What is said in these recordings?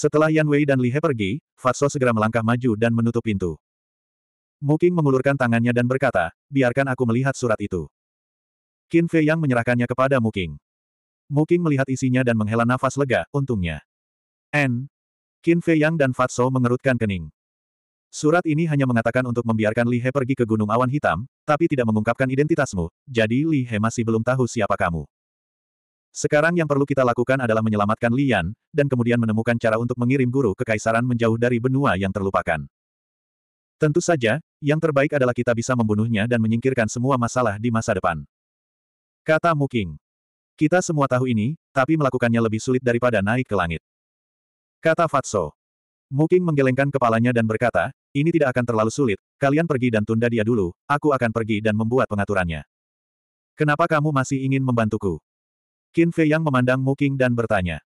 Setelah Yan Wei dan Li He pergi, Fatso segera melangkah maju dan menutup pintu. Muking mengulurkan tangannya dan berkata, biarkan aku melihat surat itu. Qin Fei Yang menyerahkannya kepada Muking. Muking melihat isinya dan menghela nafas lega, untungnya. N. Qin Fei Yang dan Fatso mengerutkan kening. Surat ini hanya mengatakan untuk membiarkan Li He pergi ke Gunung Awan Hitam, tapi tidak mengungkapkan identitasmu, jadi Li He masih belum tahu siapa kamu. Sekarang yang perlu kita lakukan adalah menyelamatkan Lian, dan kemudian menemukan cara untuk mengirim guru kekaisaran menjauh dari benua yang terlupakan. Tentu saja, yang terbaik adalah kita bisa membunuhnya dan menyingkirkan semua masalah di masa depan. Kata Muking. Kita semua tahu ini, tapi melakukannya lebih sulit daripada naik ke langit. Kata Fatso. Muking menggelengkan kepalanya dan berkata, ini tidak akan terlalu sulit, kalian pergi dan tunda dia dulu, aku akan pergi dan membuat pengaturannya. Kenapa kamu masih ingin membantuku? Qin Fei yang memandang Muking dan bertanya.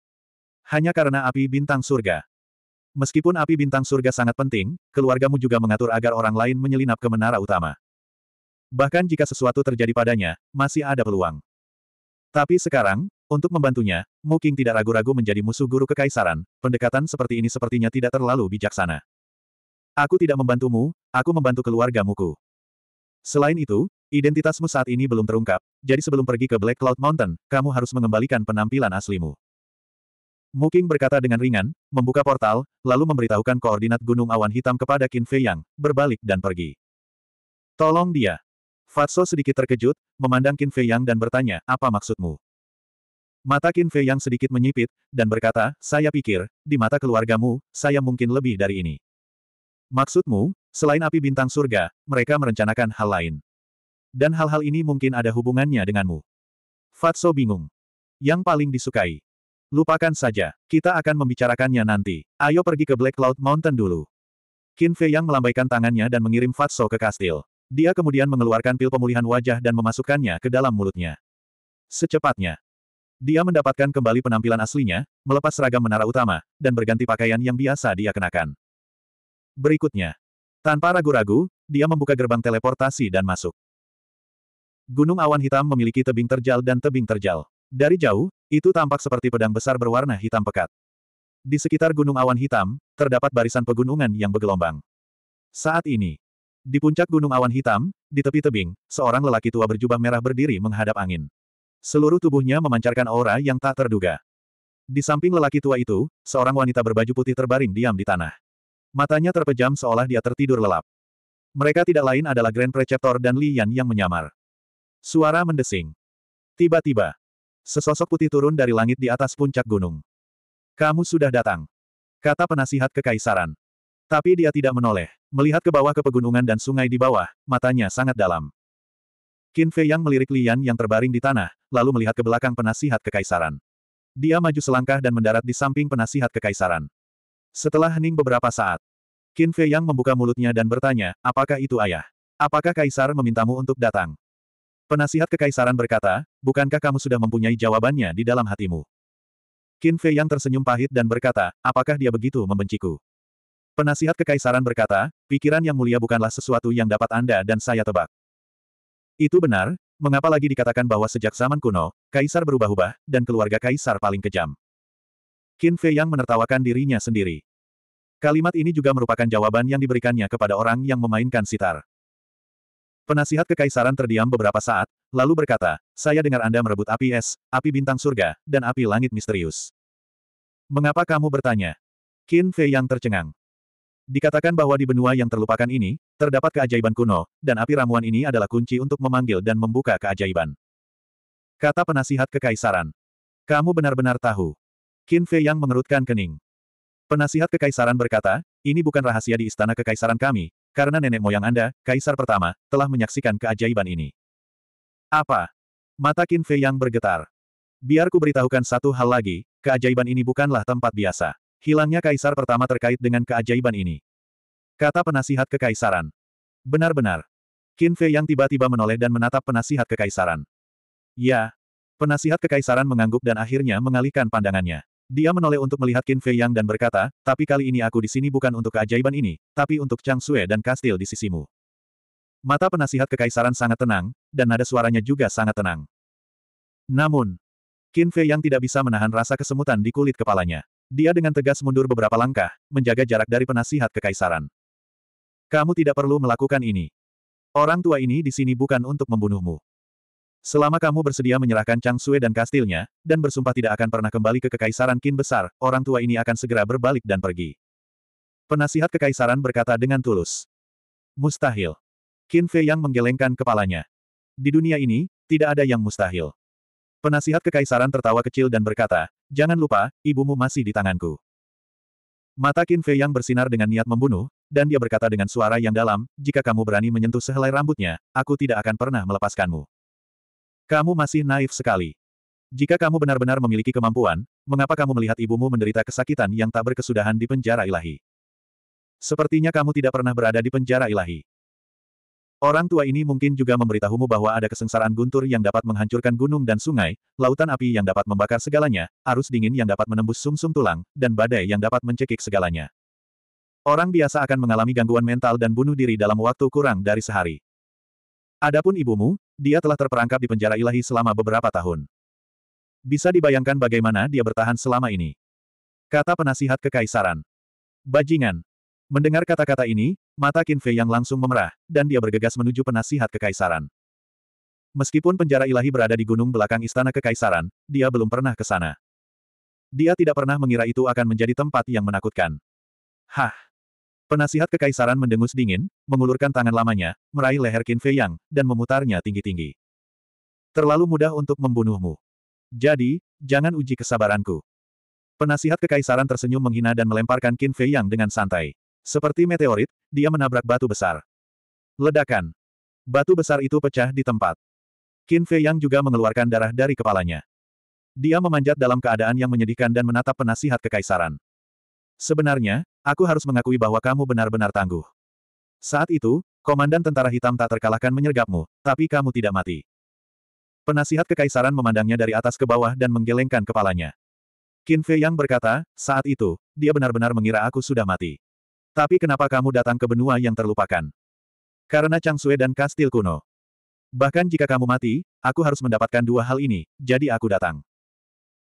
Hanya karena api bintang surga. Meskipun api bintang surga sangat penting, keluargamu juga mengatur agar orang lain menyelinap ke menara utama. Bahkan jika sesuatu terjadi padanya, masih ada peluang. Tapi sekarang, untuk membantunya, Muking tidak ragu-ragu menjadi musuh guru kekaisaran, pendekatan seperti ini sepertinya tidak terlalu bijaksana. Aku tidak membantumu, aku membantu keluargamuku. Selain itu, Identitasmu saat ini belum terungkap, jadi sebelum pergi ke Black Cloud Mountain, kamu harus mengembalikan penampilan aslimu. Muking berkata dengan ringan, membuka portal, lalu memberitahukan koordinat gunung awan hitam kepada Qin Fei Yang, berbalik dan pergi. Tolong dia. Fatso sedikit terkejut, memandang Qin Fei Yang dan bertanya, apa maksudmu? Mata Qin Fei Yang sedikit menyipit, dan berkata, saya pikir, di mata keluargamu, saya mungkin lebih dari ini. Maksudmu, selain api bintang surga, mereka merencanakan hal lain. Dan hal-hal ini mungkin ada hubungannya denganmu. Fatso bingung. Yang paling disukai. Lupakan saja, kita akan membicarakannya nanti. Ayo pergi ke Black Cloud Mountain dulu. Qin Fei yang melambaikan tangannya dan mengirim Fatso ke kastil. Dia kemudian mengeluarkan pil pemulihan wajah dan memasukkannya ke dalam mulutnya. Secepatnya. Dia mendapatkan kembali penampilan aslinya, melepas seragam menara utama, dan berganti pakaian yang biasa dia kenakan. Berikutnya. Tanpa ragu-ragu, dia membuka gerbang teleportasi dan masuk. Gunung awan hitam memiliki tebing terjal dan tebing terjal. Dari jauh, itu tampak seperti pedang besar berwarna hitam pekat. Di sekitar gunung awan hitam, terdapat barisan pegunungan yang bergelombang. Saat ini, di puncak gunung awan hitam, di tepi tebing, seorang lelaki tua berjubah merah berdiri menghadap angin. Seluruh tubuhnya memancarkan aura yang tak terduga. Di samping lelaki tua itu, seorang wanita berbaju putih terbaring diam di tanah. Matanya terpejam seolah dia tertidur lelap. Mereka tidak lain adalah Grand Preceptor dan Li Yan yang menyamar. Suara mendesing. Tiba-tiba, sesosok putih turun dari langit di atas puncak gunung. Kamu sudah datang. Kata penasihat kekaisaran. Tapi dia tidak menoleh. Melihat ke bawah ke pegunungan dan sungai di bawah, matanya sangat dalam. Qin Fei Yang melirik Lian yang terbaring di tanah, lalu melihat ke belakang penasihat kekaisaran. Dia maju selangkah dan mendarat di samping penasihat kekaisaran. Setelah hening beberapa saat, Qin Fei Yang membuka mulutnya dan bertanya, apakah itu ayah? Apakah kaisar memintamu untuk datang? Penasihat kekaisaran berkata, bukankah kamu sudah mempunyai jawabannya di dalam hatimu? Qin Fei yang tersenyum pahit dan berkata, apakah dia begitu membenciku? Penasihat kekaisaran berkata, pikiran yang mulia bukanlah sesuatu yang dapat Anda dan saya tebak. Itu benar, mengapa lagi dikatakan bahwa sejak zaman kuno, kaisar berubah-ubah, dan keluarga kaisar paling kejam. Qin Fei yang menertawakan dirinya sendiri. Kalimat ini juga merupakan jawaban yang diberikannya kepada orang yang memainkan sitar. Penasihat kekaisaran terdiam beberapa saat, lalu berkata, saya dengar Anda merebut api es, api bintang surga, dan api langit misterius. Mengapa kamu bertanya? Qin Fei yang tercengang. Dikatakan bahwa di benua yang terlupakan ini, terdapat keajaiban kuno, dan api ramuan ini adalah kunci untuk memanggil dan membuka keajaiban. Kata penasihat kekaisaran. Kamu benar-benar tahu. Qin Fei yang mengerutkan kening. Penasihat kekaisaran berkata, ini bukan rahasia di istana kekaisaran kami, karena nenek moyang Anda, Kaisar pertama, telah menyaksikan keajaiban ini. Apa? Mata Qin Fei yang bergetar. Biar ku beritahukan satu hal lagi, keajaiban ini bukanlah tempat biasa. Hilangnya Kaisar pertama terkait dengan keajaiban ini. Kata penasihat kekaisaran. Benar-benar. Qin Fei yang tiba-tiba menoleh dan menatap penasihat kekaisaran. Ya. Penasihat kekaisaran mengangguk dan akhirnya mengalihkan pandangannya. Dia menoleh untuk melihat Qin Fei Yang dan berkata, tapi kali ini aku di sini bukan untuk keajaiban ini, tapi untuk Chang Sue dan kastil di sisimu. Mata penasihat kekaisaran sangat tenang, dan nada suaranya juga sangat tenang. Namun, Qin Fei Yang tidak bisa menahan rasa kesemutan di kulit kepalanya. Dia dengan tegas mundur beberapa langkah, menjaga jarak dari penasihat kekaisaran. Kamu tidak perlu melakukan ini. Orang tua ini di sini bukan untuk membunuhmu. Selama kamu bersedia menyerahkan Chang Sue dan kastilnya, dan bersumpah tidak akan pernah kembali ke Kekaisaran Qin Besar, orang tua ini akan segera berbalik dan pergi. Penasihat Kekaisaran berkata dengan tulus. Mustahil. Qin Fei yang menggelengkan kepalanya. Di dunia ini, tidak ada yang mustahil. Penasihat Kekaisaran tertawa kecil dan berkata, Jangan lupa, ibumu masih di tanganku. Mata Qin Fei yang bersinar dengan niat membunuh, dan dia berkata dengan suara yang dalam, Jika kamu berani menyentuh sehelai rambutnya, aku tidak akan pernah melepaskanmu. Kamu masih naif sekali. Jika kamu benar-benar memiliki kemampuan, mengapa kamu melihat ibumu menderita kesakitan yang tak berkesudahan di penjara ilahi? Sepertinya kamu tidak pernah berada di penjara ilahi. Orang tua ini mungkin juga memberitahumu bahwa ada kesengsaraan guntur yang dapat menghancurkan gunung dan sungai, lautan api yang dapat membakar segalanya, arus dingin yang dapat menembus sumsum -sum tulang, dan badai yang dapat mencekik segalanya. Orang biasa akan mengalami gangguan mental dan bunuh diri dalam waktu kurang dari sehari. Adapun ibumu, dia telah terperangkap di penjara ilahi selama beberapa tahun. Bisa dibayangkan bagaimana dia bertahan selama ini. Kata penasihat kekaisaran. Bajingan. Mendengar kata-kata ini, mata Qin Fei yang langsung memerah, dan dia bergegas menuju penasihat kekaisaran. Meskipun penjara ilahi berada di gunung belakang istana kekaisaran, dia belum pernah ke sana. Dia tidak pernah mengira itu akan menjadi tempat yang menakutkan. Hah! Penasihat kekaisaran mendengus dingin, mengulurkan tangan lamanya, meraih leher Qin Fei Yang, dan memutarnya tinggi-tinggi. Terlalu mudah untuk membunuhmu. Jadi, jangan uji kesabaranku. Penasihat kekaisaran tersenyum menghina dan melemparkan Qin Fei Yang dengan santai. Seperti meteorit, dia menabrak batu besar. Ledakan. Batu besar itu pecah di tempat. Qin Fei Yang juga mengeluarkan darah dari kepalanya. Dia memanjat dalam keadaan yang menyedihkan dan menatap penasihat kekaisaran. Sebenarnya, aku harus mengakui bahwa kamu benar-benar tangguh. Saat itu, komandan tentara hitam tak terkalahkan menyergapmu, tapi kamu tidak mati. Penasihat kekaisaran memandangnya dari atas ke bawah dan menggelengkan kepalanya. Qin Fei Yang berkata, saat itu, dia benar-benar mengira aku sudah mati. Tapi kenapa kamu datang ke benua yang terlupakan? Karena Chang Sui dan kastil kuno. Bahkan jika kamu mati, aku harus mendapatkan dua hal ini, jadi aku datang.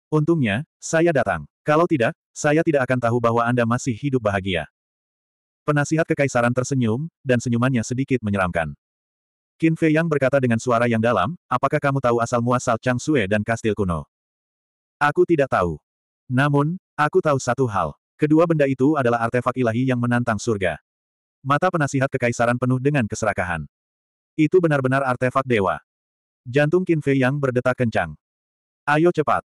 Untungnya, saya datang. Kalau tidak, saya tidak akan tahu bahwa Anda masih hidup bahagia. Penasihat kekaisaran tersenyum, dan senyumannya sedikit menyeramkan. Qin Fei Yang berkata dengan suara yang dalam, apakah kamu tahu asal-muasal Chang Sue dan kastil kuno? Aku tidak tahu. Namun, aku tahu satu hal. Kedua benda itu adalah artefak ilahi yang menantang surga. Mata penasihat kekaisaran penuh dengan keserakahan. Itu benar-benar artefak dewa. Jantung Qin Fei Yang berdetak kencang. Ayo cepat.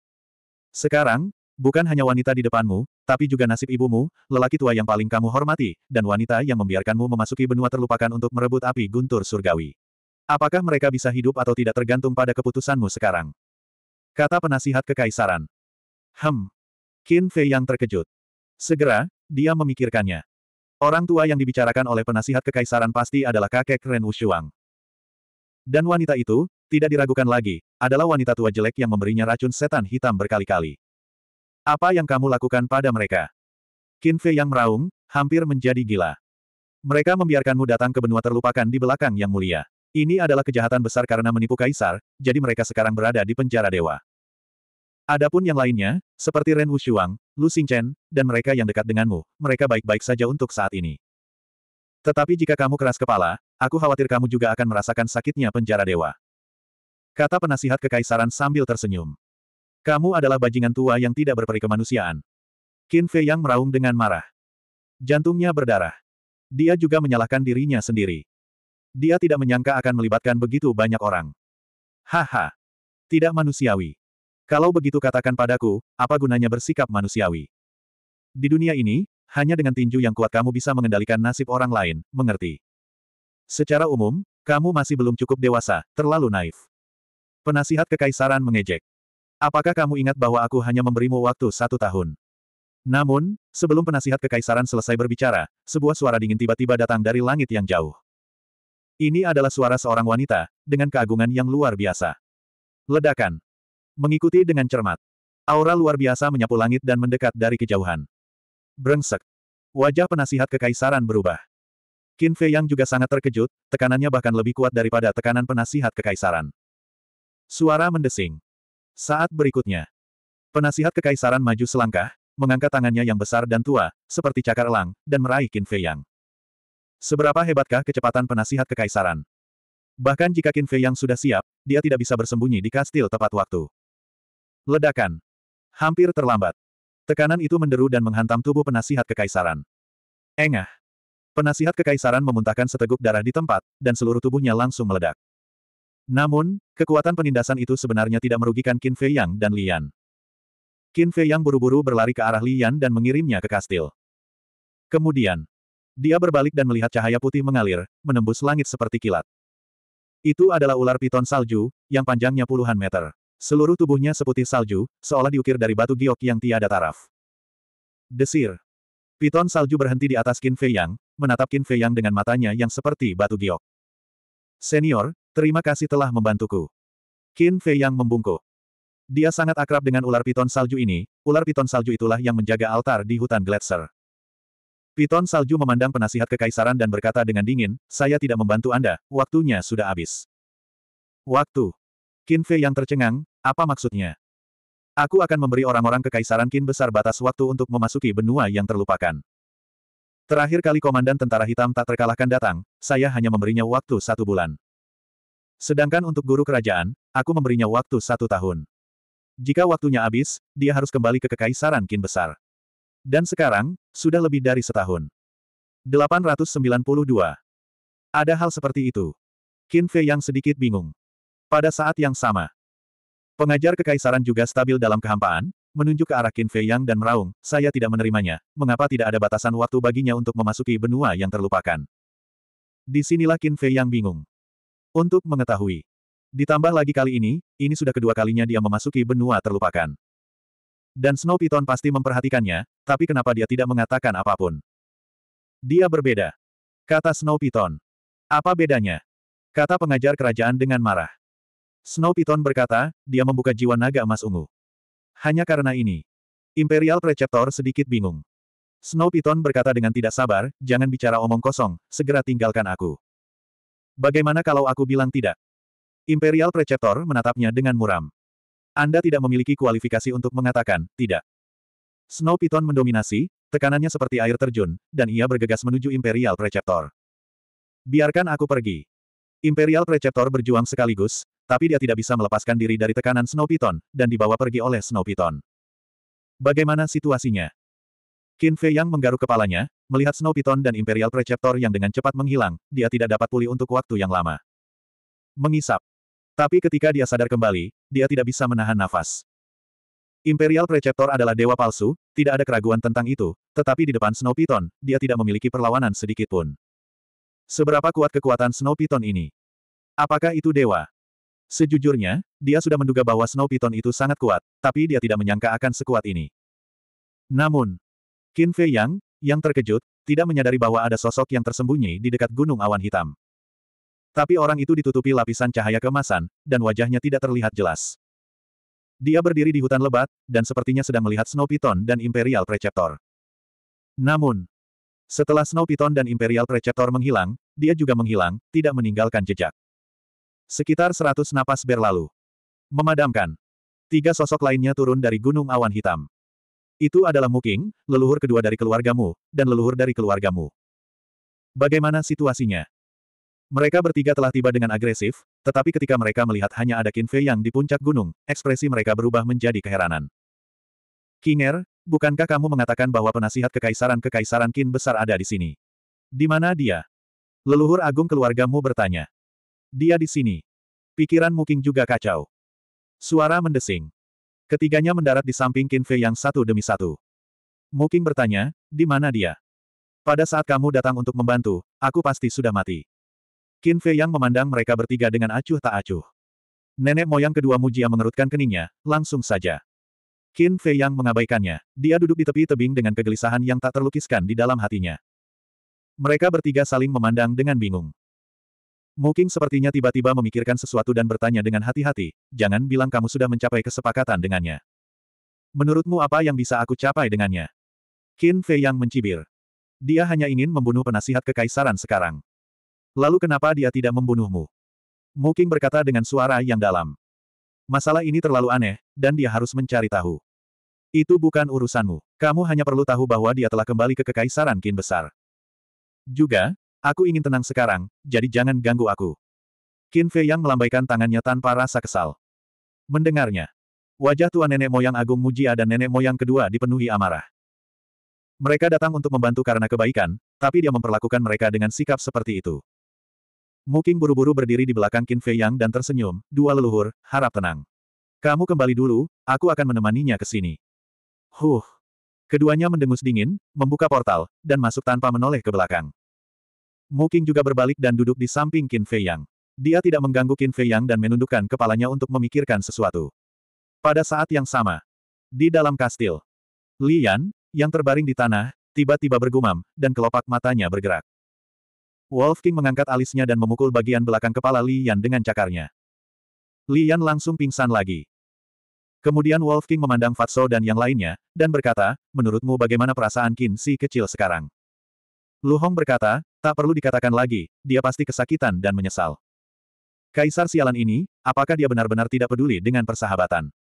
Sekarang, Bukan hanya wanita di depanmu, tapi juga nasib ibumu, lelaki tua yang paling kamu hormati, dan wanita yang membiarkanmu memasuki benua terlupakan untuk merebut api guntur surgawi. Apakah mereka bisa hidup atau tidak tergantung pada keputusanmu sekarang? Kata penasihat kekaisaran. Hem. Qin Fei yang terkejut. Segera, dia memikirkannya. Orang tua yang dibicarakan oleh penasihat kekaisaran pasti adalah kakek Ren Wushuang. Dan wanita itu, tidak diragukan lagi, adalah wanita tua jelek yang memberinya racun setan hitam berkali-kali. Apa yang kamu lakukan pada mereka? Qin Fei yang meraung, hampir menjadi gila. Mereka membiarkanmu datang ke benua terlupakan di belakang yang mulia. Ini adalah kejahatan besar karena menipu kaisar, jadi mereka sekarang berada di penjara dewa. Adapun yang lainnya, seperti Ren Wushuang, Lu Xingchen, dan mereka yang dekat denganmu, mereka baik-baik saja untuk saat ini. Tetapi jika kamu keras kepala, aku khawatir kamu juga akan merasakan sakitnya penjara dewa. Kata penasihat kekaisaran sambil tersenyum. Kamu adalah bajingan tua yang tidak berperi kemanusiaan. Qin Fei Yang meraung dengan marah. Jantungnya berdarah. Dia juga menyalahkan dirinya sendiri. Dia tidak menyangka akan melibatkan begitu banyak orang. Haha. Tidak manusiawi. Kalau begitu katakan padaku, apa gunanya bersikap manusiawi? Di dunia ini, hanya dengan tinju yang kuat kamu bisa mengendalikan nasib orang lain, mengerti? Secara umum, kamu masih belum cukup dewasa, terlalu naif. Penasihat kekaisaran mengejek. Apakah kamu ingat bahwa aku hanya memberimu waktu satu tahun? Namun, sebelum penasihat kekaisaran selesai berbicara, sebuah suara dingin tiba-tiba datang dari langit yang jauh. Ini adalah suara seorang wanita, dengan keagungan yang luar biasa. Ledakan. Mengikuti dengan cermat. Aura luar biasa menyapu langit dan mendekat dari kejauhan. Brengsek. Wajah penasihat kekaisaran berubah. Qin Fei yang juga sangat terkejut, tekanannya bahkan lebih kuat daripada tekanan penasihat kekaisaran. Suara mendesing. Saat berikutnya, penasihat kekaisaran maju selangkah, mengangkat tangannya yang besar dan tua, seperti cakar elang, dan meraih Qin Fei Yang. Seberapa hebatkah kecepatan penasihat kekaisaran? Bahkan jika Qin Fei Yang sudah siap, dia tidak bisa bersembunyi di kastil tepat waktu. Ledakan. Hampir terlambat. Tekanan itu menderu dan menghantam tubuh penasihat kekaisaran. Engah. Penasihat kekaisaran memuntahkan seteguk darah di tempat, dan seluruh tubuhnya langsung meledak. Namun, kekuatan penindasan itu sebenarnya tidak merugikan Qin Fei Yang dan Lian. Qin Fei Yang buru-buru berlari ke arah Lian dan mengirimnya ke kastil. Kemudian, dia berbalik dan melihat cahaya putih mengalir, menembus langit seperti kilat. Itu adalah ular piton salju, yang panjangnya puluhan meter. Seluruh tubuhnya seputih salju, seolah diukir dari batu giok yang tiada taraf. Desir. Piton salju berhenti di atas Qin Fei Yang, menatap Qin Fei Yang dengan matanya yang seperti batu giok. Senior, Terima kasih telah membantuku. Qin Fei yang membungkuk. Dia sangat akrab dengan ular piton salju ini, ular piton salju itulah yang menjaga altar di hutan gletser. Piton salju memandang penasihat kekaisaran dan berkata dengan dingin, saya tidak membantu Anda, waktunya sudah habis. Waktu. Qin Fei yang tercengang, apa maksudnya? Aku akan memberi orang-orang kekaisaran Qin besar batas waktu untuk memasuki benua yang terlupakan. Terakhir kali Komandan Tentara Hitam tak terkalahkan datang, saya hanya memberinya waktu satu bulan. Sedangkan untuk guru kerajaan, aku memberinya waktu satu tahun. Jika waktunya habis, dia harus kembali ke Kekaisaran Kin Besar. Dan sekarang, sudah lebih dari setahun. 892. Ada hal seperti itu. Qin Fei yang sedikit bingung. Pada saat yang sama, pengajar kekaisaran juga stabil dalam kehampaan, menunjuk ke arah Qin Fei Yang dan meraung, saya tidak menerimanya, mengapa tidak ada batasan waktu baginya untuk memasuki benua yang terlupakan. Disinilah Qin Fei Yang bingung. Untuk mengetahui. Ditambah lagi kali ini, ini sudah kedua kalinya dia memasuki benua terlupakan. Dan Snow Python pasti memperhatikannya, tapi kenapa dia tidak mengatakan apapun? Dia berbeda. Kata Snow Python. Apa bedanya? Kata pengajar kerajaan dengan marah. Snow Python berkata, dia membuka jiwa naga emas ungu. Hanya karena ini. Imperial Preceptor sedikit bingung. Snow Python berkata dengan tidak sabar, jangan bicara omong kosong, segera tinggalkan aku. Bagaimana kalau aku bilang tidak? Imperial Preceptor menatapnya dengan muram. Anda tidak memiliki kualifikasi untuk mengatakan, tidak. Snow Python mendominasi, tekanannya seperti air terjun, dan ia bergegas menuju Imperial Preceptor. Biarkan aku pergi. Imperial Preceptor berjuang sekaligus, tapi dia tidak bisa melepaskan diri dari tekanan Snow Python, dan dibawa pergi oleh Snow Python. Bagaimana situasinya? Qin Fei Yang menggaruk kepalanya, melihat Snow Python dan Imperial Preceptor yang dengan cepat menghilang, dia tidak dapat pulih untuk waktu yang lama. Mengisap. Tapi ketika dia sadar kembali, dia tidak bisa menahan nafas. Imperial Preceptor adalah dewa palsu, tidak ada keraguan tentang itu, tetapi di depan Snow Python, dia tidak memiliki perlawanan sedikit pun. Seberapa kuat kekuatan Snow Python ini? Apakah itu dewa? Sejujurnya, dia sudah menduga bahwa Snow Python itu sangat kuat, tapi dia tidak menyangka akan sekuat ini. Namun, Qin Fei Yang, yang terkejut, tidak menyadari bahwa ada sosok yang tersembunyi di dekat gunung awan hitam. Tapi orang itu ditutupi lapisan cahaya kemasan, dan wajahnya tidak terlihat jelas. Dia berdiri di hutan lebat, dan sepertinya sedang melihat Snow Python dan Imperial Preceptor. Namun, setelah Snow Python dan Imperial Preceptor menghilang, dia juga menghilang, tidak meninggalkan jejak. Sekitar seratus napas berlalu. Memadamkan. Tiga sosok lainnya turun dari gunung awan hitam. Itu adalah Muking, leluhur kedua dari keluargamu, dan leluhur dari keluargamu. Bagaimana situasinya? Mereka bertiga telah tiba dengan agresif, tetapi ketika mereka melihat hanya ada Qin Fei yang di puncak gunung, ekspresi mereka berubah menjadi keheranan. Kinger, bukankah kamu mengatakan bahwa penasihat kekaisaran-kekaisaran Qin besar ada di sini? Di mana dia? Leluhur agung keluargamu bertanya. Dia di sini. Pikiran Muking juga kacau. Suara mendesing. Ketiganya mendarat di samping Qin Fei yang satu demi satu. Muking bertanya, di mana dia? Pada saat kamu datang untuk membantu, aku pasti sudah mati. Qin Fei yang memandang mereka bertiga dengan acuh tak acuh. Nenek moyang kedua Mujia mengerutkan keningnya, langsung saja. Qin Fei yang mengabaikannya, dia duduk di tepi tebing dengan kegelisahan yang tak terlukiskan di dalam hatinya. Mereka bertiga saling memandang dengan bingung. Muking sepertinya tiba-tiba memikirkan sesuatu dan bertanya dengan hati-hati, jangan bilang kamu sudah mencapai kesepakatan dengannya. Menurutmu apa yang bisa aku capai dengannya? Qin Fei yang mencibir. Dia hanya ingin membunuh penasihat kekaisaran sekarang. Lalu kenapa dia tidak membunuhmu? Muking berkata dengan suara yang dalam. Masalah ini terlalu aneh, dan dia harus mencari tahu. Itu bukan urusanmu. Kamu hanya perlu tahu bahwa dia telah kembali ke kekaisaran Qin besar. Juga, Aku ingin tenang sekarang, jadi jangan ganggu aku. Qin Fei yang melambaikan tangannya tanpa rasa kesal. Mendengarnya. Wajah tua nenek moyang Agung Mujia dan nenek moyang kedua dipenuhi amarah. Mereka datang untuk membantu karena kebaikan, tapi dia memperlakukan mereka dengan sikap seperti itu. Muking buru-buru berdiri di belakang Qin Fei Yang dan tersenyum, dua leluhur, harap tenang. Kamu kembali dulu, aku akan menemaninya ke sini. Huh. Keduanya mendengus dingin, membuka portal, dan masuk tanpa menoleh ke belakang. Mu King juga berbalik dan duduk di samping Qin Fei Yang. Dia tidak mengganggu Qin Fei Yang dan menundukkan kepalanya untuk memikirkan sesuatu. Pada saat yang sama, di dalam kastil, Li Yan yang terbaring di tanah, tiba-tiba bergumam, dan kelopak matanya bergerak. Wolf King mengangkat alisnya dan memukul bagian belakang kepala Li Yan dengan cakarnya. Li Yan langsung pingsan lagi. Kemudian Wolf King memandang Fatso dan yang lainnya, dan berkata, menurutmu bagaimana perasaan Qin si kecil sekarang? Lu Hong berkata, Tak perlu dikatakan lagi, dia pasti kesakitan dan menyesal. Kaisar sialan ini, apakah dia benar-benar tidak peduli dengan persahabatan?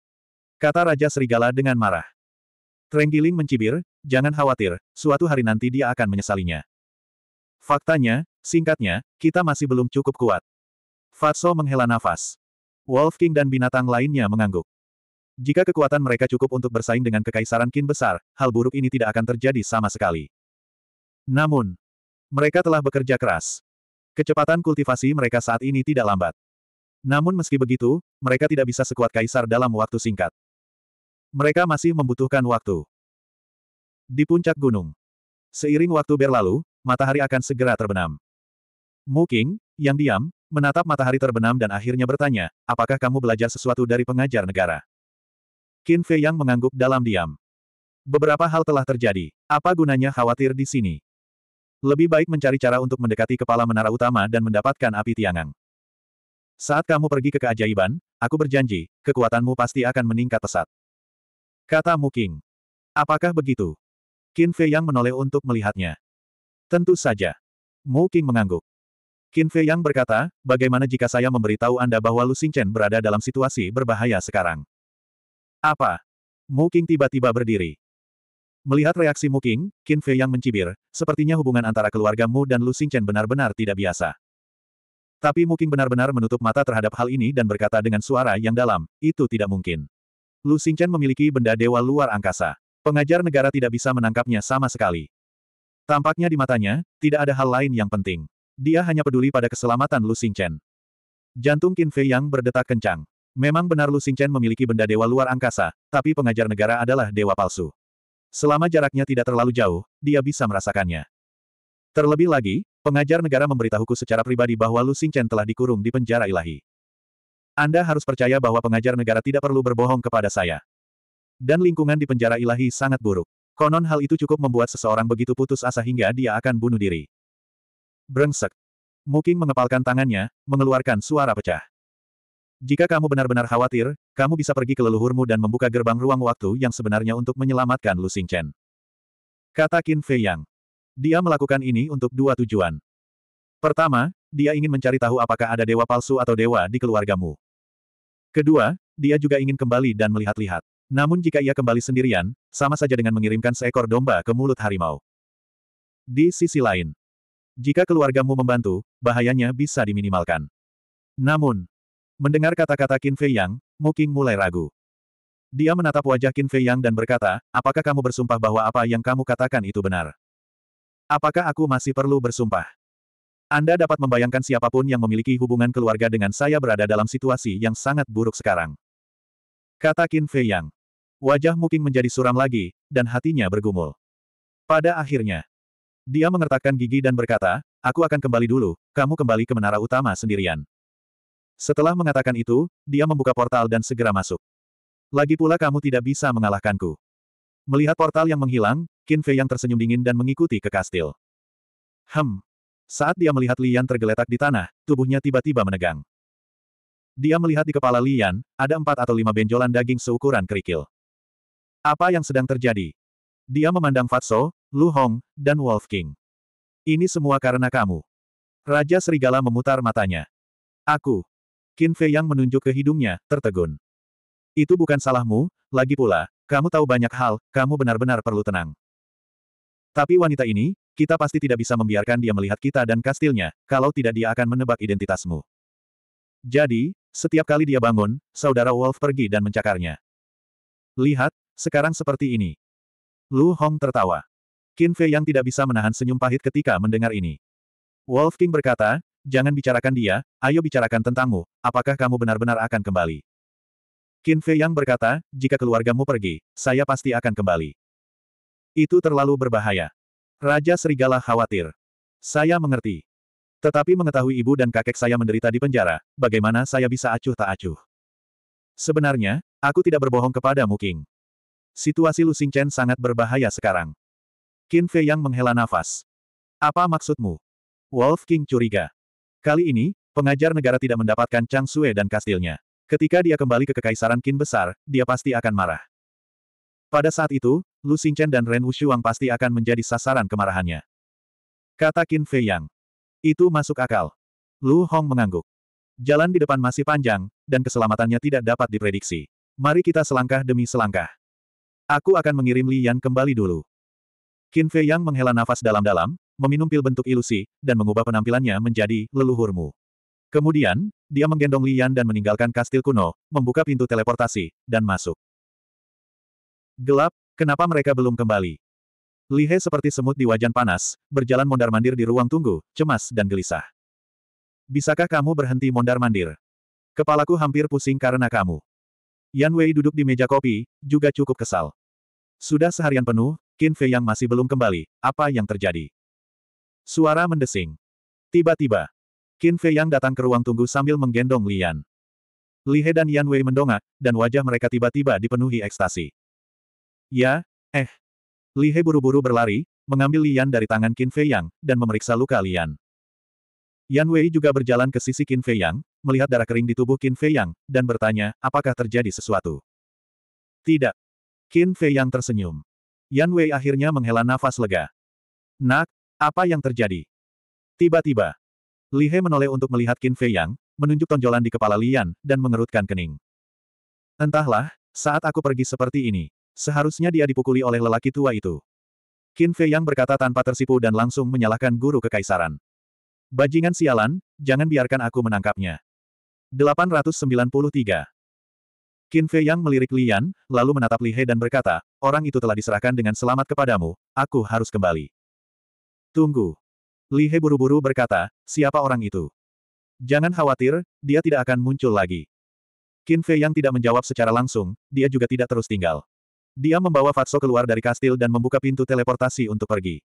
Kata Raja Serigala dengan marah. Trenggiling mencibir, jangan khawatir, suatu hari nanti dia akan menyesalinya. Faktanya, singkatnya, kita masih belum cukup kuat. Fatso menghela nafas. Wolf King dan binatang lainnya mengangguk. Jika kekuatan mereka cukup untuk bersaing dengan kekaisaran kin besar, hal buruk ini tidak akan terjadi sama sekali. Namun, mereka telah bekerja keras. Kecepatan kultivasi mereka saat ini tidak lambat. Namun meski begitu, mereka tidak bisa sekuat kaisar dalam waktu singkat. Mereka masih membutuhkan waktu. Di puncak gunung. Seiring waktu berlalu, matahari akan segera terbenam. Muking, yang diam, menatap matahari terbenam dan akhirnya bertanya, apakah kamu belajar sesuatu dari pengajar negara? Qin Fei yang mengangguk dalam diam. Beberapa hal telah terjadi. Apa gunanya khawatir di sini? Lebih baik mencari cara untuk mendekati kepala menara utama dan mendapatkan api tiangang. Saat kamu pergi ke keajaiban, aku berjanji, kekuatanmu pasti akan meningkat pesat. Kata Mu King. Apakah begitu? Qin Fei Yang menoleh untuk melihatnya. Tentu saja. Mu King mengangguk. Qin Fei Yang berkata, bagaimana jika saya memberitahu Anda bahwa Lu Xingchen berada dalam situasi berbahaya sekarang? Apa? Mu King tiba-tiba berdiri. Melihat reaksi Muking, Qin Fei yang mencibir, sepertinya hubungan antara keluargamu dan Lu Xingchen benar-benar tidak biasa. Tapi Muking benar-benar menutup mata terhadap hal ini dan berkata dengan suara yang dalam, itu tidak mungkin. Lu Xingchen memiliki benda dewa luar angkasa. Pengajar negara tidak bisa menangkapnya sama sekali. Tampaknya di matanya, tidak ada hal lain yang penting. Dia hanya peduli pada keselamatan Lu Xingchen. Jantung Qin Fei yang berdetak kencang. Memang benar Lu Xingchen memiliki benda dewa luar angkasa, tapi pengajar negara adalah dewa palsu. Selama jaraknya tidak terlalu jauh, dia bisa merasakannya. Terlebih lagi, pengajar negara memberitahuku secara pribadi bahwa Lu Xingchen telah dikurung di penjara ilahi. Anda harus percaya bahwa pengajar negara tidak perlu berbohong kepada saya. Dan lingkungan di penjara ilahi sangat buruk. Konon hal itu cukup membuat seseorang begitu putus asa hingga dia akan bunuh diri. Brengsek. Muking mengepalkan tangannya, mengeluarkan suara pecah. Jika kamu benar-benar khawatir, kamu bisa pergi ke leluhurmu dan membuka gerbang ruang waktu yang sebenarnya untuk menyelamatkan Lu Xingchen. Kata Qin Fei Yang. Dia melakukan ini untuk dua tujuan. Pertama, dia ingin mencari tahu apakah ada dewa palsu atau dewa di keluargamu. Kedua, dia juga ingin kembali dan melihat-lihat. Namun jika ia kembali sendirian, sama saja dengan mengirimkan seekor domba ke mulut harimau. Di sisi lain, jika keluargamu membantu, bahayanya bisa diminimalkan. Namun, Mendengar kata-kata Qin Fei Yang, Mu Qing mulai ragu. Dia menatap wajah Qin Fei Yang dan berkata, apakah kamu bersumpah bahwa apa yang kamu katakan itu benar? Apakah aku masih perlu bersumpah? Anda dapat membayangkan siapapun yang memiliki hubungan keluarga dengan saya berada dalam situasi yang sangat buruk sekarang. Kata Qin Fei Yang. Wajah Mu Qing menjadi suram lagi, dan hatinya bergumul. Pada akhirnya, dia mengertakkan gigi dan berkata, aku akan kembali dulu, kamu kembali ke menara utama sendirian. Setelah mengatakan itu, dia membuka portal dan segera masuk. Lagi pula kamu tidak bisa mengalahkanku. Melihat portal yang menghilang, Qin Fei yang tersenyum dingin dan mengikuti ke kastil. Hem. Saat dia melihat Lian tergeletak di tanah, tubuhnya tiba-tiba menegang. Dia melihat di kepala Lian, ada empat atau lima benjolan daging seukuran kerikil. Apa yang sedang terjadi? Dia memandang Fatso, Lu Hong, dan Wolf King. Ini semua karena kamu. Raja Serigala memutar matanya. Aku. Qin Fei yang menunjuk ke hidungnya, tertegun. Itu bukan salahmu, lagi pula, kamu tahu banyak hal, kamu benar-benar perlu tenang. Tapi wanita ini, kita pasti tidak bisa membiarkan dia melihat kita dan kastilnya, kalau tidak dia akan menebak identitasmu. Jadi, setiap kali dia bangun, saudara Wolf pergi dan mencakarnya. Lihat, sekarang seperti ini. Lu Hong tertawa. Qin Fei yang tidak bisa menahan senyum pahit ketika mendengar ini. Wolf King berkata, jangan bicarakan dia, ayo bicarakan tentangmu, apakah kamu benar-benar akan kembali? Qin Fei Yang berkata, jika keluargamu pergi, saya pasti akan kembali. Itu terlalu berbahaya. Raja Serigala khawatir. Saya mengerti. Tetapi mengetahui ibu dan kakek saya menderita di penjara, bagaimana saya bisa acuh tak acuh? Sebenarnya, aku tidak berbohong kepadamu King. Situasi Lu Xingchen sangat berbahaya sekarang. Qin Fei Yang menghela nafas. Apa maksudmu? Wolf King curiga. Kali ini, pengajar negara tidak mendapatkan Chang Sue dan kastilnya. Ketika dia kembali ke Kekaisaran Qin besar, dia pasti akan marah. Pada saat itu, Lu Xingchen dan Ren Wushuang pasti akan menjadi sasaran kemarahannya. Kata Qin Fei Yang. Itu masuk akal. Lu Hong mengangguk. Jalan di depan masih panjang, dan keselamatannya tidak dapat diprediksi. Mari kita selangkah demi selangkah. Aku akan mengirim Li Yan kembali dulu. Qin Fei Yang menghela nafas dalam-dalam, meminum pil bentuk ilusi, dan mengubah penampilannya menjadi leluhurmu. Kemudian, dia menggendong Lian dan meninggalkan kastil kuno, membuka pintu teleportasi, dan masuk. Gelap, kenapa mereka belum kembali? Li He seperti semut di wajan panas, berjalan mondar-mandir di ruang tunggu, cemas dan gelisah. Bisakah kamu berhenti mondar-mandir? Kepalaku hampir pusing karena kamu. Yan Wei duduk di meja kopi, juga cukup kesal. Sudah seharian penuh, Qin Fei yang masih belum kembali, apa yang terjadi? Suara mendesing. Tiba-tiba, Qin Fei yang datang ke ruang tunggu sambil menggendong Lian. Li He dan Yan Wei mendongak, dan wajah mereka tiba-tiba dipenuhi ekstasi. Ya, eh. Li He buru-buru berlari, mengambil Lian dari tangan Qin Fei Yang, dan memeriksa luka Lian. Yan Wei juga berjalan ke sisi Qin Fei Yang, melihat darah kering di tubuh Qin Fei Yang, dan bertanya, apakah terjadi sesuatu? Tidak, Qin Fei yang tersenyum. Yan Wei akhirnya menghela nafas lega. Nak, apa yang terjadi? Tiba-tiba, Li He menoleh untuk melihat Qin Fei Yang, menunjuk tonjolan di kepala Lian, dan mengerutkan kening. Entahlah, saat aku pergi seperti ini, seharusnya dia dipukuli oleh lelaki tua itu. Qin Fei Yang berkata tanpa tersipu dan langsung menyalahkan guru kekaisaran. Bajingan sialan, jangan biarkan aku menangkapnya. 893. Qin Fei Yang melirik Lian, lalu menatap Li He dan berkata, orang itu telah diserahkan dengan selamat kepadamu, aku harus kembali. Tunggu. Li He buru-buru berkata, siapa orang itu? Jangan khawatir, dia tidak akan muncul lagi. Qin Fei Yang tidak menjawab secara langsung, dia juga tidak terus tinggal. Dia membawa Fatso keluar dari kastil dan membuka pintu teleportasi untuk pergi.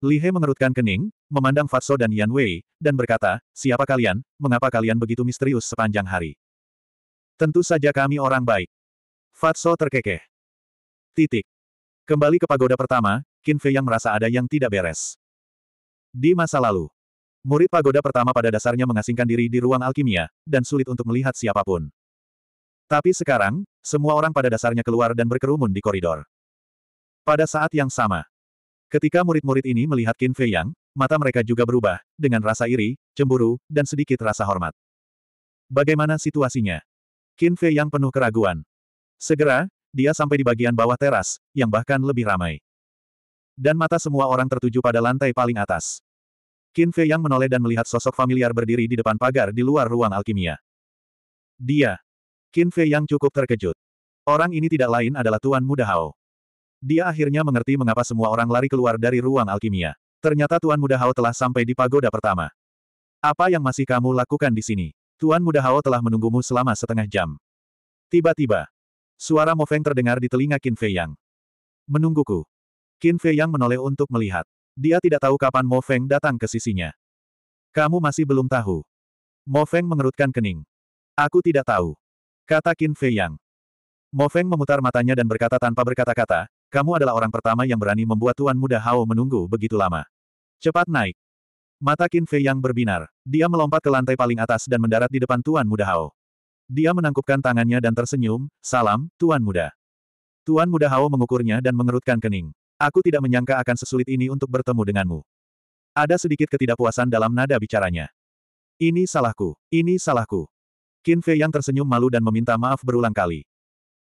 Li He mengerutkan kening, memandang Fatso dan Yan Wei, dan berkata, siapa kalian, mengapa kalian begitu misterius sepanjang hari? Tentu saja kami orang baik. Fatso terkekeh. Titik. Kembali ke pagoda pertama, Qin Fei yang merasa ada yang tidak beres. Di masa lalu, murid pagoda pertama pada dasarnya mengasingkan diri di ruang alkimia, dan sulit untuk melihat siapapun. Tapi sekarang, semua orang pada dasarnya keluar dan berkerumun di koridor. Pada saat yang sama, ketika murid-murid ini melihat Qin Fei Yang, mata mereka juga berubah, dengan rasa iri, cemburu, dan sedikit rasa hormat. Bagaimana situasinya? Qin Fei yang penuh keraguan. Segera, dia sampai di bagian bawah teras, yang bahkan lebih ramai. Dan mata semua orang tertuju pada lantai paling atas. Qin Fei yang menoleh dan melihat sosok familiar berdiri di depan pagar di luar ruang alkimia. Dia. Qin Fei yang cukup terkejut. Orang ini tidak lain adalah Tuan Muda Hao. Dia akhirnya mengerti mengapa semua orang lari keluar dari ruang alkimia. Ternyata Tuan Muda Hao telah sampai di pagoda pertama. Apa yang masih kamu lakukan di sini? Tuan Muda Hao telah menunggumu selama setengah jam. Tiba-tiba, suara Mo Feng terdengar di telinga Qin Fei Yang. Menungguku. Qin Fei Yang menoleh untuk melihat. Dia tidak tahu kapan Mo Feng datang ke sisinya. Kamu masih belum tahu. Mo Feng mengerutkan kening. Aku tidak tahu. Kata Qin Fei Yang. Mo Feng memutar matanya dan berkata tanpa berkata-kata, kamu adalah orang pertama yang berani membuat Tuan Muda Hao menunggu begitu lama. Cepat naik. Mata Qin Fei yang berbinar. Dia melompat ke lantai paling atas dan mendarat di depan Tuan Muda Hao. Dia menangkupkan tangannya dan tersenyum, salam, Tuan Muda. Tuan Muda Hao mengukurnya dan mengerutkan kening. Aku tidak menyangka akan sesulit ini untuk bertemu denganmu. Ada sedikit ketidakpuasan dalam nada bicaranya. Ini salahku, ini salahku. Qin Fei yang tersenyum malu dan meminta maaf berulang kali.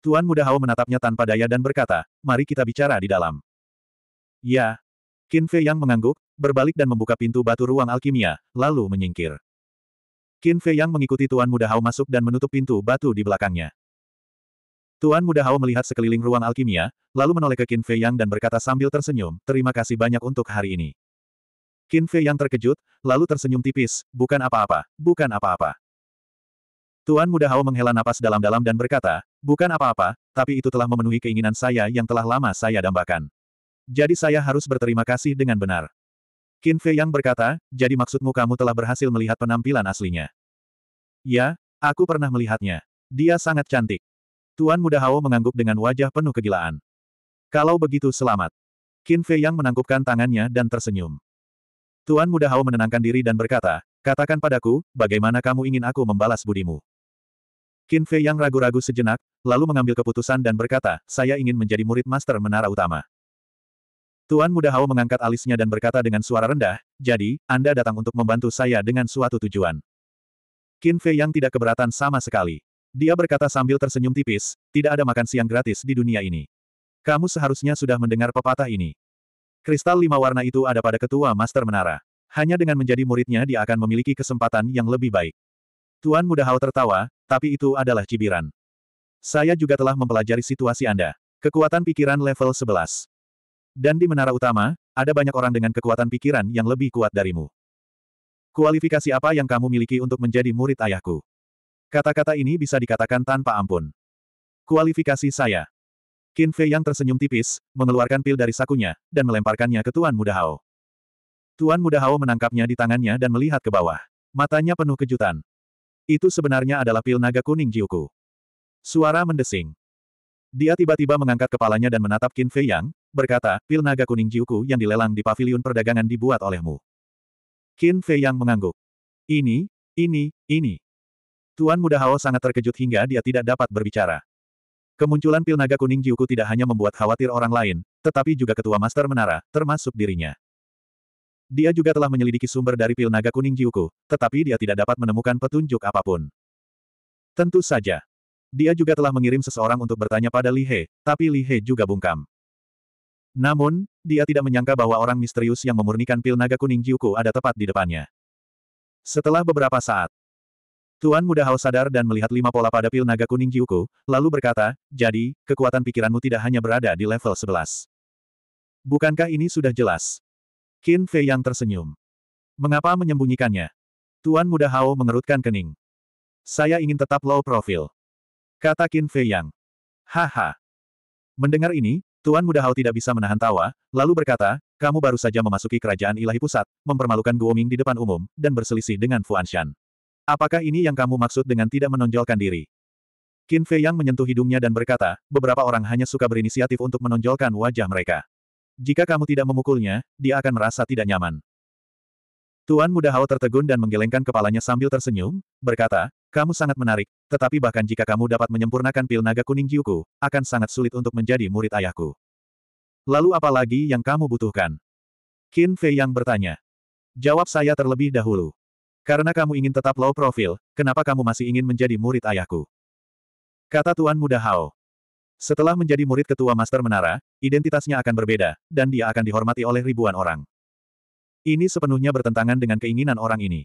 Tuan Muda Hao menatapnya tanpa daya dan berkata, mari kita bicara di dalam. Ya, Qin Fei Yang mengangguk, berbalik dan membuka pintu batu ruang alkimia, lalu menyingkir. Qin Fei Yang mengikuti Tuan Muda Hao masuk dan menutup pintu batu di belakangnya. Tuan Muda Hao melihat sekeliling ruang alkimia, lalu menoleh ke Qin Fei Yang dan berkata sambil tersenyum, terima kasih banyak untuk hari ini. Qin Fei Yang terkejut, lalu tersenyum tipis, bukan apa-apa, bukan apa-apa. Tuan Muda Hao menghela napas dalam-dalam dan berkata, bukan apa-apa, tapi itu telah memenuhi keinginan saya yang telah lama saya dambakan. Jadi saya harus berterima kasih dengan benar. Qin Fei Yang berkata, jadi maksudmu kamu telah berhasil melihat penampilan aslinya? Ya, aku pernah melihatnya. Dia sangat cantik. Tuan Muda Hao mengangguk dengan wajah penuh kegilaan. Kalau begitu selamat. Qin Fei Yang menangkupkan tangannya dan tersenyum. Tuan Muda Hao menenangkan diri dan berkata, katakan padaku, bagaimana kamu ingin aku membalas budimu? Qin Fei Yang ragu-ragu sejenak, lalu mengambil keputusan dan berkata, saya ingin menjadi murid master menara utama. Tuan Muda Hao mengangkat alisnya dan berkata dengan suara rendah, jadi, Anda datang untuk membantu saya dengan suatu tujuan. Qin Fei yang tidak keberatan sama sekali. Dia berkata sambil tersenyum tipis, tidak ada makan siang gratis di dunia ini. Kamu seharusnya sudah mendengar pepatah ini. Kristal lima warna itu ada pada ketua Master Menara. Hanya dengan menjadi muridnya dia akan memiliki kesempatan yang lebih baik. Tuan Muda Hao tertawa, tapi itu adalah cibiran. Saya juga telah mempelajari situasi Anda. Kekuatan pikiran level 11. Dan di menara utama, ada banyak orang dengan kekuatan pikiran yang lebih kuat darimu. Kualifikasi apa yang kamu miliki untuk menjadi murid ayahku? Kata-kata ini bisa dikatakan tanpa ampun. Kualifikasi saya. Qin Fei yang tersenyum tipis, mengeluarkan pil dari sakunya, dan melemparkannya ke Tuan Muda Hao. Tuan Muda Hao menangkapnya di tangannya dan melihat ke bawah. Matanya penuh kejutan. Itu sebenarnya adalah pil naga kuning Jiuku. Suara mendesing. Dia tiba-tiba mengangkat kepalanya dan menatap Qin Fei Yang, berkata, pil naga kuning Jiuku yang dilelang di paviliun perdagangan dibuat olehmu. Qin Fei yang mengangguk. Ini, ini, ini. Tuan Muda Hao sangat terkejut hingga dia tidak dapat berbicara. Kemunculan pil naga kuning Jiuku tidak hanya membuat khawatir orang lain, tetapi juga ketua master menara, termasuk dirinya. Dia juga telah menyelidiki sumber dari pil naga kuning Jiuku, tetapi dia tidak dapat menemukan petunjuk apapun. Tentu saja. Dia juga telah mengirim seseorang untuk bertanya pada Li He, tapi Li He juga bungkam. Namun, dia tidak menyangka bahwa orang misterius yang memurnikan pil naga kuning Jiuku ada tepat di depannya. Setelah beberapa saat, Tuan Muda Hao sadar dan melihat lima pola pada pil naga kuning Jiuku, lalu berkata, jadi, kekuatan pikiranmu tidak hanya berada di level 11. Bukankah ini sudah jelas? Qin Fei yang tersenyum. Mengapa menyembunyikannya? Tuan Muda Hao mengerutkan kening. Saya ingin tetap low profile. Kata Qin Fei Yang. Haha. Mendengar ini, Tuan Muda Hao tidak bisa menahan tawa, lalu berkata, kamu baru saja memasuki kerajaan ilahi pusat, mempermalukan Guoming di depan umum, dan berselisih dengan Fuanshan. Anshan. Apakah ini yang kamu maksud dengan tidak menonjolkan diri? Qin Fei Yang menyentuh hidungnya dan berkata, beberapa orang hanya suka berinisiatif untuk menonjolkan wajah mereka. Jika kamu tidak memukulnya, dia akan merasa tidak nyaman. Tuan Muda Hao tertegun dan menggelengkan kepalanya sambil tersenyum, berkata, kamu sangat menarik, tetapi bahkan jika kamu dapat menyempurnakan pil naga kuning Jiuku, akan sangat sulit untuk menjadi murid ayahku. Lalu apa lagi yang kamu butuhkan? Qin Fei yang bertanya. Jawab saya terlebih dahulu. Karena kamu ingin tetap low profil, kenapa kamu masih ingin menjadi murid ayahku? Kata Tuan Muda Hao. Setelah menjadi murid ketua Master Menara, identitasnya akan berbeda, dan dia akan dihormati oleh ribuan orang. Ini sepenuhnya bertentangan dengan keinginan orang ini.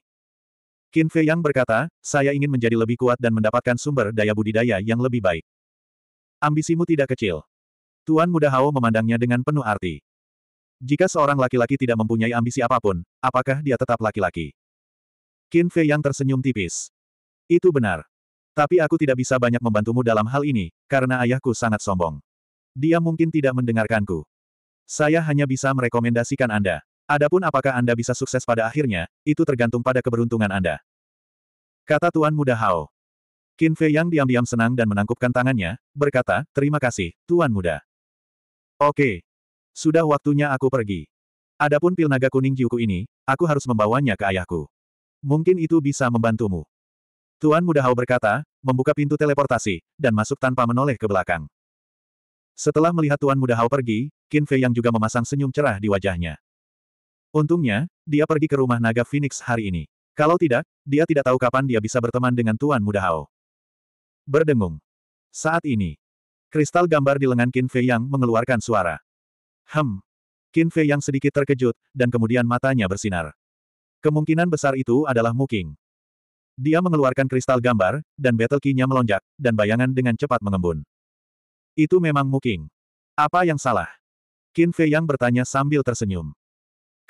Qin Fei Yang berkata, saya ingin menjadi lebih kuat dan mendapatkan sumber daya budidaya yang lebih baik. Ambisimu tidak kecil. Tuan Muda Hao memandangnya dengan penuh arti. Jika seorang laki-laki tidak mempunyai ambisi apapun, apakah dia tetap laki-laki? Qin Fei Yang tersenyum tipis. Itu benar. Tapi aku tidak bisa banyak membantumu dalam hal ini, karena ayahku sangat sombong. Dia mungkin tidak mendengarkanku. Saya hanya bisa merekomendasikan Anda. Adapun apakah Anda bisa sukses pada akhirnya, itu tergantung pada keberuntungan Anda. Kata Tuan Muda Hao. Qin Fei yang diam-diam senang dan menangkupkan tangannya, berkata, terima kasih, Tuan Muda. Oke. Sudah waktunya aku pergi. Adapun pil naga kuning Jiuku ini, aku harus membawanya ke ayahku. Mungkin itu bisa membantumu. Tuan Muda Hao berkata, membuka pintu teleportasi, dan masuk tanpa menoleh ke belakang. Setelah melihat Tuan Muda Hao pergi, Qin Fei yang juga memasang senyum cerah di wajahnya. Untungnya, dia pergi ke rumah naga Phoenix hari ini. Kalau tidak, dia tidak tahu kapan dia bisa berteman dengan Tuan Muda Hao. Berdengung. Saat ini, kristal gambar di lengan Qin Fei Yang mengeluarkan suara. Hem. Qin Fei Yang sedikit terkejut, dan kemudian matanya bersinar. Kemungkinan besar itu adalah Muking. Dia mengeluarkan kristal gambar, dan battle key-nya melonjak, dan bayangan dengan cepat mengembun. Itu memang Muking. Apa yang salah? Qin Fei Yang bertanya sambil tersenyum.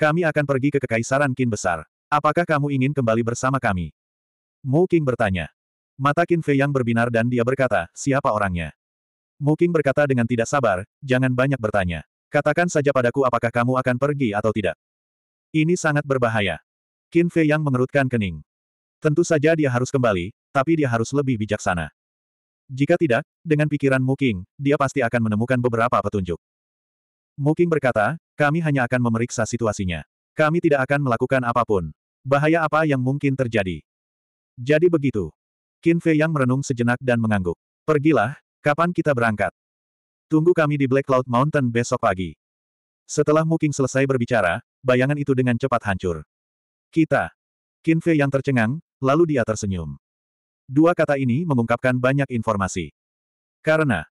Kami akan pergi ke Kekaisaran Qin Besar. Apakah kamu ingin kembali bersama kami? Mu Qing bertanya. Mata Qin Fei yang berbinar dan dia berkata, siapa orangnya? Mu Qing berkata dengan tidak sabar, jangan banyak bertanya. Katakan saja padaku apakah kamu akan pergi atau tidak. Ini sangat berbahaya. Qin Fei yang mengerutkan kening. Tentu saja dia harus kembali, tapi dia harus lebih bijaksana. Jika tidak, dengan pikiran Mu Qing, dia pasti akan menemukan beberapa petunjuk. Mungkin berkata, kami hanya akan memeriksa situasinya. Kami tidak akan melakukan apapun. Bahaya apa yang mungkin terjadi. Jadi begitu. Qin Fei yang merenung sejenak dan mengangguk. Pergilah, kapan kita berangkat? Tunggu kami di Black Cloud Mountain besok pagi. Setelah Muking selesai berbicara, bayangan itu dengan cepat hancur. Kita. Qin Fei yang tercengang, lalu dia tersenyum. Dua kata ini mengungkapkan banyak informasi. Karena,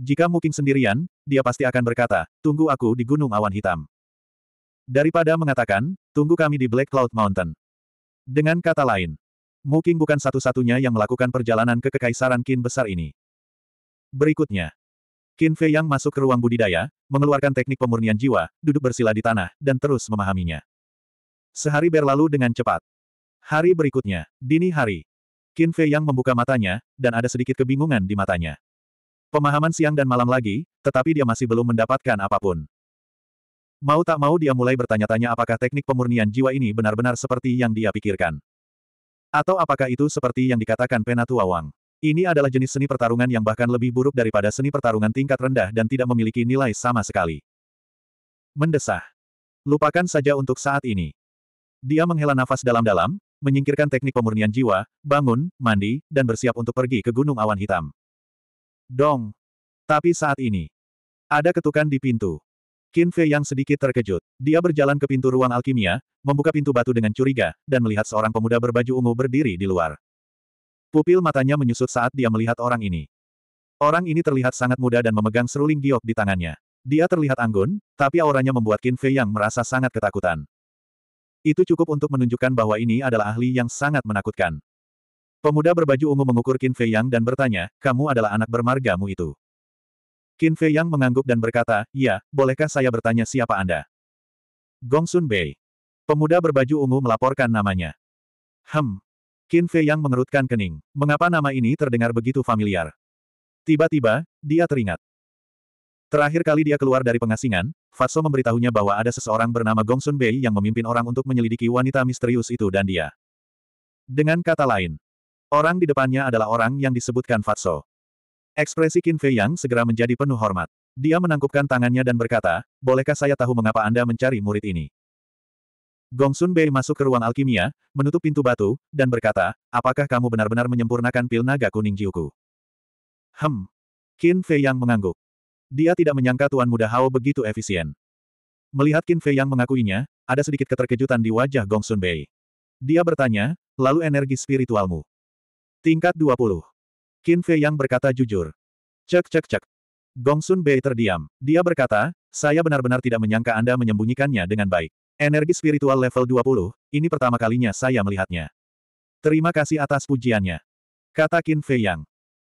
jika Muking sendirian, dia pasti akan berkata, tunggu aku di Gunung Awan Hitam. Daripada mengatakan, tunggu kami di Black Cloud Mountain. Dengan kata lain, Muking bukan satu-satunya yang melakukan perjalanan ke Kekaisaran Qin besar ini. Berikutnya, Qin Fei yang masuk ke ruang budidaya, mengeluarkan teknik pemurnian jiwa, duduk bersila di tanah, dan terus memahaminya. Sehari berlalu dengan cepat. Hari berikutnya, dini hari, Qin Fei yang membuka matanya, dan ada sedikit kebingungan di matanya. Pemahaman siang dan malam lagi, tetapi dia masih belum mendapatkan apapun. Mau tak mau dia mulai bertanya-tanya apakah teknik pemurnian jiwa ini benar-benar seperti yang dia pikirkan. Atau apakah itu seperti yang dikatakan Penatua Wang. Ini adalah jenis seni pertarungan yang bahkan lebih buruk daripada seni pertarungan tingkat rendah dan tidak memiliki nilai sama sekali. Mendesah. Lupakan saja untuk saat ini. Dia menghela nafas dalam-dalam, menyingkirkan teknik pemurnian jiwa, bangun, mandi, dan bersiap untuk pergi ke Gunung Awan Hitam. Dong. Tapi saat ini, ada ketukan di pintu. Qin Fei yang sedikit terkejut. Dia berjalan ke pintu ruang alkimia, membuka pintu batu dengan curiga, dan melihat seorang pemuda berbaju ungu berdiri di luar. Pupil matanya menyusut saat dia melihat orang ini. Orang ini terlihat sangat muda dan memegang seruling giok di tangannya. Dia terlihat anggun, tapi auranya membuat Qin Fei yang merasa sangat ketakutan. Itu cukup untuk menunjukkan bahwa ini adalah ahli yang sangat menakutkan. Pemuda berbaju ungu mengukur Qin Fei Yang dan bertanya, kamu adalah anak bermargamu itu. Qin Fei Yang mengangguk dan berkata, ya, bolehkah saya bertanya siapa Anda? Gong Sun Bei. Pemuda berbaju ungu melaporkan namanya. Hem. Qin Fei Yang mengerutkan kening. Mengapa nama ini terdengar begitu familiar? Tiba-tiba, dia teringat. Terakhir kali dia keluar dari pengasingan, Fatso memberitahunya bahwa ada seseorang bernama Gong Sun Bei yang memimpin orang untuk menyelidiki wanita misterius itu dan dia. Dengan kata lain, Orang di depannya adalah orang yang disebutkan Fatso. Ekspresi Qin Fei Yang segera menjadi penuh hormat. Dia menangkupkan tangannya dan berkata, bolehkah saya tahu mengapa Anda mencari murid ini? Gong Sun Bei masuk ke ruang alkimia, menutup pintu batu, dan berkata, apakah kamu benar-benar menyempurnakan pil naga kuning Jiuku? Hem. Qin Fei Yang mengangguk. Dia tidak menyangka Tuan Muda Hao begitu efisien. Melihat Qin Fei Yang mengakuinya, ada sedikit keterkejutan di wajah Gong Sun Bei. Dia bertanya, lalu energi spiritualmu. Tingkat 20. Qin Fei yang berkata jujur. Cek cek cek. Gong Sun Bei terdiam. Dia berkata, saya benar-benar tidak menyangka Anda menyembunyikannya dengan baik. Energi spiritual level 20, ini pertama kalinya saya melihatnya. Terima kasih atas pujiannya. Kata Qin Fei Yang.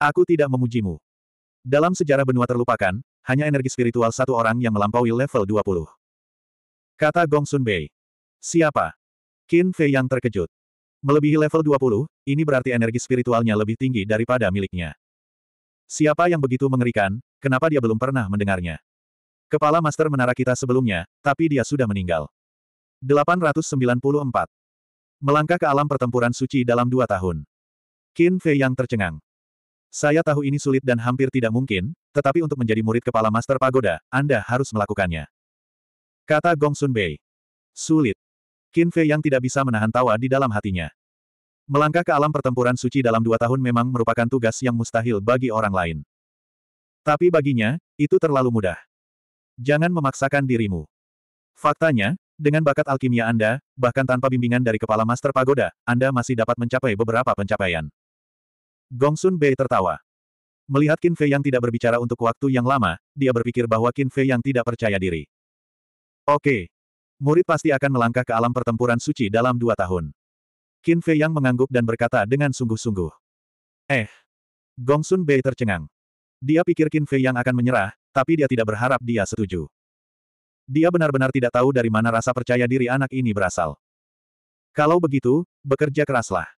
Aku tidak memujimu. Dalam sejarah benua terlupakan, hanya energi spiritual satu orang yang melampaui level 20. Kata Gong Sun Bei. Siapa? Qin Fei Yang terkejut. Melebihi level 20, ini berarti energi spiritualnya lebih tinggi daripada miliknya. Siapa yang begitu mengerikan, kenapa dia belum pernah mendengarnya? Kepala Master Menara kita sebelumnya, tapi dia sudah meninggal. 894. Melangkah ke alam pertempuran suci dalam dua tahun. Qin Fei yang tercengang. Saya tahu ini sulit dan hampir tidak mungkin, tetapi untuk menjadi murid kepala Master Pagoda, Anda harus melakukannya. Kata Gong Sun Bei. Sulit. Qin Fei yang tidak bisa menahan tawa di dalam hatinya. Melangkah ke alam pertempuran suci dalam dua tahun memang merupakan tugas yang mustahil bagi orang lain. Tapi baginya, itu terlalu mudah. Jangan memaksakan dirimu. Faktanya, dengan bakat alkimia Anda, bahkan tanpa bimbingan dari kepala Master Pagoda, Anda masih dapat mencapai beberapa pencapaian. Gongsun Bei tertawa. Melihat Qin Fei yang tidak berbicara untuk waktu yang lama, dia berpikir bahwa Qin Fei yang tidak percaya diri. Oke, Murid pasti akan melangkah ke alam pertempuran suci dalam dua tahun. Qin Fei Yang mengangguk dan berkata dengan sungguh-sungguh. Eh. Gong Sun Bei tercengang. Dia pikir Qin Fei Yang akan menyerah, tapi dia tidak berharap dia setuju. Dia benar-benar tidak tahu dari mana rasa percaya diri anak ini berasal. Kalau begitu, bekerja keraslah.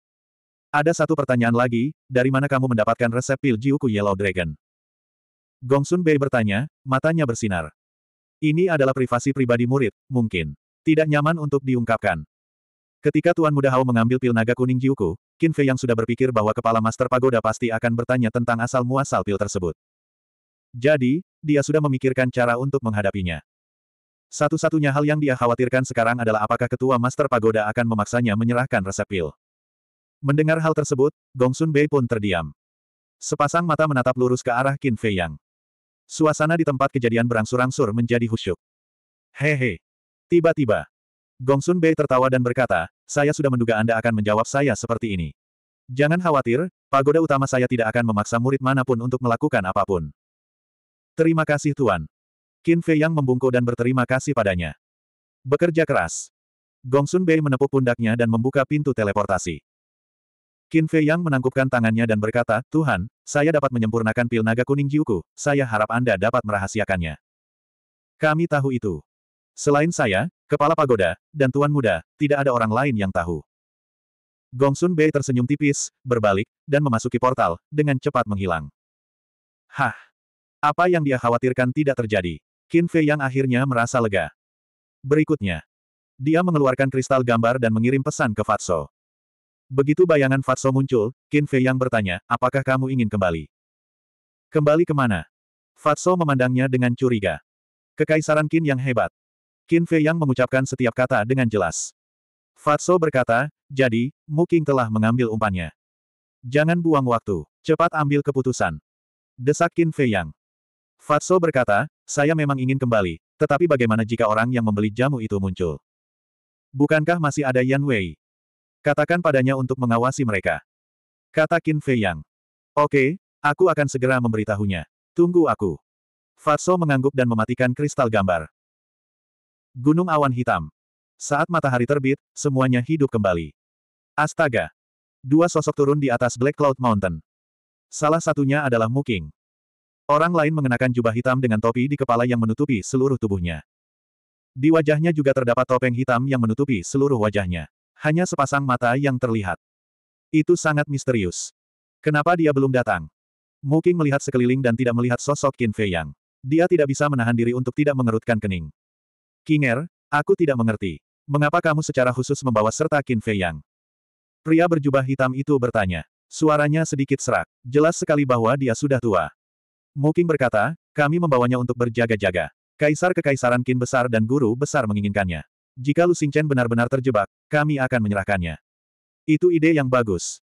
Ada satu pertanyaan lagi, dari mana kamu mendapatkan resep pil Jiuku Yellow Dragon? Gongsun Bei bertanya, matanya bersinar. Ini adalah privasi pribadi murid, mungkin. Tidak nyaman untuk diungkapkan. Ketika Tuan Muda Hao mengambil pil naga kuning Jiuku, Qin Fei yang sudah berpikir bahwa kepala Master Pagoda pasti akan bertanya tentang asal-muasal pil tersebut. Jadi, dia sudah memikirkan cara untuk menghadapinya. Satu-satunya hal yang dia khawatirkan sekarang adalah apakah ketua Master Pagoda akan memaksanya menyerahkan resep pil. Mendengar hal tersebut, Gong Sun Bei pun terdiam. Sepasang mata menatap lurus ke arah Qin Fei Yang. Suasana di tempat kejadian berangsur-angsur menjadi husyuk. Hehe. Tiba-tiba. Gongsun Bei tertawa dan berkata, saya sudah menduga Anda akan menjawab saya seperti ini. Jangan khawatir, pagoda utama saya tidak akan memaksa murid manapun untuk melakukan apapun. Terima kasih Tuan. Qin Fei Yang membungkuk dan berterima kasih padanya. Bekerja keras. Gongsun Bei menepuk pundaknya dan membuka pintu teleportasi. Qin Fei Yang menangkupkan tangannya dan berkata, Tuhan, saya dapat menyempurnakan pil naga kuning Jiuku, saya harap Anda dapat merahasiakannya. Kami tahu itu. Selain saya, Kepala Pagoda, dan Tuan Muda, tidak ada orang lain yang tahu. Gong Sun Bei tersenyum tipis, berbalik, dan memasuki portal, dengan cepat menghilang. Hah! Apa yang dia khawatirkan tidak terjadi. Qin Fei yang akhirnya merasa lega. Berikutnya. Dia mengeluarkan kristal gambar dan mengirim pesan ke Fatso. Begitu bayangan Fatso muncul, Qin Fei yang bertanya, apakah kamu ingin kembali? Kembali kemana? Fatso memandangnya dengan curiga. Kekaisaran Qin yang hebat. Qin Fei yang mengucapkan setiap kata dengan jelas. Fatso berkata, jadi, Qing telah mengambil umpannya. Jangan buang waktu, cepat ambil keputusan. Desak Qin Fei yang. Fatso berkata, saya memang ingin kembali, tetapi bagaimana jika orang yang membeli jamu itu muncul? Bukankah masih ada Yan Wei? Katakan padanya untuk mengawasi mereka. Kata Qin Fei Yang. Oke, aku akan segera memberitahunya. Tunggu aku. Fatso mengangguk dan mematikan kristal gambar. Gunung awan hitam. Saat matahari terbit, semuanya hidup kembali. Astaga! Dua sosok turun di atas Black Cloud Mountain. Salah satunya adalah Muking. Orang lain mengenakan jubah hitam dengan topi di kepala yang menutupi seluruh tubuhnya. Di wajahnya juga terdapat topeng hitam yang menutupi seluruh wajahnya. Hanya sepasang mata yang terlihat. Itu sangat misterius. Kenapa dia belum datang? Muking melihat sekeliling dan tidak melihat sosok Qin Fei Yang. Dia tidak bisa menahan diri untuk tidak mengerutkan kening. Kinger, aku tidak mengerti. Mengapa kamu secara khusus membawa serta Qin Fei Yang? Pria berjubah hitam itu bertanya. Suaranya sedikit serak. Jelas sekali bahwa dia sudah tua. Muking berkata, kami membawanya untuk berjaga-jaga. Kaisar Kekaisaran Qin besar dan guru besar menginginkannya. Jika Lu Xingchen benar-benar terjebak, kami akan menyerahkannya. Itu ide yang bagus.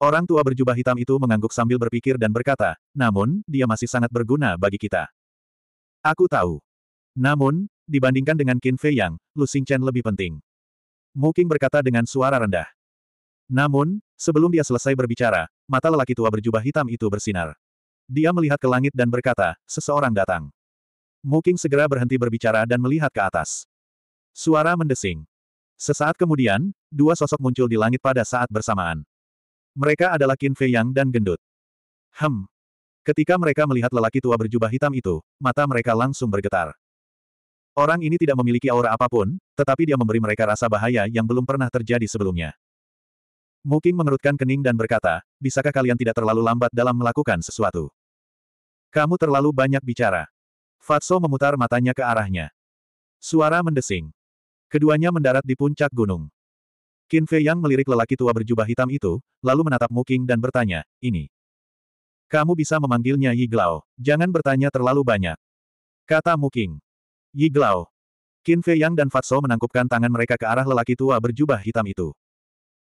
Orang tua berjubah hitam itu mengangguk sambil berpikir dan berkata, namun, dia masih sangat berguna bagi kita. Aku tahu. Namun, dibandingkan dengan Qin Fei Yang, Lu Xingchen lebih penting. Moking berkata dengan suara rendah. Namun, sebelum dia selesai berbicara, mata lelaki tua berjubah hitam itu bersinar. Dia melihat ke langit dan berkata, seseorang datang. Moking segera berhenti berbicara dan melihat ke atas. Suara mendesing. Sesaat kemudian, dua sosok muncul di langit pada saat bersamaan. Mereka adalah Qin Fei Yang dan gendut. Hem. Ketika mereka melihat lelaki tua berjubah hitam itu, mata mereka langsung bergetar. Orang ini tidak memiliki aura apapun, tetapi dia memberi mereka rasa bahaya yang belum pernah terjadi sebelumnya. Muking mengerutkan kening dan berkata, bisakah kalian tidak terlalu lambat dalam melakukan sesuatu? Kamu terlalu banyak bicara. Fatso memutar matanya ke arahnya. Suara mendesing. Keduanya mendarat di puncak gunung. Qin Fei Yang melirik lelaki tua berjubah hitam itu, lalu menatap Muking dan bertanya, ini. Kamu bisa memanggilnya Yi Glao, jangan bertanya terlalu banyak. Kata Muking. Yi Glao. Qin Fei Yang dan Fatso menangkupkan tangan mereka ke arah lelaki tua berjubah hitam itu.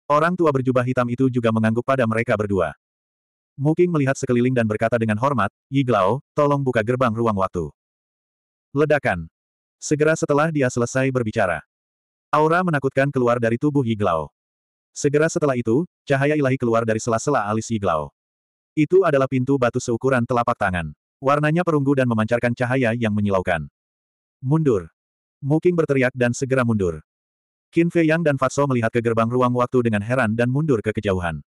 Orang tua berjubah hitam itu juga mengangguk pada mereka berdua. Muking melihat sekeliling dan berkata dengan hormat, Yi Glao, tolong buka gerbang ruang waktu. Ledakan. Segera setelah dia selesai berbicara, aura menakutkan keluar dari tubuh Yiglao. Segera setelah itu, cahaya ilahi keluar dari sela-sela alis Yiglao. Itu adalah pintu batu seukuran telapak tangan. Warnanya perunggu dan memancarkan cahaya yang menyilaukan. Mundur. Muking berteriak dan segera mundur. Qin Fei Yang dan Fatso melihat ke gerbang ruang waktu dengan heran dan mundur ke kejauhan.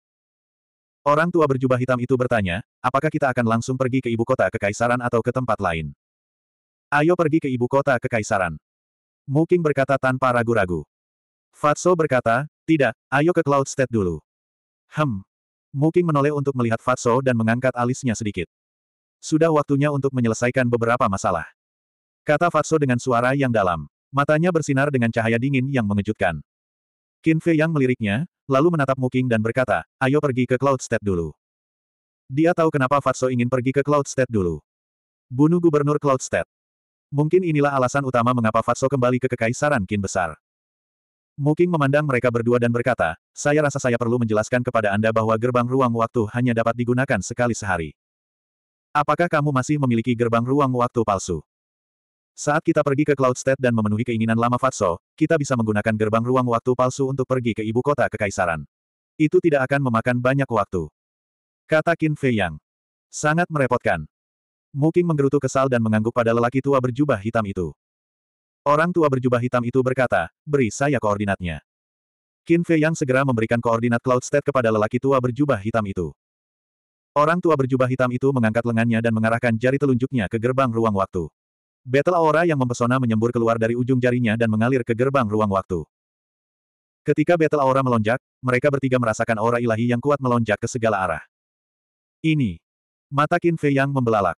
Orang tua berjubah hitam itu bertanya, apakah kita akan langsung pergi ke ibu kota kekaisaran atau ke tempat lain? Ayo pergi ke ibu kota kekaisaran. Muking berkata tanpa ragu-ragu. Fatso berkata, tidak, ayo ke Cloud State dulu. Hem. Muking menoleh untuk melihat Fatso dan mengangkat alisnya sedikit. Sudah waktunya untuk menyelesaikan beberapa masalah. Kata Fatso dengan suara yang dalam. Matanya bersinar dengan cahaya dingin yang mengejutkan. Qin Fei yang meliriknya, lalu menatap Muking dan berkata, ayo pergi ke Cloud State dulu. Dia tahu kenapa Fatso ingin pergi ke Cloud State dulu. Bunuh Gubernur Cloud State. Mungkin inilah alasan utama mengapa Fatso kembali ke kekaisaran Kin Besar. Muking memandang mereka berdua dan berkata, saya rasa saya perlu menjelaskan kepada Anda bahwa gerbang ruang waktu hanya dapat digunakan sekali sehari. Apakah kamu masih memiliki gerbang ruang waktu palsu? Saat kita pergi ke Cloud State dan memenuhi keinginan lama Fatso, kita bisa menggunakan gerbang ruang waktu palsu untuk pergi ke ibu kota kekaisaran. Itu tidak akan memakan banyak waktu. Kata Qin Fei Yang. Sangat merepotkan. Muking menggerutu kesal dan mengangguk pada lelaki tua berjubah hitam itu. Orang tua berjubah hitam itu berkata, beri saya koordinatnya. Qin Fei Yang segera memberikan koordinat Cloud State kepada lelaki tua berjubah hitam itu. Orang tua berjubah hitam itu mengangkat lengannya dan mengarahkan jari telunjuknya ke gerbang ruang waktu. Battle aura yang mempesona menyembur keluar dari ujung jarinya dan mengalir ke gerbang ruang waktu. Ketika battle aura melonjak, mereka bertiga merasakan aura ilahi yang kuat melonjak ke segala arah. Ini. Mata Qin Fei Yang membelalak.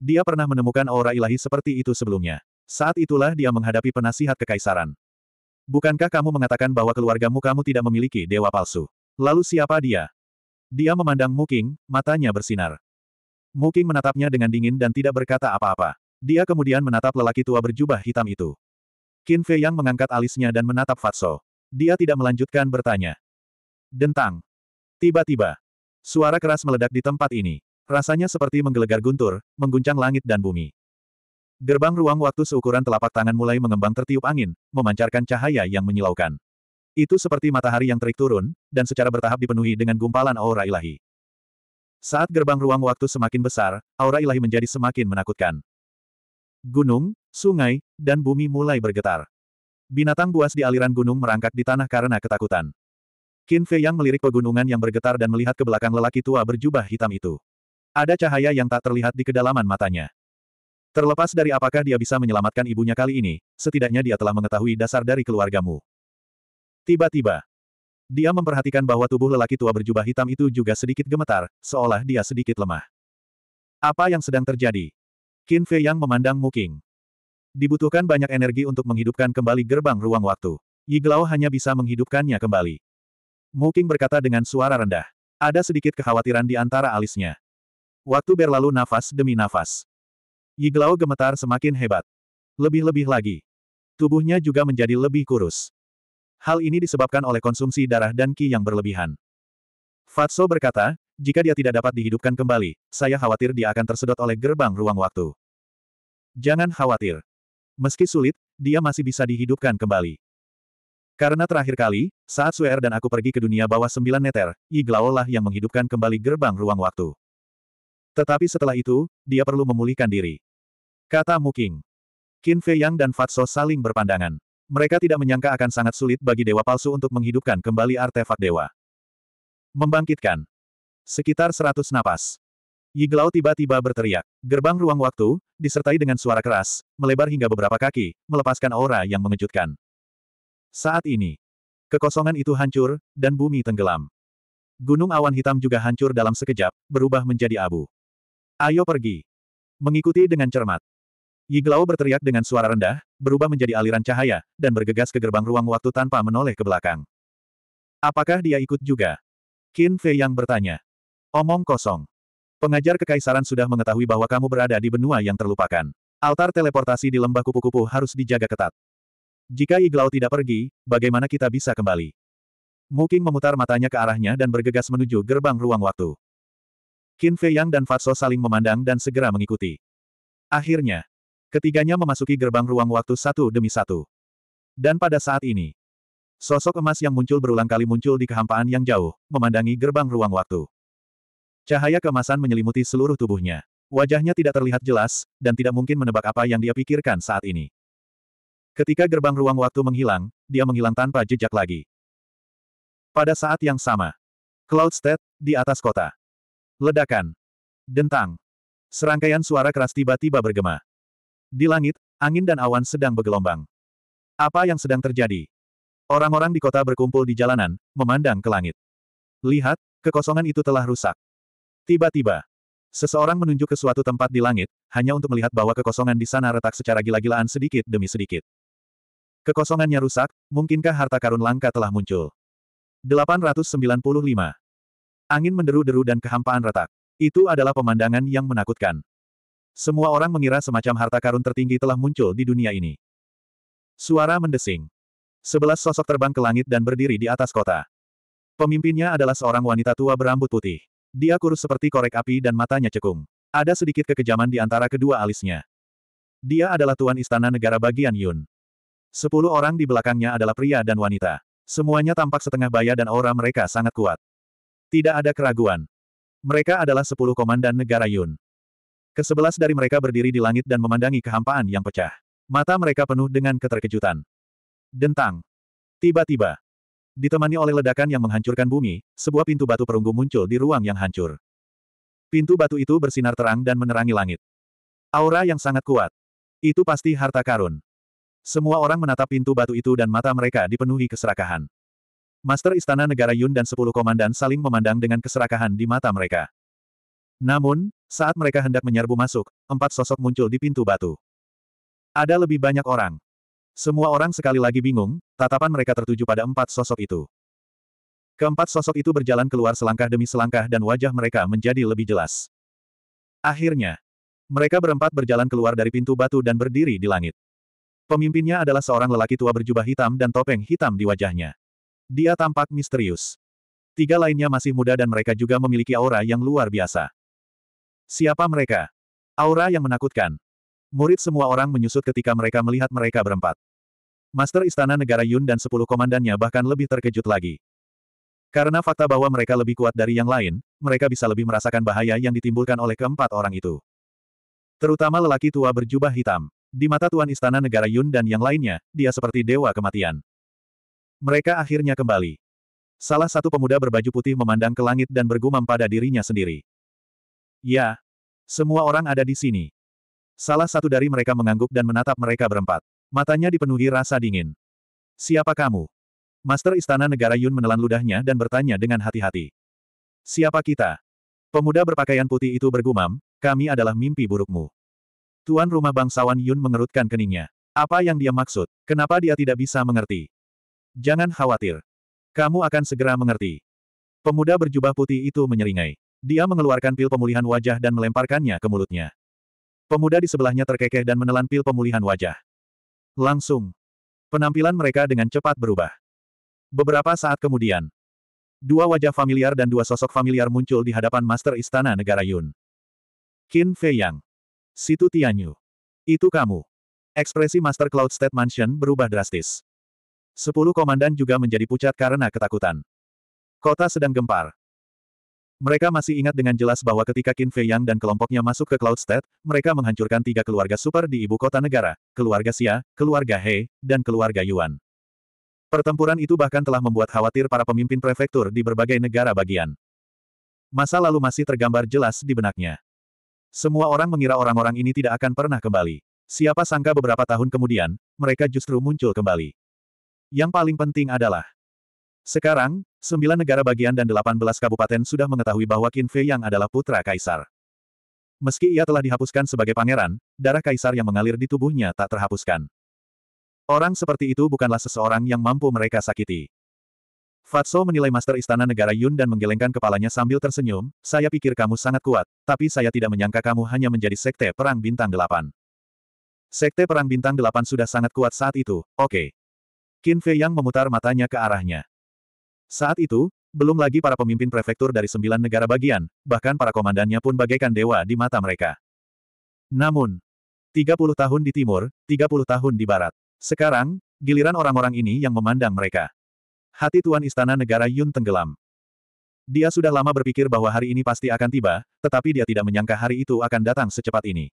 Dia pernah menemukan aura ilahi seperti itu sebelumnya. Saat itulah dia menghadapi penasihat kekaisaran. Bukankah kamu mengatakan bahwa keluargamu kamu tidak memiliki dewa palsu? Lalu siapa dia? Dia memandang Muking, matanya bersinar. Muking menatapnya dengan dingin dan tidak berkata apa-apa. Dia kemudian menatap lelaki tua berjubah hitam itu. Qin Fei Yang mengangkat alisnya dan menatap Fatso. Dia tidak melanjutkan bertanya. Dentang. Tiba-tiba. Suara keras meledak di tempat ini. Rasanya seperti menggelegar guntur, mengguncang langit dan bumi. Gerbang ruang waktu seukuran telapak tangan mulai mengembang tertiup angin, memancarkan cahaya yang menyilaukan. Itu seperti matahari yang terik turun, dan secara bertahap dipenuhi dengan gumpalan aura ilahi. Saat gerbang ruang waktu semakin besar, aura ilahi menjadi semakin menakutkan. Gunung, sungai, dan bumi mulai bergetar. Binatang buas di aliran gunung merangkak di tanah karena ketakutan. Qin Fei yang melirik pegunungan yang bergetar dan melihat ke belakang lelaki tua berjubah hitam itu. Ada cahaya yang tak terlihat di kedalaman matanya. Terlepas dari apakah dia bisa menyelamatkan ibunya kali ini, setidaknya dia telah mengetahui dasar dari keluargamu. Tiba-tiba, dia memperhatikan bahwa tubuh lelaki tua berjubah hitam itu juga sedikit gemetar, seolah dia sedikit lemah. Apa yang sedang terjadi? Qin Fei yang memandang Muking. Dibutuhkan banyak energi untuk menghidupkan kembali gerbang ruang waktu. Yi Glao hanya bisa menghidupkannya kembali. Muking berkata dengan suara rendah. Ada sedikit kekhawatiran di antara alisnya. Waktu berlalu nafas demi nafas. Yiglao gemetar semakin hebat. Lebih-lebih lagi. Tubuhnya juga menjadi lebih kurus. Hal ini disebabkan oleh konsumsi darah dan ki yang berlebihan. Fatso berkata, jika dia tidak dapat dihidupkan kembali, saya khawatir dia akan tersedot oleh gerbang ruang waktu. Jangan khawatir. Meski sulit, dia masih bisa dihidupkan kembali. Karena terakhir kali, saat Suer dan aku pergi ke dunia bawah sembilan neter, Yiglao lah yang menghidupkan kembali gerbang ruang waktu. Tetapi setelah itu, dia perlu memulihkan diri. Kata Muking. Qin Fei Yang dan Fatso saling berpandangan. Mereka tidak menyangka akan sangat sulit bagi dewa palsu untuk menghidupkan kembali artefak dewa. Membangkitkan. Sekitar seratus napas. Yiglau tiba-tiba berteriak. Gerbang ruang waktu, disertai dengan suara keras, melebar hingga beberapa kaki, melepaskan aura yang mengejutkan. Saat ini, kekosongan itu hancur, dan bumi tenggelam. Gunung awan hitam juga hancur dalam sekejap, berubah menjadi abu. Ayo pergi. Mengikuti dengan cermat. Yiglao berteriak dengan suara rendah, berubah menjadi aliran cahaya, dan bergegas ke gerbang ruang waktu tanpa menoleh ke belakang. Apakah dia ikut juga? Qin Fei yang bertanya. Omong kosong. Pengajar kekaisaran sudah mengetahui bahwa kamu berada di benua yang terlupakan. Altar teleportasi di lembah kupu-kupu harus dijaga ketat. Jika Iglau tidak pergi, bagaimana kita bisa kembali? Mungkin memutar matanya ke arahnya dan bergegas menuju gerbang ruang waktu. Qin Fei Yang dan Fatso saling memandang dan segera mengikuti. Akhirnya, ketiganya memasuki gerbang ruang waktu satu demi satu. Dan pada saat ini, sosok emas yang muncul berulang kali muncul di kehampaan yang jauh, memandangi gerbang ruang waktu. Cahaya kemasan menyelimuti seluruh tubuhnya. Wajahnya tidak terlihat jelas, dan tidak mungkin menebak apa yang dia pikirkan saat ini. Ketika gerbang ruang waktu menghilang, dia menghilang tanpa jejak lagi. Pada saat yang sama, Cloud State, di atas kota. Ledakan. Dentang. Serangkaian suara keras tiba-tiba bergema. Di langit, angin dan awan sedang bergelombang. Apa yang sedang terjadi? Orang-orang di kota berkumpul di jalanan, memandang ke langit. Lihat, kekosongan itu telah rusak. Tiba-tiba, seseorang menunjuk ke suatu tempat di langit, hanya untuk melihat bahwa kekosongan di sana retak secara gila-gilaan sedikit demi sedikit. Kekosongannya rusak, mungkinkah harta karun langka telah muncul? 895. Angin menderu-deru dan kehampaan retak. Itu adalah pemandangan yang menakutkan. Semua orang mengira semacam harta karun tertinggi telah muncul di dunia ini. Suara mendesing. Sebelas sosok terbang ke langit dan berdiri di atas kota. Pemimpinnya adalah seorang wanita tua berambut putih. Dia kurus seperti korek api dan matanya cekung. Ada sedikit kekejaman di antara kedua alisnya. Dia adalah tuan istana negara bagian Yun. Sepuluh orang di belakangnya adalah pria dan wanita. Semuanya tampak setengah baya dan aura mereka sangat kuat. Tidak ada keraguan. Mereka adalah sepuluh komandan negara Yun. Kesebelas dari mereka berdiri di langit dan memandangi kehampaan yang pecah. Mata mereka penuh dengan keterkejutan. Dentang. Tiba-tiba. Ditemani oleh ledakan yang menghancurkan bumi, sebuah pintu batu perunggu muncul di ruang yang hancur. Pintu batu itu bersinar terang dan menerangi langit. Aura yang sangat kuat. Itu pasti harta karun. Semua orang menatap pintu batu itu dan mata mereka dipenuhi keserakahan. Master Istana Negara Yun dan sepuluh komandan saling memandang dengan keserakahan di mata mereka. Namun, saat mereka hendak menyerbu masuk, empat sosok muncul di pintu batu. Ada lebih banyak orang. Semua orang sekali lagi bingung, tatapan mereka tertuju pada empat sosok itu. Keempat sosok itu berjalan keluar selangkah demi selangkah dan wajah mereka menjadi lebih jelas. Akhirnya, mereka berempat berjalan keluar dari pintu batu dan berdiri di langit. Pemimpinnya adalah seorang lelaki tua berjubah hitam dan topeng hitam di wajahnya. Dia tampak misterius. Tiga lainnya masih muda dan mereka juga memiliki aura yang luar biasa. Siapa mereka? Aura yang menakutkan. Murid semua orang menyusut ketika mereka melihat mereka berempat. Master Istana Negara Yun dan sepuluh komandannya bahkan lebih terkejut lagi. Karena fakta bahwa mereka lebih kuat dari yang lain, mereka bisa lebih merasakan bahaya yang ditimbulkan oleh keempat orang itu. Terutama lelaki tua berjubah hitam. Di mata Tuan Istana Negara Yun dan yang lainnya, dia seperti dewa kematian. Mereka akhirnya kembali. Salah satu pemuda berbaju putih memandang ke langit dan bergumam pada dirinya sendiri. Ya. Semua orang ada di sini. Salah satu dari mereka mengangguk dan menatap mereka berempat. Matanya dipenuhi rasa dingin. Siapa kamu? Master Istana Negara Yun menelan ludahnya dan bertanya dengan hati-hati. Siapa kita? Pemuda berpakaian putih itu bergumam, kami adalah mimpi burukmu. Tuan rumah bangsawan Yun mengerutkan keningnya. Apa yang dia maksud? Kenapa dia tidak bisa mengerti? Jangan khawatir. Kamu akan segera mengerti. Pemuda berjubah putih itu menyeringai. Dia mengeluarkan pil pemulihan wajah dan melemparkannya ke mulutnya. Pemuda di sebelahnya terkekeh dan menelan pil pemulihan wajah. Langsung. Penampilan mereka dengan cepat berubah. Beberapa saat kemudian, dua wajah familiar dan dua sosok familiar muncul di hadapan Master Istana Negara Yun. Qin Fei Yang. Situ Tianyu. Itu kamu. Ekspresi Master Cloud State Mansion berubah drastis. Sepuluh komandan juga menjadi pucat karena ketakutan. Kota sedang gempar. Mereka masih ingat dengan jelas bahwa ketika Qin Fei Yang dan kelompoknya masuk ke Cloud State, mereka menghancurkan tiga keluarga super di ibu kota negara, keluarga Xia, keluarga He, dan keluarga Yuan. Pertempuran itu bahkan telah membuat khawatir para pemimpin prefektur di berbagai negara bagian. Masa lalu masih tergambar jelas di benaknya. Semua orang mengira orang-orang ini tidak akan pernah kembali. Siapa sangka beberapa tahun kemudian, mereka justru muncul kembali. Yang paling penting adalah, sekarang, sembilan negara bagian dan delapan belas kabupaten sudah mengetahui bahwa Qin Fei yang adalah putra kaisar. Meski ia telah dihapuskan sebagai pangeran, darah kaisar yang mengalir di tubuhnya tak terhapuskan. Orang seperti itu bukanlah seseorang yang mampu mereka sakiti. Fatso menilai Master Istana Negara Yun dan menggelengkan kepalanya sambil tersenyum, saya pikir kamu sangat kuat, tapi saya tidak menyangka kamu hanya menjadi Sekte Perang Bintang Delapan. Sekte Perang Bintang Delapan sudah sangat kuat saat itu, oke. Okay. Qin Fei Yang memutar matanya ke arahnya. Saat itu, belum lagi para pemimpin prefektur dari sembilan negara bagian, bahkan para komandannya pun bagaikan dewa di mata mereka. Namun, 30 tahun di timur, 30 tahun di barat. Sekarang, giliran orang-orang ini yang memandang mereka. Hati Tuan Istana Negara Yun tenggelam. Dia sudah lama berpikir bahwa hari ini pasti akan tiba, tetapi dia tidak menyangka hari itu akan datang secepat ini.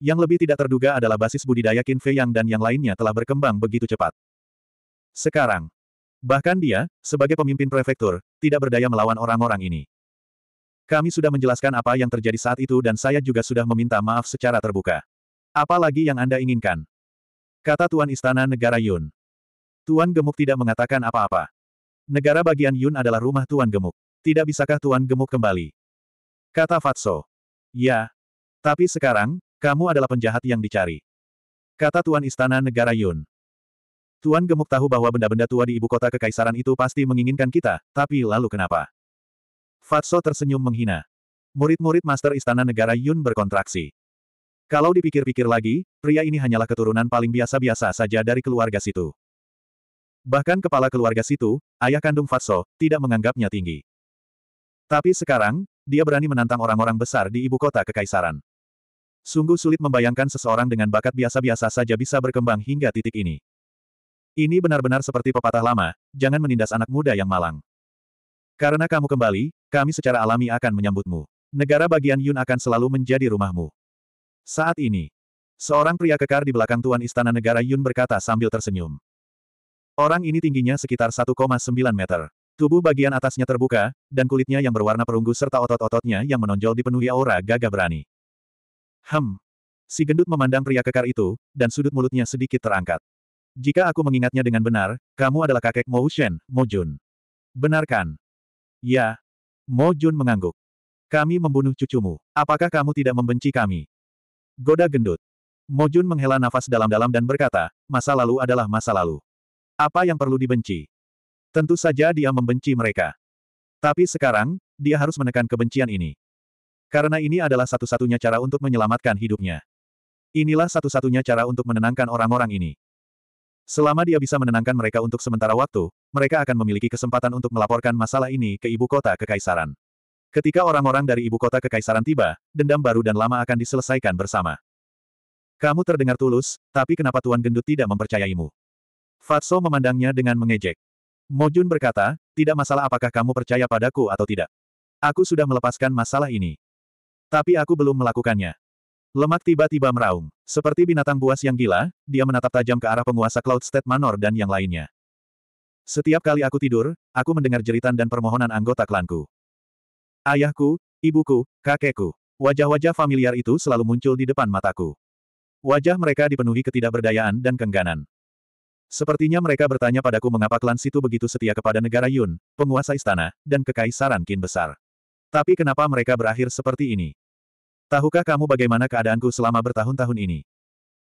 Yang lebih tidak terduga adalah basis budidaya Qin Fei Yang dan yang lainnya telah berkembang begitu cepat. Sekarang. Bahkan dia, sebagai pemimpin prefektur, tidak berdaya melawan orang-orang ini. Kami sudah menjelaskan apa yang terjadi saat itu dan saya juga sudah meminta maaf secara terbuka. Apa lagi yang Anda inginkan? Kata Tuan Istana Negara Yun. Tuan Gemuk tidak mengatakan apa-apa. Negara bagian Yun adalah rumah Tuan Gemuk. Tidak bisakah Tuan Gemuk kembali? Kata Fatso. Ya. Tapi sekarang, kamu adalah penjahat yang dicari. Kata Tuan Istana Negara Yun. Tuan Gemuk tahu bahwa benda-benda tua di ibu kota kekaisaran itu pasti menginginkan kita, tapi lalu kenapa? Fatso tersenyum menghina. Murid-murid Master Istana Negara Yun berkontraksi. Kalau dipikir-pikir lagi, pria ini hanyalah keturunan paling biasa-biasa saja dari keluarga situ. Bahkan kepala keluarga situ, ayah kandung Fatso, tidak menganggapnya tinggi. Tapi sekarang, dia berani menantang orang-orang besar di ibu kota kekaisaran. Sungguh sulit membayangkan seseorang dengan bakat biasa-biasa saja bisa berkembang hingga titik ini. Ini benar-benar seperti pepatah lama, jangan menindas anak muda yang malang. Karena kamu kembali, kami secara alami akan menyambutmu. Negara bagian Yun akan selalu menjadi rumahmu. Saat ini, seorang pria kekar di belakang Tuan Istana Negara Yun berkata sambil tersenyum. Orang ini tingginya sekitar 1,9 meter. Tubuh bagian atasnya terbuka, dan kulitnya yang berwarna perunggu serta otot-ototnya yang menonjol dipenuhi aura gagah berani. Hem. Si gendut memandang pria kekar itu, dan sudut mulutnya sedikit terangkat. Jika aku mengingatnya dengan benar, kamu adalah kakek Mo Shen, Mo Jun. Benar Ya. Mo Jun mengangguk. Kami membunuh cucumu. Apakah kamu tidak membenci kami? Goda gendut. Mo Jun menghela nafas dalam-dalam dan berkata, masa lalu adalah masa lalu. Apa yang perlu dibenci? Tentu saja dia membenci mereka. Tapi sekarang, dia harus menekan kebencian ini. Karena ini adalah satu-satunya cara untuk menyelamatkan hidupnya. Inilah satu-satunya cara untuk menenangkan orang-orang ini. Selama dia bisa menenangkan mereka untuk sementara waktu, mereka akan memiliki kesempatan untuk melaporkan masalah ini ke ibu kota kekaisaran. Ketika orang-orang dari ibu kota kekaisaran tiba, dendam baru dan lama akan diselesaikan bersama. Kamu terdengar tulus, tapi kenapa Tuan Gendut tidak mempercayaimu? Fatso memandangnya dengan mengejek. Mojun berkata, tidak masalah apakah kamu percaya padaku atau tidak. Aku sudah melepaskan masalah ini. Tapi aku belum melakukannya. Lemak tiba-tiba meraung. Seperti binatang buas yang gila, dia menatap tajam ke arah penguasa Cloud State Manor dan yang lainnya. Setiap kali aku tidur, aku mendengar jeritan dan permohonan anggota klanku. Ayahku, ibuku, kakekku. Wajah-wajah familiar itu selalu muncul di depan mataku. Wajah mereka dipenuhi ketidakberdayaan dan kengganan. Sepertinya mereka bertanya padaku mengapa klan situ begitu setia kepada negara Yun, penguasa istana, dan kekaisaran kin besar. Tapi kenapa mereka berakhir seperti ini? Tahukah kamu bagaimana keadaanku selama bertahun-tahun ini?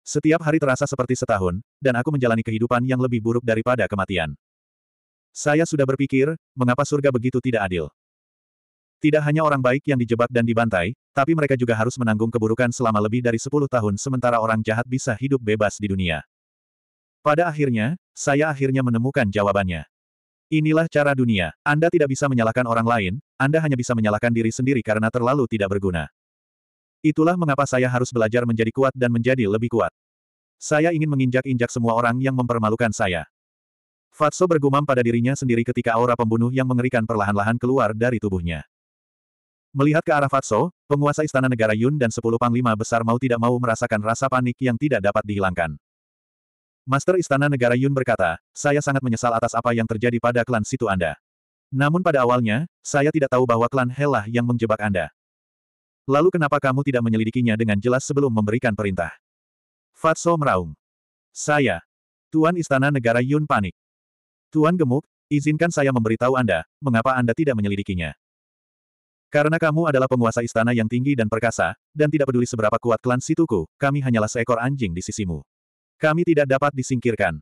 Setiap hari terasa seperti setahun, dan aku menjalani kehidupan yang lebih buruk daripada kematian. Saya sudah berpikir, mengapa surga begitu tidak adil? Tidak hanya orang baik yang dijebak dan dibantai, tapi mereka juga harus menanggung keburukan selama lebih dari 10 tahun sementara orang jahat bisa hidup bebas di dunia. Pada akhirnya, saya akhirnya menemukan jawabannya. Inilah cara dunia, Anda tidak bisa menyalahkan orang lain, Anda hanya bisa menyalahkan diri sendiri karena terlalu tidak berguna. Itulah mengapa saya harus belajar menjadi kuat dan menjadi lebih kuat. Saya ingin menginjak-injak semua orang yang mempermalukan saya. Fatso bergumam pada dirinya sendiri ketika aura pembunuh yang mengerikan perlahan-lahan keluar dari tubuhnya. Melihat ke arah Fatso, penguasa Istana Negara Yun dan sepuluh panglima besar mau tidak mau merasakan rasa panik yang tidak dapat dihilangkan. Master Istana Negara Yun berkata, saya sangat menyesal atas apa yang terjadi pada klan situ Anda. Namun pada awalnya, saya tidak tahu bahwa klan Helah yang menjebak Anda. Lalu kenapa kamu tidak menyelidikinya dengan jelas sebelum memberikan perintah? Fatso meraung. Saya. Tuan Istana Negara Yun panik. Tuan Gemuk, izinkan saya memberitahu Anda, mengapa Anda tidak menyelidikinya. Karena kamu adalah penguasa istana yang tinggi dan perkasa, dan tidak peduli seberapa kuat klan Situku, kami hanyalah seekor anjing di sisimu. Kami tidak dapat disingkirkan.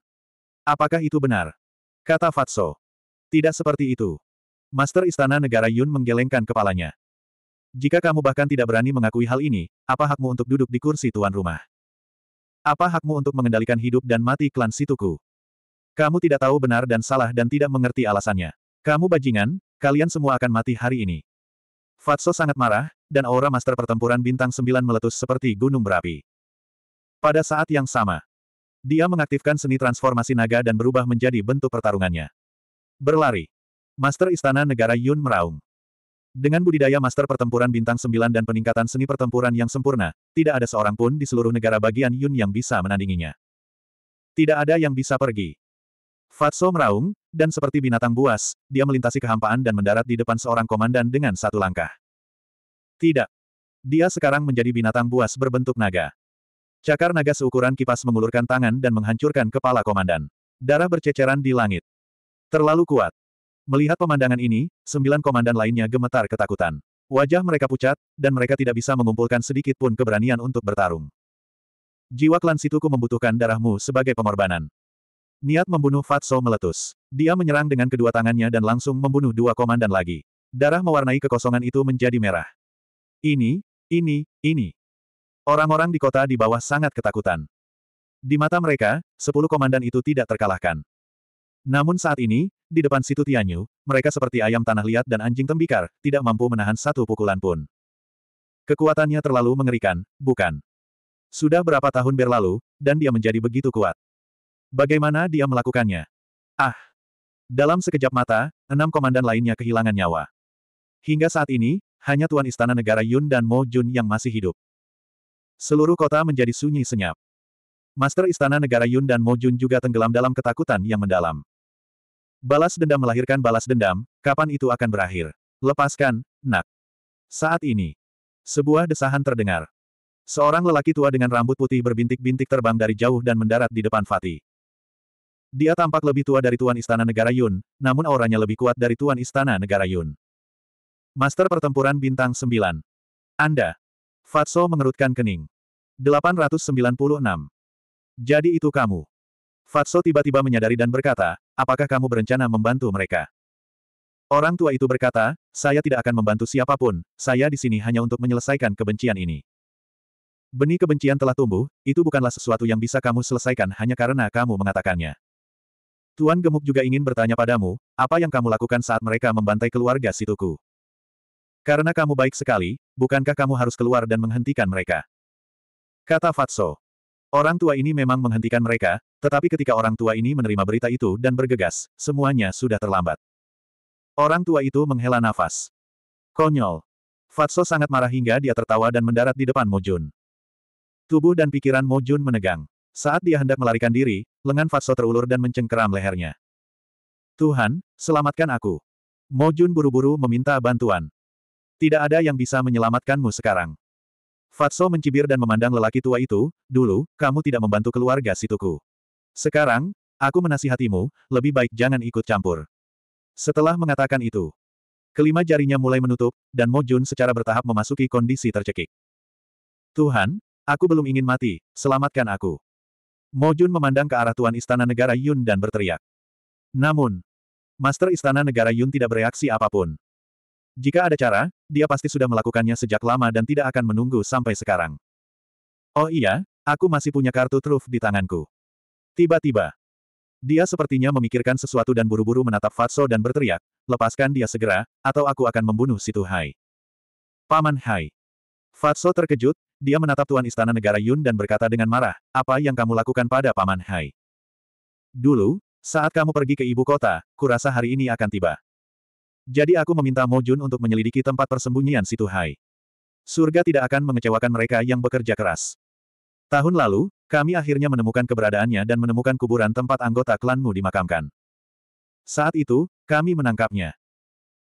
Apakah itu benar? Kata Fatso. Tidak seperti itu. Master Istana Negara Yun menggelengkan kepalanya. Jika kamu bahkan tidak berani mengakui hal ini, apa hakmu untuk duduk di kursi tuan rumah? Apa hakmu untuk mengendalikan hidup dan mati klan Situku? Kamu tidak tahu benar dan salah dan tidak mengerti alasannya. Kamu bajingan, kalian semua akan mati hari ini. Fatso sangat marah, dan aura master pertempuran bintang 9 meletus seperti gunung berapi. Pada saat yang sama, dia mengaktifkan seni transformasi naga dan berubah menjadi bentuk pertarungannya. Berlari. Master Istana Negara Yun meraung. Dengan budidaya master pertempuran bintang 9 dan peningkatan seni pertempuran yang sempurna, tidak ada seorang pun di seluruh negara bagian Yun yang bisa menandinginya. Tidak ada yang bisa pergi. Fatso meraung, dan seperti binatang buas, dia melintasi kehampaan dan mendarat di depan seorang komandan dengan satu langkah. Tidak. Dia sekarang menjadi binatang buas berbentuk naga. Cakar naga seukuran kipas mengulurkan tangan dan menghancurkan kepala komandan. Darah berceceran di langit. Terlalu kuat. Melihat pemandangan ini, sembilan komandan lainnya gemetar ketakutan. Wajah mereka pucat, dan mereka tidak bisa mengumpulkan sedikit pun keberanian untuk bertarung. Jiwa klan Situku membutuhkan darahmu sebagai pengorbanan. Niat membunuh Fatso meletus. Dia menyerang dengan kedua tangannya dan langsung membunuh dua komandan lagi. Darah mewarnai kekosongan itu menjadi merah. Ini, ini, ini. Orang-orang di kota di bawah sangat ketakutan. Di mata mereka, sepuluh komandan itu tidak terkalahkan. Namun saat ini, di depan situ Tianyu, mereka seperti ayam tanah liat dan anjing tembikar, tidak mampu menahan satu pukulan pun. Kekuatannya terlalu mengerikan, bukan? Sudah berapa tahun berlalu, dan dia menjadi begitu kuat. Bagaimana dia melakukannya? Ah! Dalam sekejap mata, enam komandan lainnya kehilangan nyawa. Hingga saat ini, hanya Tuan Istana Negara Yun dan Mo Jun yang masih hidup. Seluruh kota menjadi sunyi senyap. Master Istana Negara Yun dan Mo Jun juga tenggelam dalam ketakutan yang mendalam. Balas dendam melahirkan balas dendam, kapan itu akan berakhir? Lepaskan, nak. Saat ini. Sebuah desahan terdengar. Seorang lelaki tua dengan rambut putih berbintik-bintik terbang dari jauh dan mendarat di depan Fatih. Dia tampak lebih tua dari Tuan Istana Negara Yun, namun auranya lebih kuat dari Tuan Istana Negara Yun. Master Pertempuran Bintang 9. Anda. Fatso mengerutkan kening. 896. Jadi itu kamu. Fatso tiba-tiba menyadari dan berkata, apakah kamu berencana membantu mereka? Orang tua itu berkata, saya tidak akan membantu siapapun, saya di sini hanya untuk menyelesaikan kebencian ini. Benih kebencian telah tumbuh, itu bukanlah sesuatu yang bisa kamu selesaikan hanya karena kamu mengatakannya. Tuan Gemuk juga ingin bertanya padamu, apa yang kamu lakukan saat mereka membantai keluarga Situku? Karena kamu baik sekali, bukankah kamu harus keluar dan menghentikan mereka? Kata Fatso. Orang tua ini memang menghentikan mereka, tetapi ketika orang tua ini menerima berita itu dan bergegas, semuanya sudah terlambat. Orang tua itu menghela nafas. Konyol. Fatso sangat marah hingga dia tertawa dan mendarat di depan Mojun. Tubuh dan pikiran Mojun menegang. Saat dia hendak melarikan diri, lengan Fatso terulur dan mencengkeram lehernya. Tuhan, selamatkan aku. Mojun buru-buru meminta bantuan. Tidak ada yang bisa menyelamatkanmu sekarang. Fatso mencibir dan memandang lelaki tua itu, dulu, kamu tidak membantu keluarga situku. Sekarang, aku menasihatimu, lebih baik jangan ikut campur. Setelah mengatakan itu, kelima jarinya mulai menutup, dan Mojun secara bertahap memasuki kondisi tercekik. Tuhan, aku belum ingin mati, selamatkan aku. Mojun memandang ke arah Tuan Istana Negara Yun dan berteriak. Namun, Master Istana Negara Yun tidak bereaksi apapun. Jika ada cara, dia pasti sudah melakukannya sejak lama dan tidak akan menunggu sampai sekarang. Oh iya, aku masih punya kartu truf di tanganku. Tiba-tiba, dia sepertinya memikirkan sesuatu dan buru-buru menatap Fatso dan berteriak, lepaskan dia segera, atau aku akan membunuh situ Hai. Paman Hai. Fatso terkejut, dia menatap Tuan Istana Negara Yun dan berkata dengan marah, apa yang kamu lakukan pada Paman Hai? Dulu, saat kamu pergi ke ibu kota, kurasa hari ini akan tiba. Jadi aku meminta Mo Jun untuk menyelidiki tempat persembunyian situ Hai. Surga tidak akan mengecewakan mereka yang bekerja keras. Tahun lalu, kami akhirnya menemukan keberadaannya dan menemukan kuburan tempat anggota klanmu dimakamkan. Saat itu, kami menangkapnya.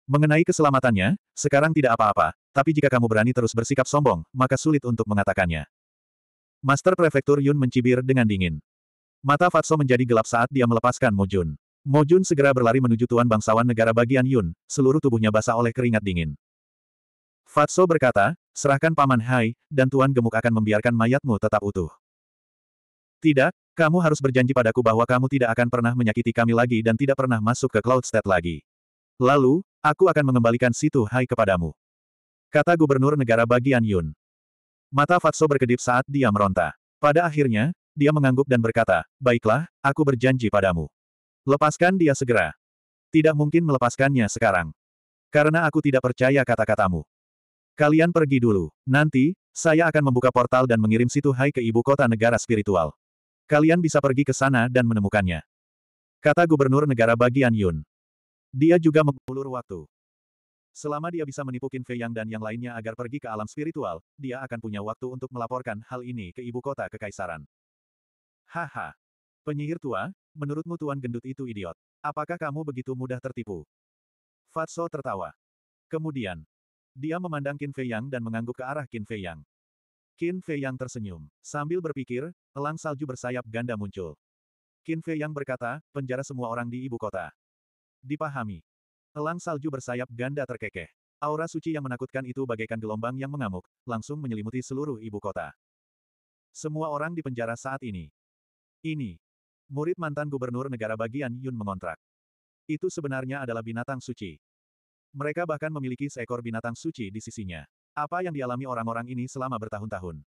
Mengenai keselamatannya, sekarang tidak apa-apa, tapi jika kamu berani terus bersikap sombong, maka sulit untuk mengatakannya. Master Prefektur Yun mencibir dengan dingin. Mata Fatso menjadi gelap saat dia melepaskan Mojun. Mojun segera berlari menuju tuan bangsawan negara bagian Yun, seluruh tubuhnya basah oleh keringat dingin. Fatso berkata, serahkan Paman Hai, dan Tuan Gemuk akan membiarkan mayatmu tetap utuh. Tidak, kamu harus berjanji padaku bahwa kamu tidak akan pernah menyakiti kami lagi dan tidak pernah masuk ke Cloud State lagi. Lalu, aku akan mengembalikan situ Hai kepadamu. Kata Gubernur Negara Bagian Yun. Mata Fatso berkedip saat dia meronta. Pada akhirnya, dia mengangguk dan berkata, Baiklah, aku berjanji padamu. Lepaskan dia segera. Tidak mungkin melepaskannya sekarang. Karena aku tidak percaya kata-katamu. Kalian pergi dulu. Nanti, saya akan membuka portal dan mengirim situ Hai ke ibu kota negara spiritual. Kalian bisa pergi ke sana dan menemukannya. Kata Gubernur Negara bagian Yun. Dia juga mengulur waktu. Selama dia bisa menipu Qin Fei Yang dan yang lainnya agar pergi ke alam spiritual, dia akan punya waktu untuk melaporkan hal ini ke ibu kota kekaisaran. Haha. Penyihir tua, Menurutmu tuan gendut itu idiot. Apakah kamu begitu mudah tertipu? Fatso tertawa. Kemudian, dia memandang Qin Fei Yang dan mengangguk ke arah Qin Fei Yang. Qin Fei Yang tersenyum. Sambil berpikir, elang salju bersayap ganda muncul. Qin Fei Yang berkata, penjara semua orang di ibu kota. Dipahami. Elang salju bersayap ganda terkekeh. Aura suci yang menakutkan itu bagaikan gelombang yang mengamuk, langsung menyelimuti seluruh ibu kota. Semua orang di penjara saat ini. Ini, Murid mantan gubernur negara bagian Yun mengontrak. Itu sebenarnya adalah binatang suci. Mereka bahkan memiliki seekor binatang suci di sisinya. Apa yang dialami orang-orang ini selama bertahun-tahun.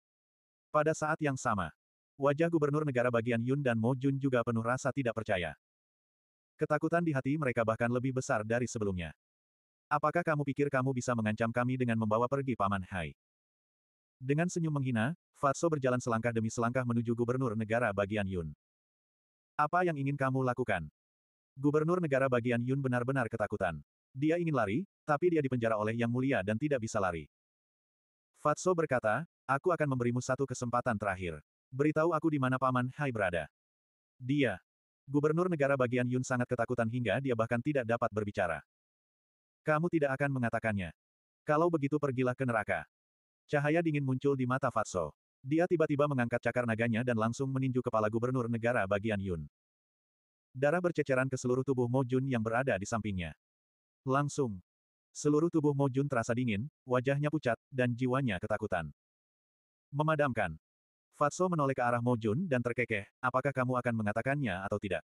Pada saat yang sama, wajah gubernur negara bagian Yun dan Mo Jun juga penuh rasa tidak percaya. Ketakutan di hati mereka bahkan lebih besar dari sebelumnya. Apakah kamu pikir kamu bisa mengancam kami dengan membawa pergi Paman Hai? Dengan senyum menghina, Fatso berjalan selangkah demi selangkah menuju gubernur negara bagian Yun. Apa yang ingin kamu lakukan? Gubernur negara bagian Yun benar-benar ketakutan. Dia ingin lari, tapi dia dipenjara oleh Yang Mulia dan tidak bisa lari. Fatso berkata, aku akan memberimu satu kesempatan terakhir. Beritahu aku di mana Paman Hai berada. Dia. Gubernur negara bagian Yun sangat ketakutan hingga dia bahkan tidak dapat berbicara. Kamu tidak akan mengatakannya. Kalau begitu pergilah ke neraka. Cahaya dingin muncul di mata Fatso. Dia tiba-tiba mengangkat cakar naganya dan langsung meninju kepala gubernur negara bagian Yun. Darah berceceran ke seluruh tubuh Mo Jun yang berada di sampingnya. Langsung. Seluruh tubuh Mo Jun terasa dingin, wajahnya pucat, dan jiwanya ketakutan. Memadamkan. Fatso menoleh ke arah Mo Jun dan terkekeh, apakah kamu akan mengatakannya atau tidak?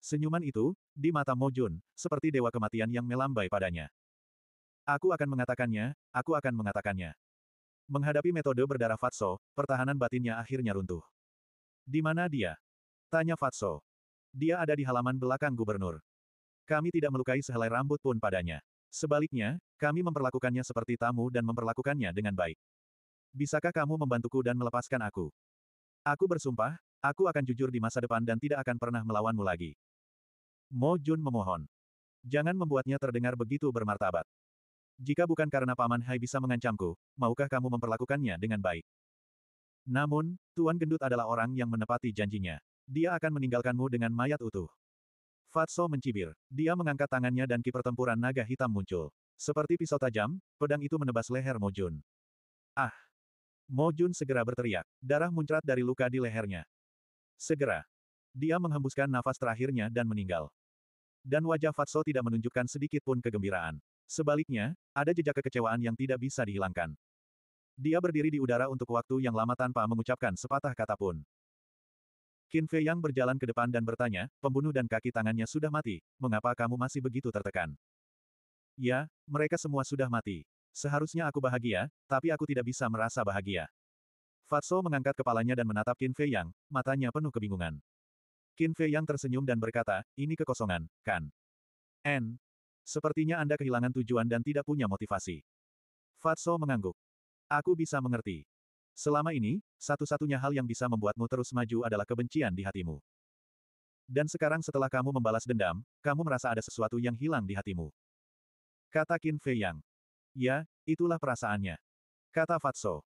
Senyuman itu, di mata Mo Jun, seperti dewa kematian yang melambai padanya. Aku akan mengatakannya, aku akan mengatakannya. Menghadapi metode berdarah Fatso, pertahanan batinnya akhirnya runtuh. Di mana dia? Tanya Fatso. Dia ada di halaman belakang gubernur. Kami tidak melukai sehelai rambut pun padanya. Sebaliknya, kami memperlakukannya seperti tamu dan memperlakukannya dengan baik. Bisakah kamu membantuku dan melepaskan aku? Aku bersumpah, aku akan jujur di masa depan dan tidak akan pernah melawanmu lagi. Mo Jun memohon. Jangan membuatnya terdengar begitu bermartabat. Jika bukan karena Paman Hai bisa mengancamku, maukah kamu memperlakukannya dengan baik? Namun, Tuan Gendut adalah orang yang menepati janjinya. Dia akan meninggalkanmu dengan mayat utuh. Fatso mencibir. Dia mengangkat tangannya dan ki pertempuran naga hitam muncul. Seperti pisau tajam, pedang itu menebas leher Mojun. Ah! Mojun segera berteriak. Darah muncrat dari luka di lehernya. Segera. Dia menghembuskan nafas terakhirnya dan meninggal. Dan wajah Fatso tidak menunjukkan sedikit pun kegembiraan. Sebaliknya, ada jejak kekecewaan yang tidak bisa dihilangkan. Dia berdiri di udara untuk waktu yang lama tanpa mengucapkan sepatah kata pun. Qin Fei Yang berjalan ke depan dan bertanya, pembunuh dan kaki tangannya sudah mati, mengapa kamu masih begitu tertekan? Ya, mereka semua sudah mati. Seharusnya aku bahagia, tapi aku tidak bisa merasa bahagia. Fatso mengangkat kepalanya dan menatap Qin Fei Yang, matanya penuh kebingungan. Qin Fei Yang tersenyum dan berkata, ini kekosongan, kan? N. Sepertinya Anda kehilangan tujuan dan tidak punya motivasi. Fatso mengangguk. Aku bisa mengerti. Selama ini, satu-satunya hal yang bisa membuatmu terus maju adalah kebencian di hatimu. Dan sekarang setelah kamu membalas dendam, kamu merasa ada sesuatu yang hilang di hatimu. Kata Qin Fei Yang. Ya, itulah perasaannya. Kata Fatso.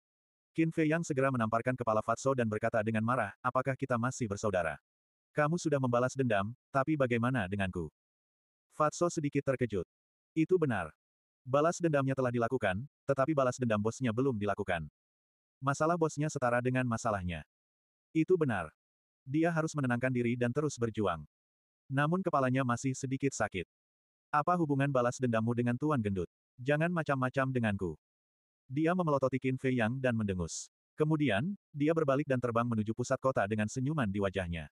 Qin Fei Yang segera menamparkan kepala Fatso dan berkata dengan marah, apakah kita masih bersaudara? Kamu sudah membalas dendam, tapi bagaimana denganku? Fatso sedikit terkejut. Itu benar. Balas dendamnya telah dilakukan, tetapi balas dendam bosnya belum dilakukan. Masalah bosnya setara dengan masalahnya. Itu benar. Dia harus menenangkan diri dan terus berjuang. Namun kepalanya masih sedikit sakit. Apa hubungan balas dendammu dengan Tuan Gendut? Jangan macam-macam denganku. Dia memelototi Qin Fei Yang dan mendengus. Kemudian, dia berbalik dan terbang menuju pusat kota dengan senyuman di wajahnya.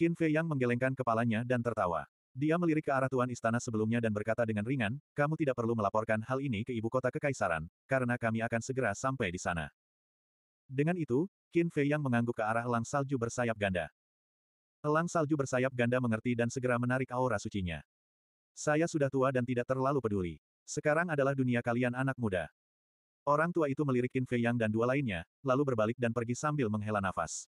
Qin Fei Yang menggelengkan kepalanya dan tertawa. Dia melirik ke arah Tuan Istana sebelumnya dan berkata dengan ringan, kamu tidak perlu melaporkan hal ini ke ibu kota kekaisaran, karena kami akan segera sampai di sana. Dengan itu, Qin Fei yang mengangguk ke arah elang salju bersayap ganda. Elang salju bersayap ganda mengerti dan segera menarik aura sucinya. Saya sudah tua dan tidak terlalu peduli. Sekarang adalah dunia kalian anak muda. Orang tua itu melirik Qin Fei Yang dan dua lainnya, lalu berbalik dan pergi sambil menghela nafas.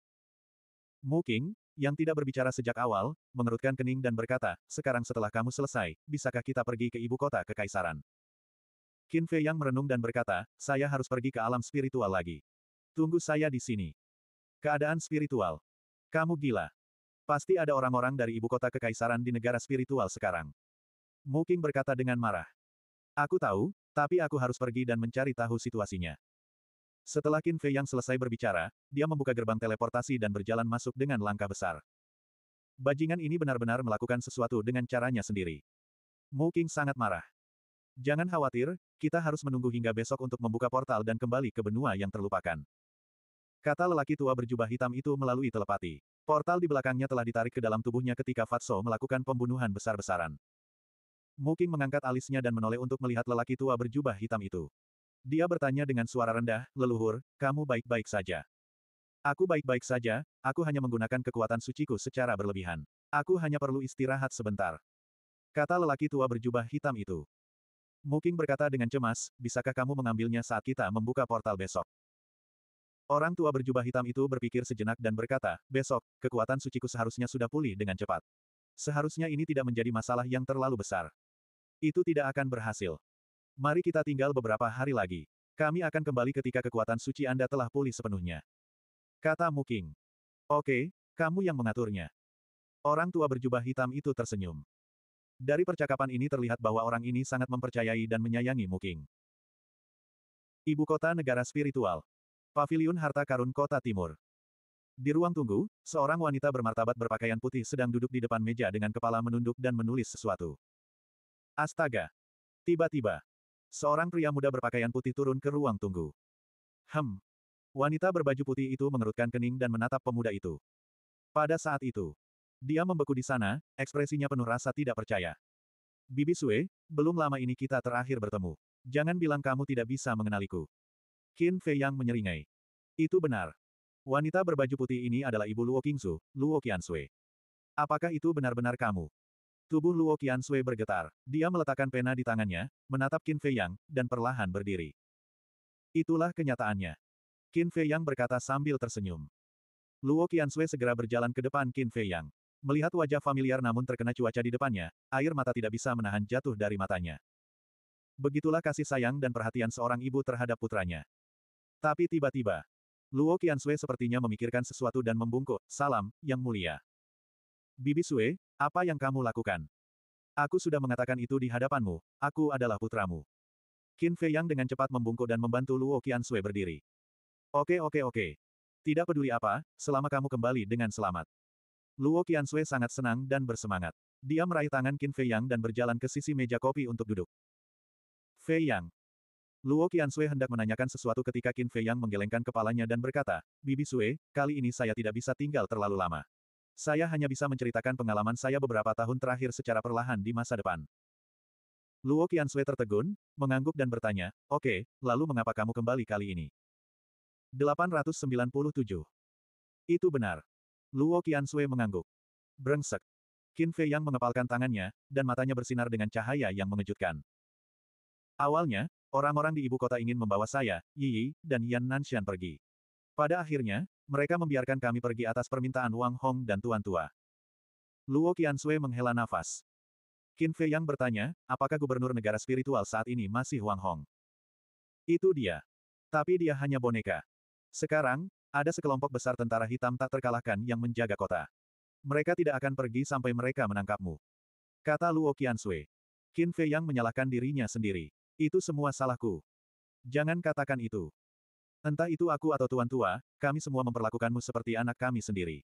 Mu King, yang tidak berbicara sejak awal, mengerutkan kening dan berkata, sekarang setelah kamu selesai, bisakah kita pergi ke ibu kota kekaisaran? Qin Fei yang merenung dan berkata, saya harus pergi ke alam spiritual lagi. Tunggu saya di sini. Keadaan spiritual. Kamu gila. Pasti ada orang-orang dari ibu kota kekaisaran di negara spiritual sekarang. Mu Qing berkata dengan marah. Aku tahu, tapi aku harus pergi dan mencari tahu situasinya. Setelah Qin Fei yang selesai berbicara, dia membuka gerbang teleportasi dan berjalan masuk dengan langkah besar. Bajingan ini benar-benar melakukan sesuatu dengan caranya sendiri. Mu Qing sangat marah. Jangan khawatir, kita harus menunggu hingga besok untuk membuka portal dan kembali ke benua yang terlupakan. Kata lelaki tua berjubah hitam itu melalui telepati. Portal di belakangnya telah ditarik ke dalam tubuhnya ketika Fatso melakukan pembunuhan besar-besaran. Mu Qing mengangkat alisnya dan menoleh untuk melihat lelaki tua berjubah hitam itu. Dia bertanya dengan suara rendah, leluhur, kamu baik-baik saja. Aku baik-baik saja, aku hanya menggunakan kekuatan suciku secara berlebihan. Aku hanya perlu istirahat sebentar. Kata lelaki tua berjubah hitam itu. Muking berkata dengan cemas, bisakah kamu mengambilnya saat kita membuka portal besok? Orang tua berjubah hitam itu berpikir sejenak dan berkata, besok, kekuatan suciku seharusnya sudah pulih dengan cepat. Seharusnya ini tidak menjadi masalah yang terlalu besar. Itu tidak akan berhasil. Mari kita tinggal beberapa hari lagi. Kami akan kembali ketika kekuatan suci Anda telah pulih sepenuhnya. Kata Muking. Oke, kamu yang mengaturnya. Orang tua berjubah hitam itu tersenyum. Dari percakapan ini terlihat bahwa orang ini sangat mempercayai dan menyayangi Muking. Ibu kota negara spiritual. Pavilion Harta Karun Kota Timur. Di ruang tunggu, seorang wanita bermartabat berpakaian putih sedang duduk di depan meja dengan kepala menunduk dan menulis sesuatu. Astaga! Tiba-tiba, Seorang pria muda berpakaian putih turun ke ruang tunggu. Hem. Wanita berbaju putih itu mengerutkan kening dan menatap pemuda itu. Pada saat itu, dia membeku di sana, ekspresinya penuh rasa tidak percaya. Bibi Sue, belum lama ini kita terakhir bertemu. Jangan bilang kamu tidak bisa mengenaliku. Qin Fei Yang menyeringai. Itu benar. Wanita berbaju putih ini adalah ibu Luo Qingzu, Luo Qiansui. Apakah itu benar-benar kamu? Tubuh Luo Qian Sui bergetar, dia meletakkan pena di tangannya, menatap Qin Fei Yang, dan perlahan berdiri. Itulah kenyataannya. Qin Fei Yang berkata sambil tersenyum. Luo Qian Sui segera berjalan ke depan Qin Fei Yang. Melihat wajah familiar namun terkena cuaca di depannya, air mata tidak bisa menahan jatuh dari matanya. Begitulah kasih sayang dan perhatian seorang ibu terhadap putranya. Tapi tiba-tiba, Luo Sui sepertinya memikirkan sesuatu dan membungkuk, salam, yang mulia. Bibi Sui, apa yang kamu lakukan? Aku sudah mengatakan itu di hadapanmu, aku adalah putramu. Qin Fei Yang dengan cepat membungkuk dan membantu Luo Sui berdiri. Oke oke oke. Tidak peduli apa, selama kamu kembali dengan selamat. Luo Sui sangat senang dan bersemangat. Dia meraih tangan Qin Fei Yang dan berjalan ke sisi meja kopi untuk duduk. Fei Yang. Luo Sui hendak menanyakan sesuatu ketika Qin Fei Yang menggelengkan kepalanya dan berkata, Bibi Sui, kali ini saya tidak bisa tinggal terlalu lama. Saya hanya bisa menceritakan pengalaman saya beberapa tahun terakhir secara perlahan di masa depan. Luo Qiansui tertegun, mengangguk dan bertanya, oke, okay, lalu mengapa kamu kembali kali ini? 897. Itu benar. Luo Qiansui mengangguk. Brengsek. Qin Fei yang mengepalkan tangannya, dan matanya bersinar dengan cahaya yang mengejutkan. Awalnya, orang-orang di ibu kota ingin membawa saya, Yi Yi, dan Yan Nanshan pergi. Pada akhirnya, mereka membiarkan kami pergi atas permintaan Wang Hong dan Tuan Tua. Luo Sui menghela nafas. Qin Fei Yang bertanya, apakah gubernur negara spiritual saat ini masih Wang Hong? Itu dia. Tapi dia hanya boneka. Sekarang, ada sekelompok besar tentara hitam tak terkalahkan yang menjaga kota. Mereka tidak akan pergi sampai mereka menangkapmu. Kata Luo Sui. Qin Fei Yang menyalahkan dirinya sendiri. Itu semua salahku. Jangan katakan itu. Entah itu aku atau tuan tua, kami semua memperlakukanmu seperti anak kami sendiri.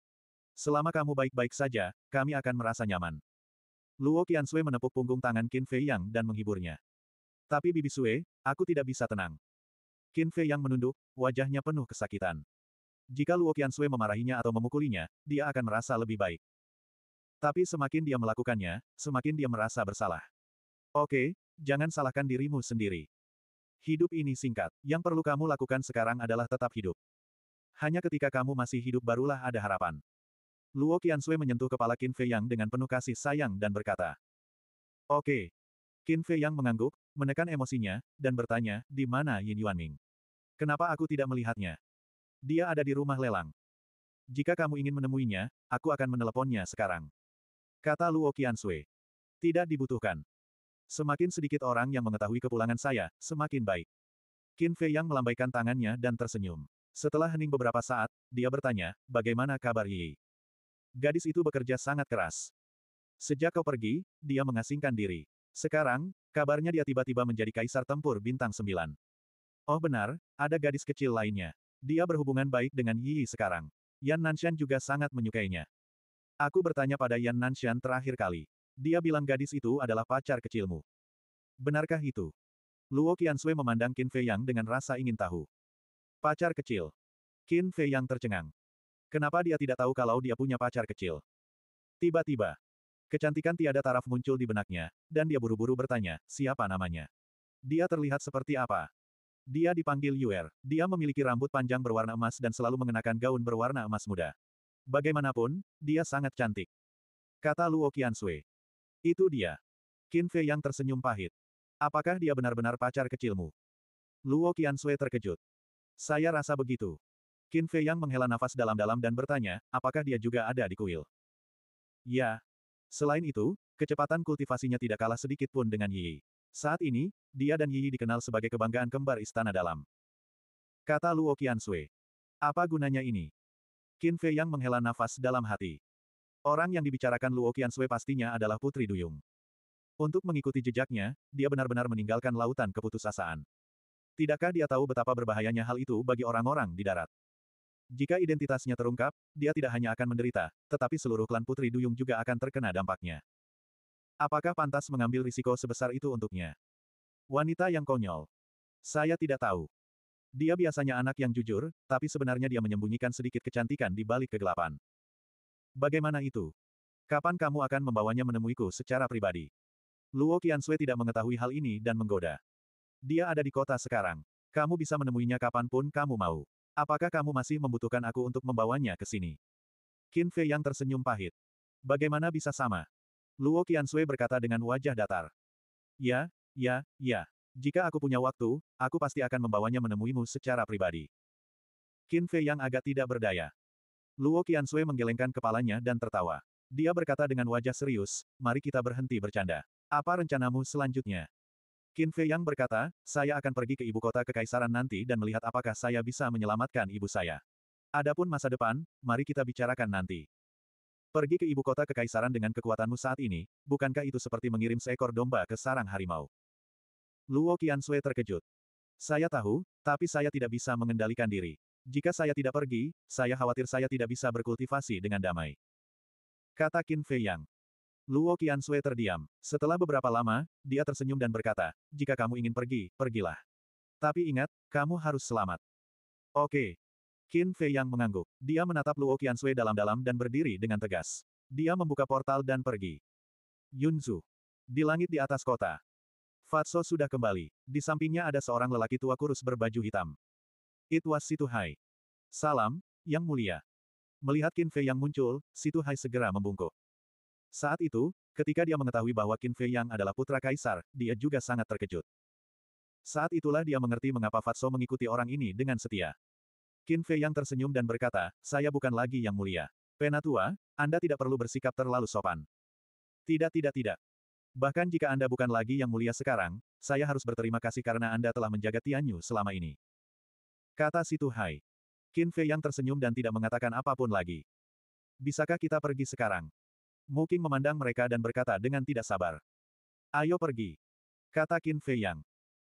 Selama kamu baik-baik saja, kami akan merasa nyaman. Luo Sui menepuk punggung tangan Qin Fei Yang dan menghiburnya. Tapi Bibi Sui, aku tidak bisa tenang. Qin Fei Yang menunduk, wajahnya penuh kesakitan. Jika Luo Sui memarahinya atau memukulinya, dia akan merasa lebih baik. Tapi semakin dia melakukannya, semakin dia merasa bersalah. Oke, jangan salahkan dirimu sendiri. Hidup ini singkat. Yang perlu kamu lakukan sekarang adalah tetap hidup. Hanya ketika kamu masih hidup barulah ada harapan. Luo Qiansui menyentuh kepala Qin Fei Yang dengan penuh kasih sayang dan berkata, Oke. Okay. Qin Fei Yang mengangguk, menekan emosinya, dan bertanya, di mana Yin Yuanming? Kenapa aku tidak melihatnya? Dia ada di rumah lelang. Jika kamu ingin menemuinya, aku akan meneleponnya sekarang. Kata Luo Qiansui. Tidak dibutuhkan. Semakin sedikit orang yang mengetahui kepulangan saya, semakin baik. Qin Fei Yang melambaikan tangannya dan tersenyum. Setelah hening beberapa saat, dia bertanya, bagaimana kabar Yi? Gadis itu bekerja sangat keras. Sejak kau pergi, dia mengasingkan diri. Sekarang, kabarnya dia tiba-tiba menjadi kaisar tempur bintang Sembilan. Oh benar, ada gadis kecil lainnya. Dia berhubungan baik dengan Yi sekarang. Yan Nanshan juga sangat menyukainya. Aku bertanya pada Yan Nanshan terakhir kali. Dia bilang gadis itu adalah pacar kecilmu. Benarkah itu? Luo Qiansui memandang Qin Fei Yang dengan rasa ingin tahu. Pacar kecil. Qin Fei Yang tercengang. Kenapa dia tidak tahu kalau dia punya pacar kecil? Tiba-tiba, kecantikan tiada taraf muncul di benaknya, dan dia buru-buru bertanya, siapa namanya? Dia terlihat seperti apa? Dia dipanggil Yuer. Dia memiliki rambut panjang berwarna emas dan selalu mengenakan gaun berwarna emas muda. Bagaimanapun, dia sangat cantik. Kata Luo Qiansui. Itu dia. Qin Fei yang tersenyum pahit. Apakah dia benar-benar pacar kecilmu? Luo Sui terkejut. Saya rasa begitu. Qin Fei yang menghela nafas dalam-dalam dan bertanya, apakah dia juga ada di kuil? Ya. Selain itu, kecepatan kultivasinya tidak kalah sedikit pun dengan Yi. Saat ini, dia dan Yi dikenal sebagai kebanggaan kembar istana dalam. Kata Luo Sui. Apa gunanya ini? Qin Fei yang menghela nafas dalam hati. Orang yang dibicarakan Luo Qiansui pastinya adalah Putri Duyung. Untuk mengikuti jejaknya, dia benar-benar meninggalkan lautan keputusasaan. Tidakkah dia tahu betapa berbahayanya hal itu bagi orang-orang di darat? Jika identitasnya terungkap, dia tidak hanya akan menderita, tetapi seluruh klan Putri Duyung juga akan terkena dampaknya. Apakah pantas mengambil risiko sebesar itu untuknya? Wanita yang konyol. Saya tidak tahu. Dia biasanya anak yang jujur, tapi sebenarnya dia menyembunyikan sedikit kecantikan di balik kegelapan. Bagaimana itu? Kapan kamu akan membawanya menemuiku secara pribadi? Luo Qianshui tidak mengetahui hal ini dan menggoda. Dia ada di kota sekarang. Kamu bisa menemuinya kapanpun kamu mau. Apakah kamu masih membutuhkan aku untuk membawanya ke sini? Qin Fei yang tersenyum pahit. Bagaimana bisa sama? Luo Qianshui berkata dengan wajah datar. Ya, ya, ya. Jika aku punya waktu, aku pasti akan membawanya menemuimu secara pribadi. Qin Fei yang agak tidak berdaya. Luo Qiansui menggelengkan kepalanya dan tertawa. Dia berkata dengan wajah serius, mari kita berhenti bercanda. Apa rencanamu selanjutnya? Qin Fei Yang berkata, saya akan pergi ke ibu kota kekaisaran nanti dan melihat apakah saya bisa menyelamatkan ibu saya. Adapun masa depan, mari kita bicarakan nanti. Pergi ke ibu kota kekaisaran dengan kekuatanmu saat ini, bukankah itu seperti mengirim seekor domba ke sarang harimau? Luo Qiansui terkejut. Saya tahu, tapi saya tidak bisa mengendalikan diri. Jika saya tidak pergi, saya khawatir saya tidak bisa berkultivasi dengan damai. Kata Qin Fei Yang. Luo Sui terdiam. Setelah beberapa lama, dia tersenyum dan berkata, jika kamu ingin pergi, pergilah. Tapi ingat, kamu harus selamat. Oke. Qin Fei Yang mengangguk. Dia menatap Luo Sui dalam-dalam dan berdiri dengan tegas. Dia membuka portal dan pergi. Yun Yunzu. Di langit di atas kota. Fatso sudah kembali. Di sampingnya ada seorang lelaki tua kurus berbaju hitam. It was Situ Hai. Salam, Yang Mulia. Melihat Qin Fei yang muncul, Situ Hai segera membungkuk. Saat itu, ketika dia mengetahui bahwa Qin Fei yang adalah putra kaisar, dia juga sangat terkejut. Saat itulah dia mengerti mengapa Fatso mengikuti orang ini dengan setia. Qin Fei yang tersenyum dan berkata, saya bukan lagi yang mulia. Penatua, Anda tidak perlu bersikap terlalu sopan. Tidak tidak tidak. Bahkan jika Anda bukan lagi yang mulia sekarang, saya harus berterima kasih karena Anda telah menjaga Tianyu selama ini. Kata Situ Hai, Qin Fei yang tersenyum dan tidak mengatakan apapun lagi. Bisakah kita pergi sekarang? Mu Qing memandang mereka dan berkata dengan tidak sabar. Ayo pergi. Kata Qin Fei yang.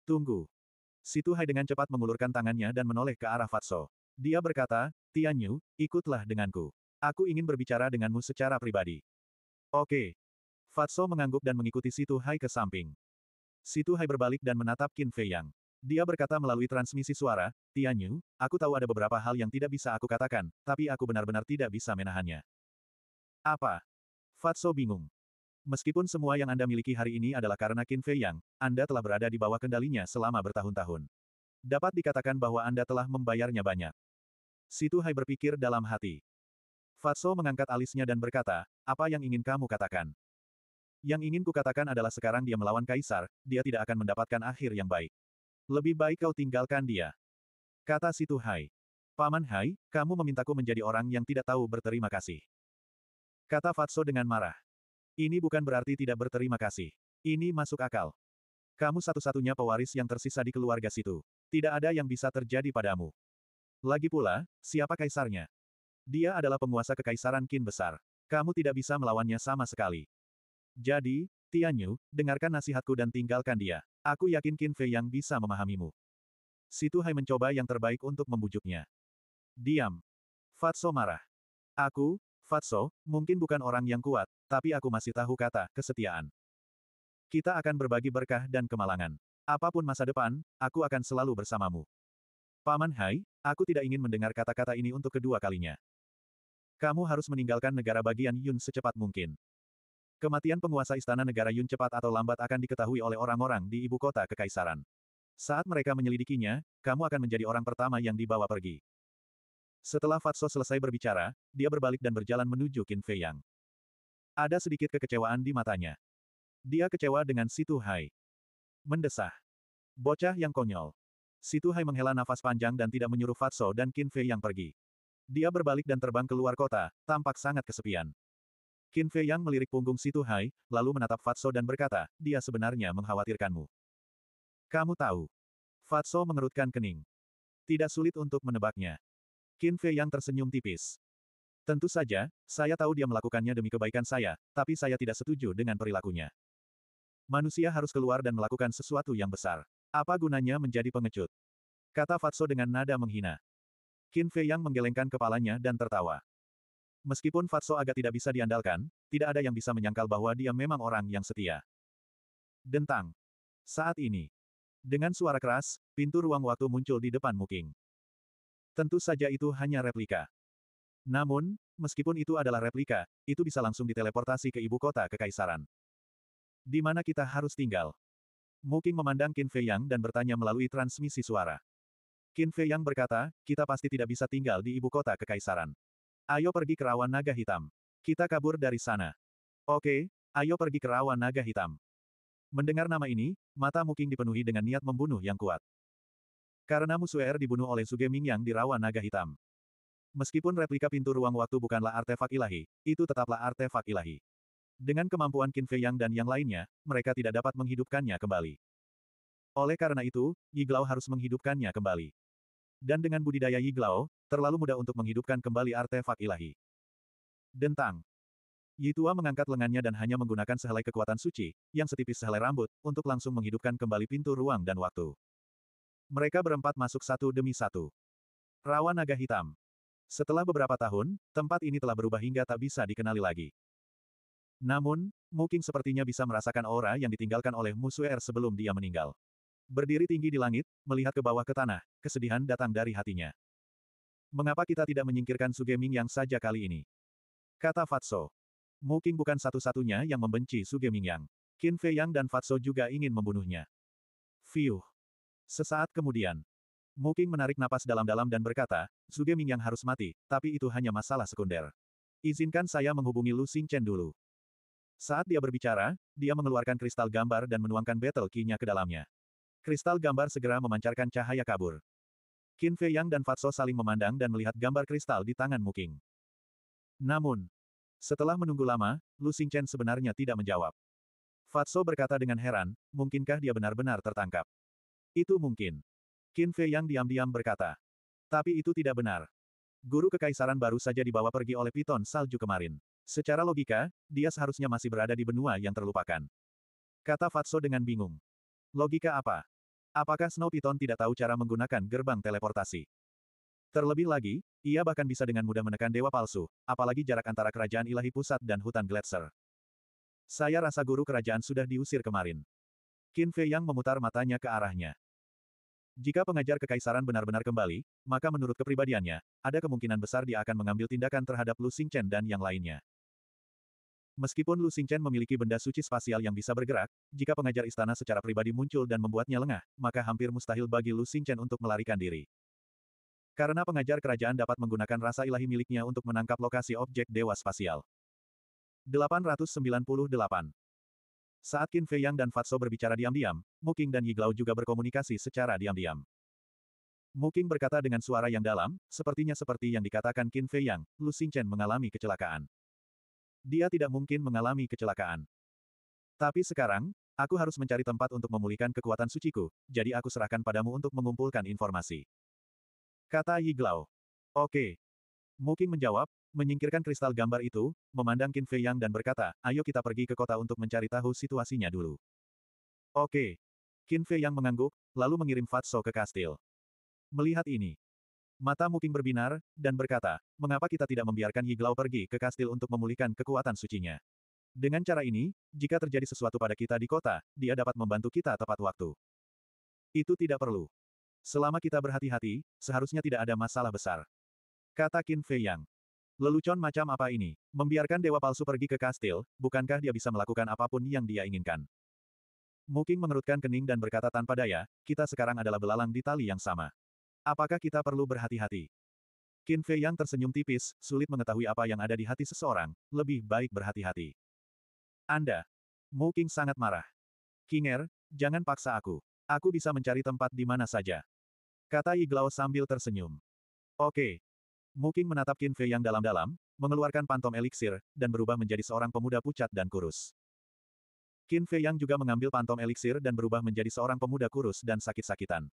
Tunggu. Situ Hai dengan cepat mengulurkan tangannya dan menoleh ke arah Fatso. Dia berkata, Tianyu, ikutlah denganku. Aku ingin berbicara denganmu secara pribadi. Oke. Fatso mengangguk dan mengikuti Situ Hai ke samping. Situ Hai berbalik dan menatap Qin Fei Yang. Dia berkata melalui transmisi suara, Tianyu, aku tahu ada beberapa hal yang tidak bisa aku katakan, tapi aku benar-benar tidak bisa menahannya. Apa? Fatso bingung. Meskipun semua yang Anda miliki hari ini adalah karena Qin Fei Yang, Anda telah berada di bawah kendalinya selama bertahun-tahun. Dapat dikatakan bahwa Anda telah membayarnya banyak. Situ Hai berpikir dalam hati. Fatso mengangkat alisnya dan berkata, apa yang ingin kamu katakan? Yang ingin kukatakan adalah sekarang dia melawan Kaisar, dia tidak akan mendapatkan akhir yang baik. Lebih baik kau tinggalkan dia. Kata Situ Hai. Paman Hai, kamu memintaku menjadi orang yang tidak tahu berterima kasih. Kata Fatso dengan marah. Ini bukan berarti tidak berterima kasih. Ini masuk akal. Kamu satu-satunya pewaris yang tersisa di keluarga situ. Tidak ada yang bisa terjadi padamu. Lagi pula, siapa kaisarnya? Dia adalah penguasa kekaisaran Kin besar. Kamu tidak bisa melawannya sama sekali. Jadi, Tianyu, dengarkan nasihatku dan tinggalkan dia. Aku yakin Qin Fei yang bisa memahamimu. Situ Hai mencoba yang terbaik untuk membujuknya. Diam. Fatso marah. Aku, Fatso, mungkin bukan orang yang kuat, tapi aku masih tahu kata kesetiaan. Kita akan berbagi berkah dan kemalangan. Apapun masa depan, aku akan selalu bersamamu. Paman Hai, aku tidak ingin mendengar kata-kata ini untuk kedua kalinya. Kamu harus meninggalkan negara bagian Yun secepat mungkin. Kematian penguasa istana negara Yun cepat atau lambat akan diketahui oleh orang-orang di ibu kota kekaisaran. Saat mereka menyelidikinya, kamu akan menjadi orang pertama yang dibawa pergi. Setelah Fatso selesai berbicara, dia berbalik dan berjalan menuju Qin Fei Yang. Ada sedikit kekecewaan di matanya. Dia kecewa dengan Situ Hai. Mendesah. Bocah yang konyol. Situ Hai menghela nafas panjang dan tidak menyuruh Fatso dan Qin Fei Yang pergi. Dia berbalik dan terbang keluar kota, tampak sangat kesepian. Qin Fei Yang melirik punggung Situ Hai, lalu menatap Fatso dan berkata, dia sebenarnya mengkhawatirkanmu. Kamu tahu. Fatso mengerutkan kening. Tidak sulit untuk menebaknya. Qin Fei Yang tersenyum tipis. Tentu saja, saya tahu dia melakukannya demi kebaikan saya, tapi saya tidak setuju dengan perilakunya. Manusia harus keluar dan melakukan sesuatu yang besar. Apa gunanya menjadi pengecut? Kata Fatso dengan nada menghina. Qin Fei Yang menggelengkan kepalanya dan tertawa. Meskipun Fatso agak tidak bisa diandalkan, tidak ada yang bisa menyangkal bahwa dia memang orang yang setia. Dentang. Saat ini. Dengan suara keras, pintu ruang waktu muncul di depan Muking. Tentu saja itu hanya replika. Namun, meskipun itu adalah replika, itu bisa langsung diteleportasi ke ibu kota kekaisaran. Di mana kita harus tinggal? Muking memandang Qin Fei Yang dan bertanya melalui transmisi suara. Qin Fei Yang berkata, kita pasti tidak bisa tinggal di ibu kota kekaisaran. Ayo pergi ke rawa naga hitam. Kita kabur dari sana. Oke, ayo pergi ke rawa naga hitam. Mendengar nama ini, mata Muking dipenuhi dengan niat membunuh yang kuat. Karena musuh Er dibunuh oleh Suge Mingyang di rawa naga hitam. Meskipun replika pintu ruang waktu bukanlah artefak ilahi, itu tetaplah artefak ilahi. Dengan kemampuan Qin Fei Yang dan yang lainnya, mereka tidak dapat menghidupkannya kembali. Oleh karena itu, Yiglao harus menghidupkannya kembali. Dan dengan budidaya Yiglao, Terlalu mudah untuk menghidupkan kembali artefak ilahi. Dentang. Yitua mengangkat lengannya dan hanya menggunakan sehelai kekuatan suci, yang setipis sehelai rambut, untuk langsung menghidupkan kembali pintu ruang dan waktu. Mereka berempat masuk satu demi satu. Rawa Naga Hitam. Setelah beberapa tahun, tempat ini telah berubah hingga tak bisa dikenali lagi. Namun, Muking sepertinya bisa merasakan aura yang ditinggalkan oleh musuh Er sebelum dia meninggal. Berdiri tinggi di langit, melihat ke bawah ke tanah, kesedihan datang dari hatinya. Mengapa kita tidak menyingkirkan Sugeming yang saja kali ini? Kata Fatso. Muking bukan satu-satunya yang membenci Sugeming Yang. Qin Fei Yang dan Fatso juga ingin membunuhnya. Fiuh. Sesaat kemudian, Muking menarik napas dalam-dalam dan berkata, Sugeming Yang harus mati, tapi itu hanya masalah sekunder. Izinkan saya menghubungi Lu Xingchen dulu. Saat dia berbicara, dia mengeluarkan kristal gambar dan menuangkan battle key-nya ke dalamnya. Kristal gambar segera memancarkan cahaya kabur. Qin Fei Yang dan Fatso saling memandang dan melihat gambar kristal di tangan Muking. Namun, setelah menunggu lama, Lu Xingchen sebenarnya tidak menjawab. Fatso berkata dengan heran, mungkinkah dia benar-benar tertangkap? Itu mungkin. Qin Fei Yang diam-diam berkata. Tapi itu tidak benar. Guru kekaisaran baru saja dibawa pergi oleh piton salju kemarin. Secara logika, dia seharusnya masih berada di benua yang terlupakan. Kata Fatso dengan bingung. Logika apa? Apakah Snow Python tidak tahu cara menggunakan gerbang teleportasi? Terlebih lagi, ia bahkan bisa dengan mudah menekan dewa palsu, apalagi jarak antara kerajaan ilahi pusat dan hutan gletser. Saya rasa guru kerajaan sudah diusir kemarin. Qin Fei Yang memutar matanya ke arahnya. Jika pengajar kekaisaran benar-benar kembali, maka menurut kepribadiannya, ada kemungkinan besar dia akan mengambil tindakan terhadap Lu Xingchen dan yang lainnya. Meskipun Lu Xingchen memiliki benda suci spasial yang bisa bergerak, jika pengajar istana secara pribadi muncul dan membuatnya lengah, maka hampir mustahil bagi Lu Xingchen untuk melarikan diri. Karena pengajar kerajaan dapat menggunakan rasa ilahi miliknya untuk menangkap lokasi objek dewa spasial. 898 Saat Qin Fei Yang dan Fatso berbicara diam-diam, Muking dan Yiglau juga berkomunikasi secara diam-diam. Muking berkata dengan suara yang dalam, sepertinya seperti yang dikatakan Qin Fei Yang, Lu Xingchen mengalami kecelakaan dia tidak mungkin mengalami kecelakaan. Tapi sekarang, aku harus mencari tempat untuk memulihkan kekuatan suciku, jadi aku serahkan padamu untuk mengumpulkan informasi. Kata Yi Glau. Oke. Mungkin menjawab, menyingkirkan kristal gambar itu, memandang Qin Fei Yang dan berkata, ayo kita pergi ke kota untuk mencari tahu situasinya dulu. Oke. Qin Fei Yang mengangguk, lalu mengirim Fatso ke kastil. Melihat ini, Mata Muking berbinar, dan berkata, mengapa kita tidak membiarkan Yiglau pergi ke kastil untuk memulihkan kekuatan sucinya? Dengan cara ini, jika terjadi sesuatu pada kita di kota, dia dapat membantu kita tepat waktu. Itu tidak perlu. Selama kita berhati-hati, seharusnya tidak ada masalah besar. Kata Qin Fei Yang. Lelucon macam apa ini? Membiarkan dewa palsu pergi ke kastil, bukankah dia bisa melakukan apapun yang dia inginkan? Muking mengerutkan kening dan berkata tanpa daya, kita sekarang adalah belalang di tali yang sama. Apakah kita perlu berhati-hati? Qin Fei yang tersenyum tipis, sulit mengetahui apa yang ada di hati seseorang, lebih baik berhati-hati. Anda. Mu Qing sangat marah. Kinger, jangan paksa aku. Aku bisa mencari tempat di mana saja. Kata Iglao sambil tersenyum. Oke. Mu Qing menatap Qin Fei yang dalam-dalam, mengeluarkan pantom eliksir, dan berubah menjadi seorang pemuda pucat dan kurus. Qin Fei yang juga mengambil pantom eliksir dan berubah menjadi seorang pemuda kurus dan sakit-sakitan.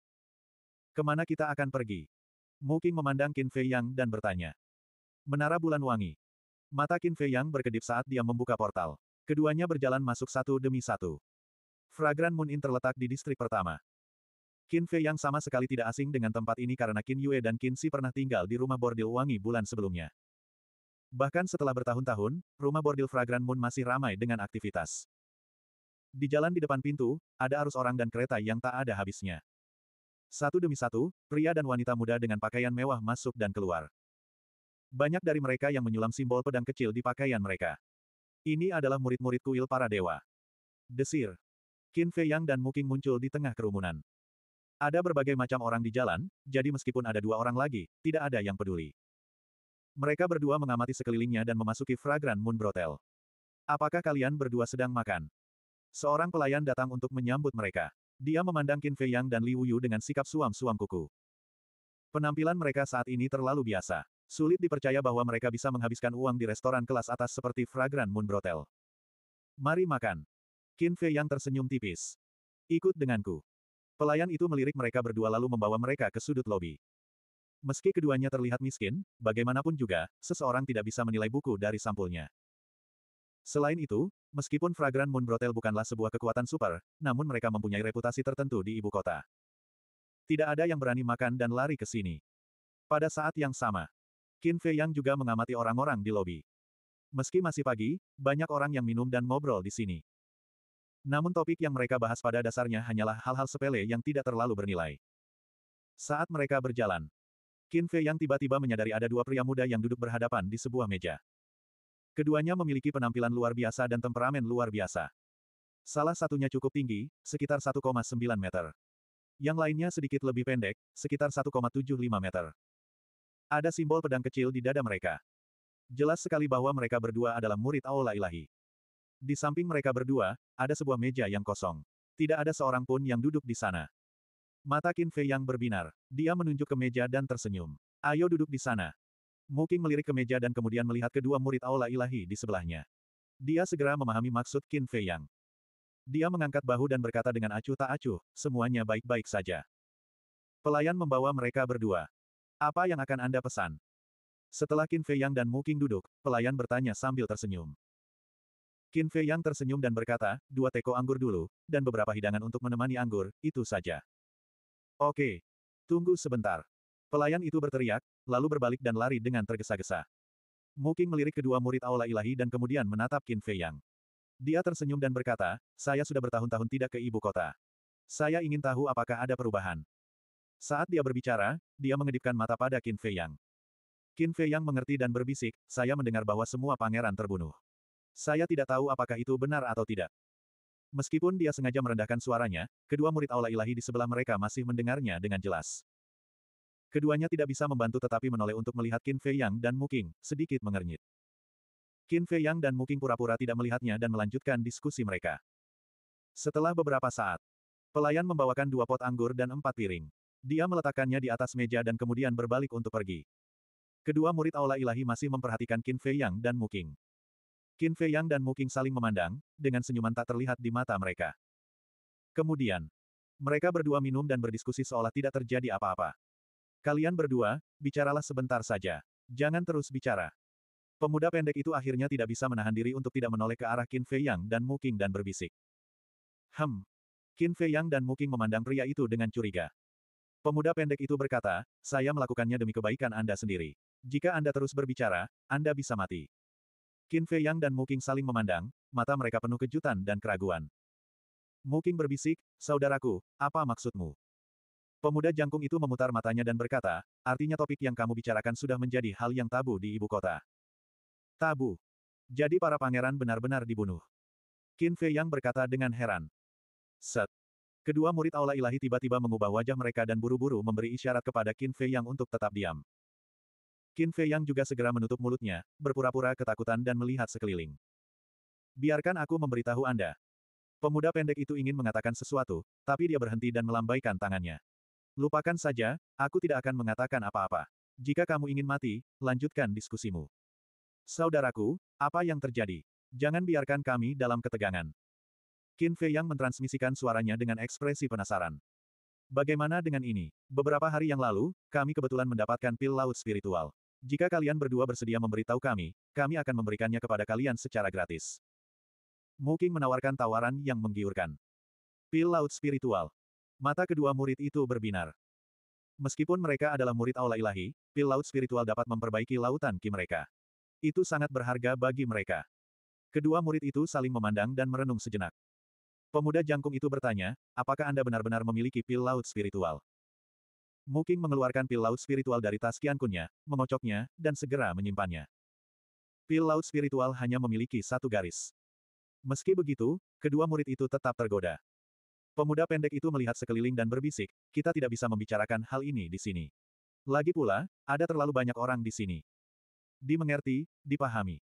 Kemana kita akan pergi? Muking memandang Qin Fei Yang dan bertanya. Menara Bulan Wangi. Mata Qin Fei Yang berkedip saat dia membuka portal. Keduanya berjalan masuk satu demi satu. Fragran Moon Inn terletak di distrik pertama. Qin Fei Yang sama sekali tidak asing dengan tempat ini karena Qin Yue dan Qin Si pernah tinggal di rumah bordil Wangi bulan sebelumnya. Bahkan setelah bertahun-tahun, rumah bordil Fragran Moon masih ramai dengan aktivitas. Di jalan di depan pintu, ada arus orang dan kereta yang tak ada habisnya. Satu demi satu, pria dan wanita muda dengan pakaian mewah masuk dan keluar. Banyak dari mereka yang menyulam simbol pedang kecil di pakaian mereka. Ini adalah murid-murid kuil para dewa. Desir. Qin Fei Yang dan Muking muncul di tengah kerumunan. Ada berbagai macam orang di jalan, jadi meskipun ada dua orang lagi, tidak ada yang peduli. Mereka berdua mengamati sekelilingnya dan memasuki Fragrant Moon Brothel. Apakah kalian berdua sedang makan? Seorang pelayan datang untuk menyambut mereka. Dia memandang Qin Fei Yang dan Li Yu dengan sikap suam-suam kuku. Penampilan mereka saat ini terlalu biasa. Sulit dipercaya bahwa mereka bisa menghabiskan uang di restoran kelas atas seperti Fragrant Moon Brothel. Mari makan. Qin Fei Yang tersenyum tipis. Ikut denganku. Pelayan itu melirik mereka berdua lalu membawa mereka ke sudut lobi. Meski keduanya terlihat miskin, bagaimanapun juga, seseorang tidak bisa menilai buku dari sampulnya. Selain itu, meskipun Fragrant Moon Brothel bukanlah sebuah kekuatan super, namun mereka mempunyai reputasi tertentu di ibu kota. Tidak ada yang berani makan dan lari ke sini. Pada saat yang sama, Qin Fei Yang juga mengamati orang-orang di lobi. Meski masih pagi, banyak orang yang minum dan ngobrol di sini. Namun topik yang mereka bahas pada dasarnya hanyalah hal-hal sepele yang tidak terlalu bernilai. Saat mereka berjalan, Qin Fei Yang tiba-tiba menyadari ada dua pria muda yang duduk berhadapan di sebuah meja. Keduanya memiliki penampilan luar biasa dan temperamen luar biasa. Salah satunya cukup tinggi, sekitar 1,9 meter. Yang lainnya sedikit lebih pendek, sekitar 1,75 meter. Ada simbol pedang kecil di dada mereka. Jelas sekali bahwa mereka berdua adalah murid Aula Ilahi. Di samping mereka berdua, ada sebuah meja yang kosong. Tidak ada seorang pun yang duduk di sana. Mata Qin Fei yang berbinar. Dia menunjuk ke meja dan tersenyum. Ayo duduk di sana. Muking melirik ke meja dan kemudian melihat kedua murid aula ilahi di sebelahnya. Dia segera memahami maksud Qin Fei Yang. Dia mengangkat bahu dan berkata dengan acuh tak acuh, semuanya baik-baik saja. Pelayan membawa mereka berdua. Apa yang akan Anda pesan? Setelah Qin Fei Yang dan Moking duduk, pelayan bertanya sambil tersenyum. Qin Fei Yang tersenyum dan berkata, dua teko anggur dulu, dan beberapa hidangan untuk menemani anggur, itu saja. Oke. Tunggu sebentar. Pelayan itu berteriak, lalu berbalik dan lari dengan tergesa-gesa. Muking melirik kedua murid Aula Ilahi dan kemudian menatap Qin Fei Yang. Dia tersenyum dan berkata, saya sudah bertahun-tahun tidak ke ibu kota. Saya ingin tahu apakah ada perubahan. Saat dia berbicara, dia mengedipkan mata pada Qin Fei Yang. Qin Fei Yang mengerti dan berbisik, saya mendengar bahwa semua pangeran terbunuh. Saya tidak tahu apakah itu benar atau tidak. Meskipun dia sengaja merendahkan suaranya, kedua murid Aula Ilahi di sebelah mereka masih mendengarnya dengan jelas. Keduanya tidak bisa membantu tetapi menoleh untuk melihat Qin Fei Yang dan Muking, sedikit mengernyit. Qin Fei Yang dan Muking pura-pura tidak melihatnya dan melanjutkan diskusi mereka. Setelah beberapa saat, pelayan membawakan dua pot anggur dan empat piring. Dia meletakkannya di atas meja dan kemudian berbalik untuk pergi. Kedua murid Aula Ilahi masih memperhatikan Qin Fei Yang dan Muking. Qin Fei Yang dan Muking saling memandang, dengan senyuman tak terlihat di mata mereka. Kemudian, mereka berdua minum dan berdiskusi seolah tidak terjadi apa-apa. Kalian berdua, bicaralah sebentar saja. Jangan terus bicara. Pemuda pendek itu akhirnya tidak bisa menahan diri untuk tidak menoleh ke arah Qin Fei Yang dan Muking dan berbisik. Hem. Qin Fei Yang dan Muking memandang pria itu dengan curiga. Pemuda pendek itu berkata, saya melakukannya demi kebaikan Anda sendiri. Jika Anda terus berbicara, Anda bisa mati. Qin Fei Yang dan Muking saling memandang, mata mereka penuh kejutan dan keraguan. Muking berbisik, saudaraku, apa maksudmu? Pemuda jangkung itu memutar matanya dan berkata, artinya topik yang kamu bicarakan sudah menjadi hal yang tabu di ibu kota. Tabu. Jadi para pangeran benar-benar dibunuh. Qin Fei Yang berkata dengan heran. Set. Kedua murid aula ilahi tiba-tiba mengubah wajah mereka dan buru-buru memberi isyarat kepada Qin Fei Yang untuk tetap diam. Qin Fei Yang juga segera menutup mulutnya, berpura-pura ketakutan dan melihat sekeliling. Biarkan aku memberitahu Anda. Pemuda pendek itu ingin mengatakan sesuatu, tapi dia berhenti dan melambaikan tangannya. Lupakan saja, aku tidak akan mengatakan apa-apa. Jika kamu ingin mati, lanjutkan diskusimu. Saudaraku, apa yang terjadi? Jangan biarkan kami dalam ketegangan. Qin Fei yang mentransmisikan suaranya dengan ekspresi penasaran. Bagaimana dengan ini? Beberapa hari yang lalu, kami kebetulan mendapatkan pil laut spiritual. Jika kalian berdua bersedia memberitahu kami, kami akan memberikannya kepada kalian secara gratis. Mu Qing menawarkan tawaran yang menggiurkan. Pil laut spiritual. Mata kedua murid itu berbinar. Meskipun mereka adalah murid aula ilahi, pil laut spiritual dapat memperbaiki lautan ki mereka. Itu sangat berharga bagi mereka. Kedua murid itu saling memandang dan merenung sejenak. Pemuda jangkung itu bertanya, apakah Anda benar-benar memiliki pil laut spiritual? Muking mengeluarkan pil laut spiritual dari tas kiankunnya, mengocoknya, dan segera menyimpannya. Pil laut spiritual hanya memiliki satu garis. Meski begitu, kedua murid itu tetap tergoda. Pemuda pendek itu melihat sekeliling dan berbisik, kita tidak bisa membicarakan hal ini di sini. Lagi pula, ada terlalu banyak orang di sini. Dimengerti, dipahami.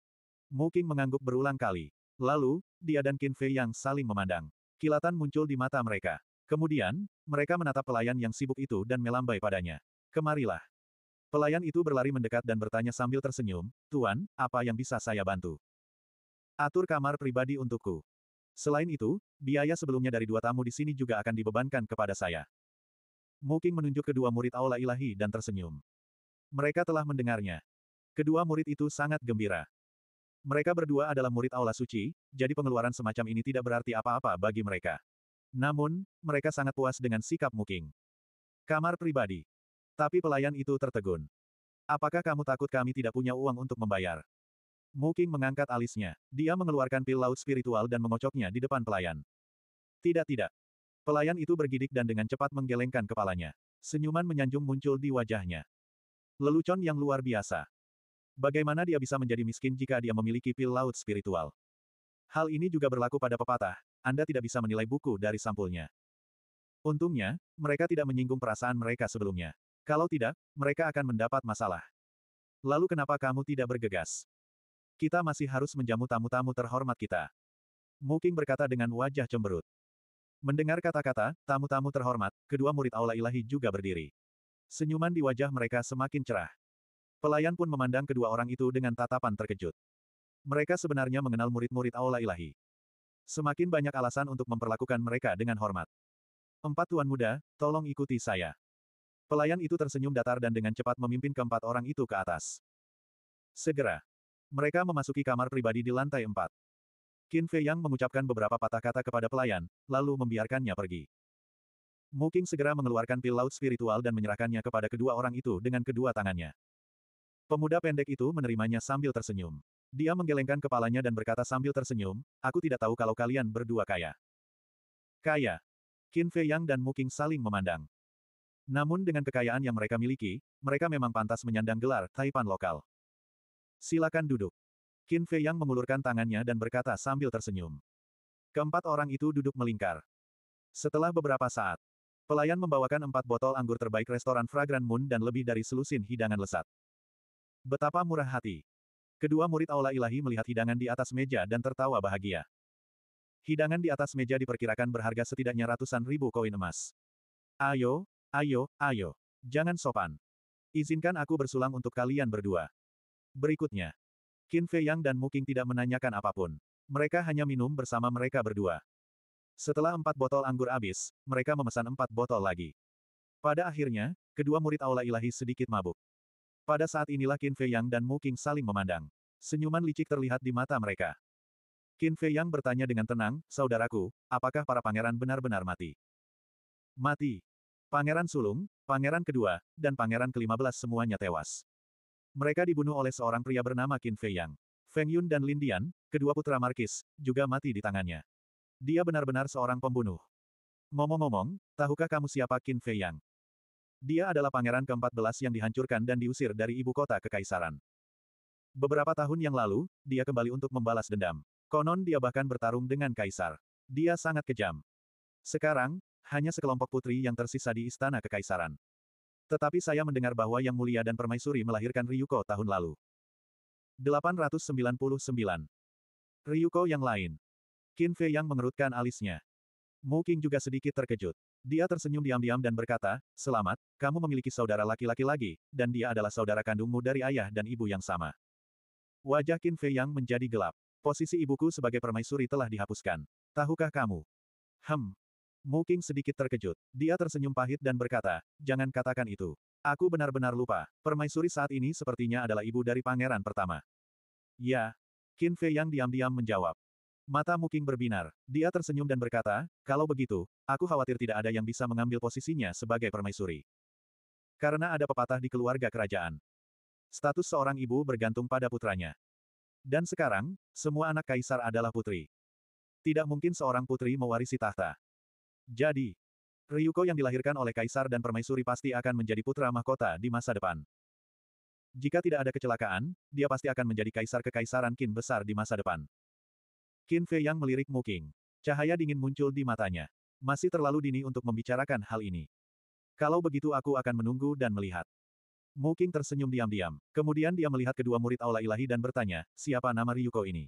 Muking mengangguk berulang kali. Lalu, dia dan Qin Fei yang saling memandang. Kilatan muncul di mata mereka. Kemudian, mereka menatap pelayan yang sibuk itu dan melambai padanya. Kemarilah. Pelayan itu berlari mendekat dan bertanya sambil tersenyum, Tuan, apa yang bisa saya bantu? Atur kamar pribadi untukku. Selain itu, biaya sebelumnya dari dua tamu di sini juga akan dibebankan kepada saya. Muking menunjuk kedua murid Aula Ilahi dan tersenyum. Mereka telah mendengarnya. Kedua murid itu sangat gembira. Mereka berdua adalah murid Aula Suci, jadi pengeluaran semacam ini tidak berarti apa-apa bagi mereka. Namun, mereka sangat puas dengan sikap Muking. Kamar pribadi. Tapi pelayan itu tertegun. Apakah kamu takut kami tidak punya uang untuk membayar? Mu King mengangkat alisnya. Dia mengeluarkan pil laut spiritual dan mengocoknya di depan pelayan. Tidak tidak. Pelayan itu bergidik dan dengan cepat menggelengkan kepalanya. Senyuman menyanjung muncul di wajahnya. Lelucon yang luar biasa. Bagaimana dia bisa menjadi miskin jika dia memiliki pil laut spiritual? Hal ini juga berlaku pada pepatah, Anda tidak bisa menilai buku dari sampulnya. Untungnya, mereka tidak menyinggung perasaan mereka sebelumnya. Kalau tidak, mereka akan mendapat masalah. Lalu kenapa kamu tidak bergegas? Kita masih harus menjamu tamu-tamu terhormat kita. Muking berkata dengan wajah cemberut. Mendengar kata-kata, tamu-tamu terhormat, kedua murid aula ilahi juga berdiri. Senyuman di wajah mereka semakin cerah. Pelayan pun memandang kedua orang itu dengan tatapan terkejut. Mereka sebenarnya mengenal murid-murid aula ilahi. Semakin banyak alasan untuk memperlakukan mereka dengan hormat. Empat tuan muda, tolong ikuti saya. Pelayan itu tersenyum datar dan dengan cepat memimpin keempat orang itu ke atas. Segera, mereka memasuki kamar pribadi di lantai empat. Qin Fei Yang mengucapkan beberapa patah kata kepada pelayan, lalu membiarkannya pergi. Muking segera mengeluarkan pil laut spiritual dan menyerahkannya kepada kedua orang itu dengan kedua tangannya. Pemuda pendek itu menerimanya sambil tersenyum. Dia menggelengkan kepalanya dan berkata sambil tersenyum, aku tidak tahu kalau kalian berdua kaya. Kaya. Qin Fei Yang dan Muking saling memandang. Namun dengan kekayaan yang mereka miliki, mereka memang pantas menyandang gelar Taipan lokal. Silakan duduk. Qin Fei Yang mengulurkan tangannya dan berkata sambil tersenyum. Keempat orang itu duduk melingkar. Setelah beberapa saat, pelayan membawakan empat botol anggur terbaik restoran Fragrant Moon dan lebih dari selusin hidangan lesat. Betapa murah hati. Kedua murid Aula Ilahi melihat hidangan di atas meja dan tertawa bahagia. Hidangan di atas meja diperkirakan berharga setidaknya ratusan ribu koin emas. Ayo, ayo, ayo, jangan sopan. Izinkan aku bersulang untuk kalian berdua. Berikutnya, Qin Fei Yang dan Muking tidak menanyakan apapun. Mereka hanya minum bersama mereka berdua. Setelah empat botol anggur habis, mereka memesan empat botol lagi. Pada akhirnya, kedua murid aula ilahi sedikit mabuk. Pada saat inilah Qin Fei Yang dan Muking saling memandang. Senyuman licik terlihat di mata mereka. Qin Fei Yang bertanya dengan tenang, Saudaraku, apakah para pangeran benar-benar mati? Mati. Pangeran sulung, pangeran kedua, dan pangeran kelima belas semuanya tewas. Mereka dibunuh oleh seorang pria bernama Qin Fei Yang. Feng Yun dan Lin Dian, kedua putra Markis, juga mati di tangannya. Dia benar-benar seorang pembunuh. Ngomong-ngomong, tahukah kamu siapa Qin Fei Yang? Dia adalah pangeran ke-14 yang dihancurkan dan diusir dari ibu kota kekaisaran. Beberapa tahun yang lalu, dia kembali untuk membalas dendam. Konon dia bahkan bertarung dengan kaisar. Dia sangat kejam. Sekarang, hanya sekelompok putri yang tersisa di istana kekaisaran. Tetapi saya mendengar bahwa Yang Mulia dan Permaisuri melahirkan Ryuko tahun lalu. 899. Ryuko yang lain. Qin Fei yang mengerutkan alisnya. Mu Qing juga sedikit terkejut. Dia tersenyum diam-diam dan berkata, Selamat, kamu memiliki saudara laki-laki lagi, dan dia adalah saudara kandungmu dari ayah dan ibu yang sama. Wajah Qin Fei yang menjadi gelap. Posisi ibuku sebagai permaisuri telah dihapuskan. Tahukah kamu? Hem, Mu Qing sedikit terkejut. Dia tersenyum pahit dan berkata, jangan katakan itu. Aku benar-benar lupa, permaisuri saat ini sepertinya adalah ibu dari pangeran pertama. Ya. Qin Fei yang diam-diam menjawab. Mata Qing berbinar. Dia tersenyum dan berkata, kalau begitu, aku khawatir tidak ada yang bisa mengambil posisinya sebagai permaisuri. Karena ada pepatah di keluarga kerajaan. Status seorang ibu bergantung pada putranya. Dan sekarang, semua anak kaisar adalah putri. Tidak mungkin seorang putri mewarisi tahta. Jadi, Ryuko yang dilahirkan oleh kaisar dan permaisuri pasti akan menjadi putra mahkota di masa depan. Jika tidak ada kecelakaan, dia pasti akan menjadi kaisar kekaisaran Qin besar di masa depan. Qin Fei yang melirik Muking. Cahaya dingin muncul di matanya. Masih terlalu dini untuk membicarakan hal ini. Kalau begitu aku akan menunggu dan melihat. Muking tersenyum diam-diam. Kemudian dia melihat kedua murid Aula Ilahi dan bertanya, siapa nama Ryuko ini?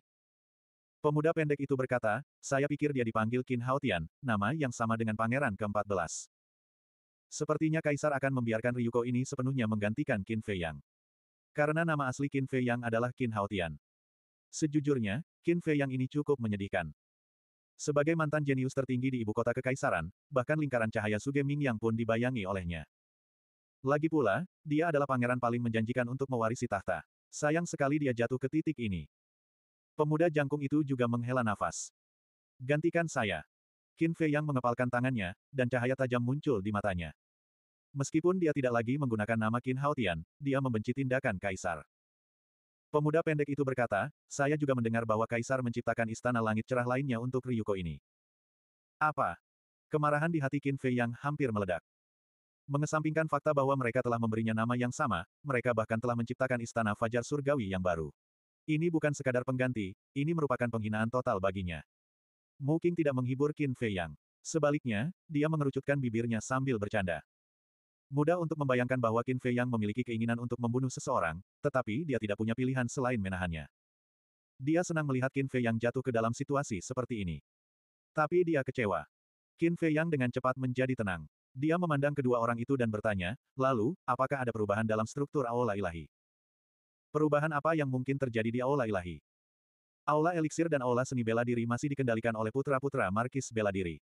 Pemuda pendek itu berkata, saya pikir dia dipanggil Qin Haotian, nama yang sama dengan pangeran ke-14. Sepertinya kaisar akan membiarkan Ryuko ini sepenuhnya menggantikan Qin Yang, Karena nama asli Qin Yang adalah Qin Haotian. Sejujurnya, Qin Yang ini cukup menyedihkan. Sebagai mantan jenius tertinggi di ibu kota kekaisaran, bahkan lingkaran cahaya Suge yang pun dibayangi olehnya. Lagi pula, dia adalah pangeran paling menjanjikan untuk mewarisi tahta. Sayang sekali dia jatuh ke titik ini. Pemuda jangkung itu juga menghela nafas. Gantikan saya. Qin Fei yang mengepalkan tangannya, dan cahaya tajam muncul di matanya. Meskipun dia tidak lagi menggunakan nama Qin Haotian, dia membenci tindakan Kaisar. Pemuda pendek itu berkata, saya juga mendengar bahwa Kaisar menciptakan istana langit cerah lainnya untuk Ryuko ini. Apa? Kemarahan di hati Qin Fei yang hampir meledak. Mengesampingkan fakta bahwa mereka telah memberinya nama yang sama, mereka bahkan telah menciptakan istana fajar surgawi yang baru. Ini bukan sekadar pengganti, ini merupakan penghinaan total baginya. Mu tidak menghibur Qin Fei Yang. Sebaliknya, dia mengerucutkan bibirnya sambil bercanda. Mudah untuk membayangkan bahwa Qin Fei Yang memiliki keinginan untuk membunuh seseorang, tetapi dia tidak punya pilihan selain menahannya. Dia senang melihat Qin Fei Yang jatuh ke dalam situasi seperti ini. Tapi dia kecewa. Qin Fei Yang dengan cepat menjadi tenang. Dia memandang kedua orang itu dan bertanya, lalu, apakah ada perubahan dalam struktur aula ilahi? Perubahan apa yang mungkin terjadi di Aula Ilahi? Aula Eliksir dan Aula Seni Bela Diri masih dikendalikan oleh putra-putra Markis Bela Diri.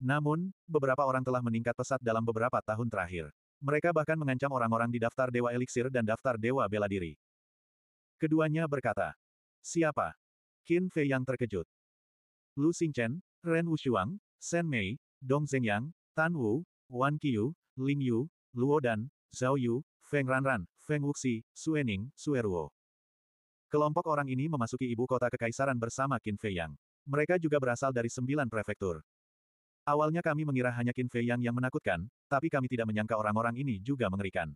Namun, beberapa orang telah meningkat pesat dalam beberapa tahun terakhir. Mereka bahkan mengancam orang-orang di daftar Dewa Eliksir dan daftar Dewa Bela Diri. Keduanya berkata, Siapa? Qin Fei yang terkejut. Lu Xingchen, Ren Wushuang, Shen Mei, Dong Zhengyang, Tan Wu, Wan Qiu, Ling Yu, Luo dan Zhao Yu, Feng Ranran, Feng Wuxi, Suening, Sueruo. Kelompok orang ini memasuki ibu kota kekaisaran bersama Qin Fei Yang. Mereka juga berasal dari sembilan prefektur. Awalnya kami mengira hanya Qin Fei Yang yang menakutkan, tapi kami tidak menyangka orang-orang ini juga mengerikan.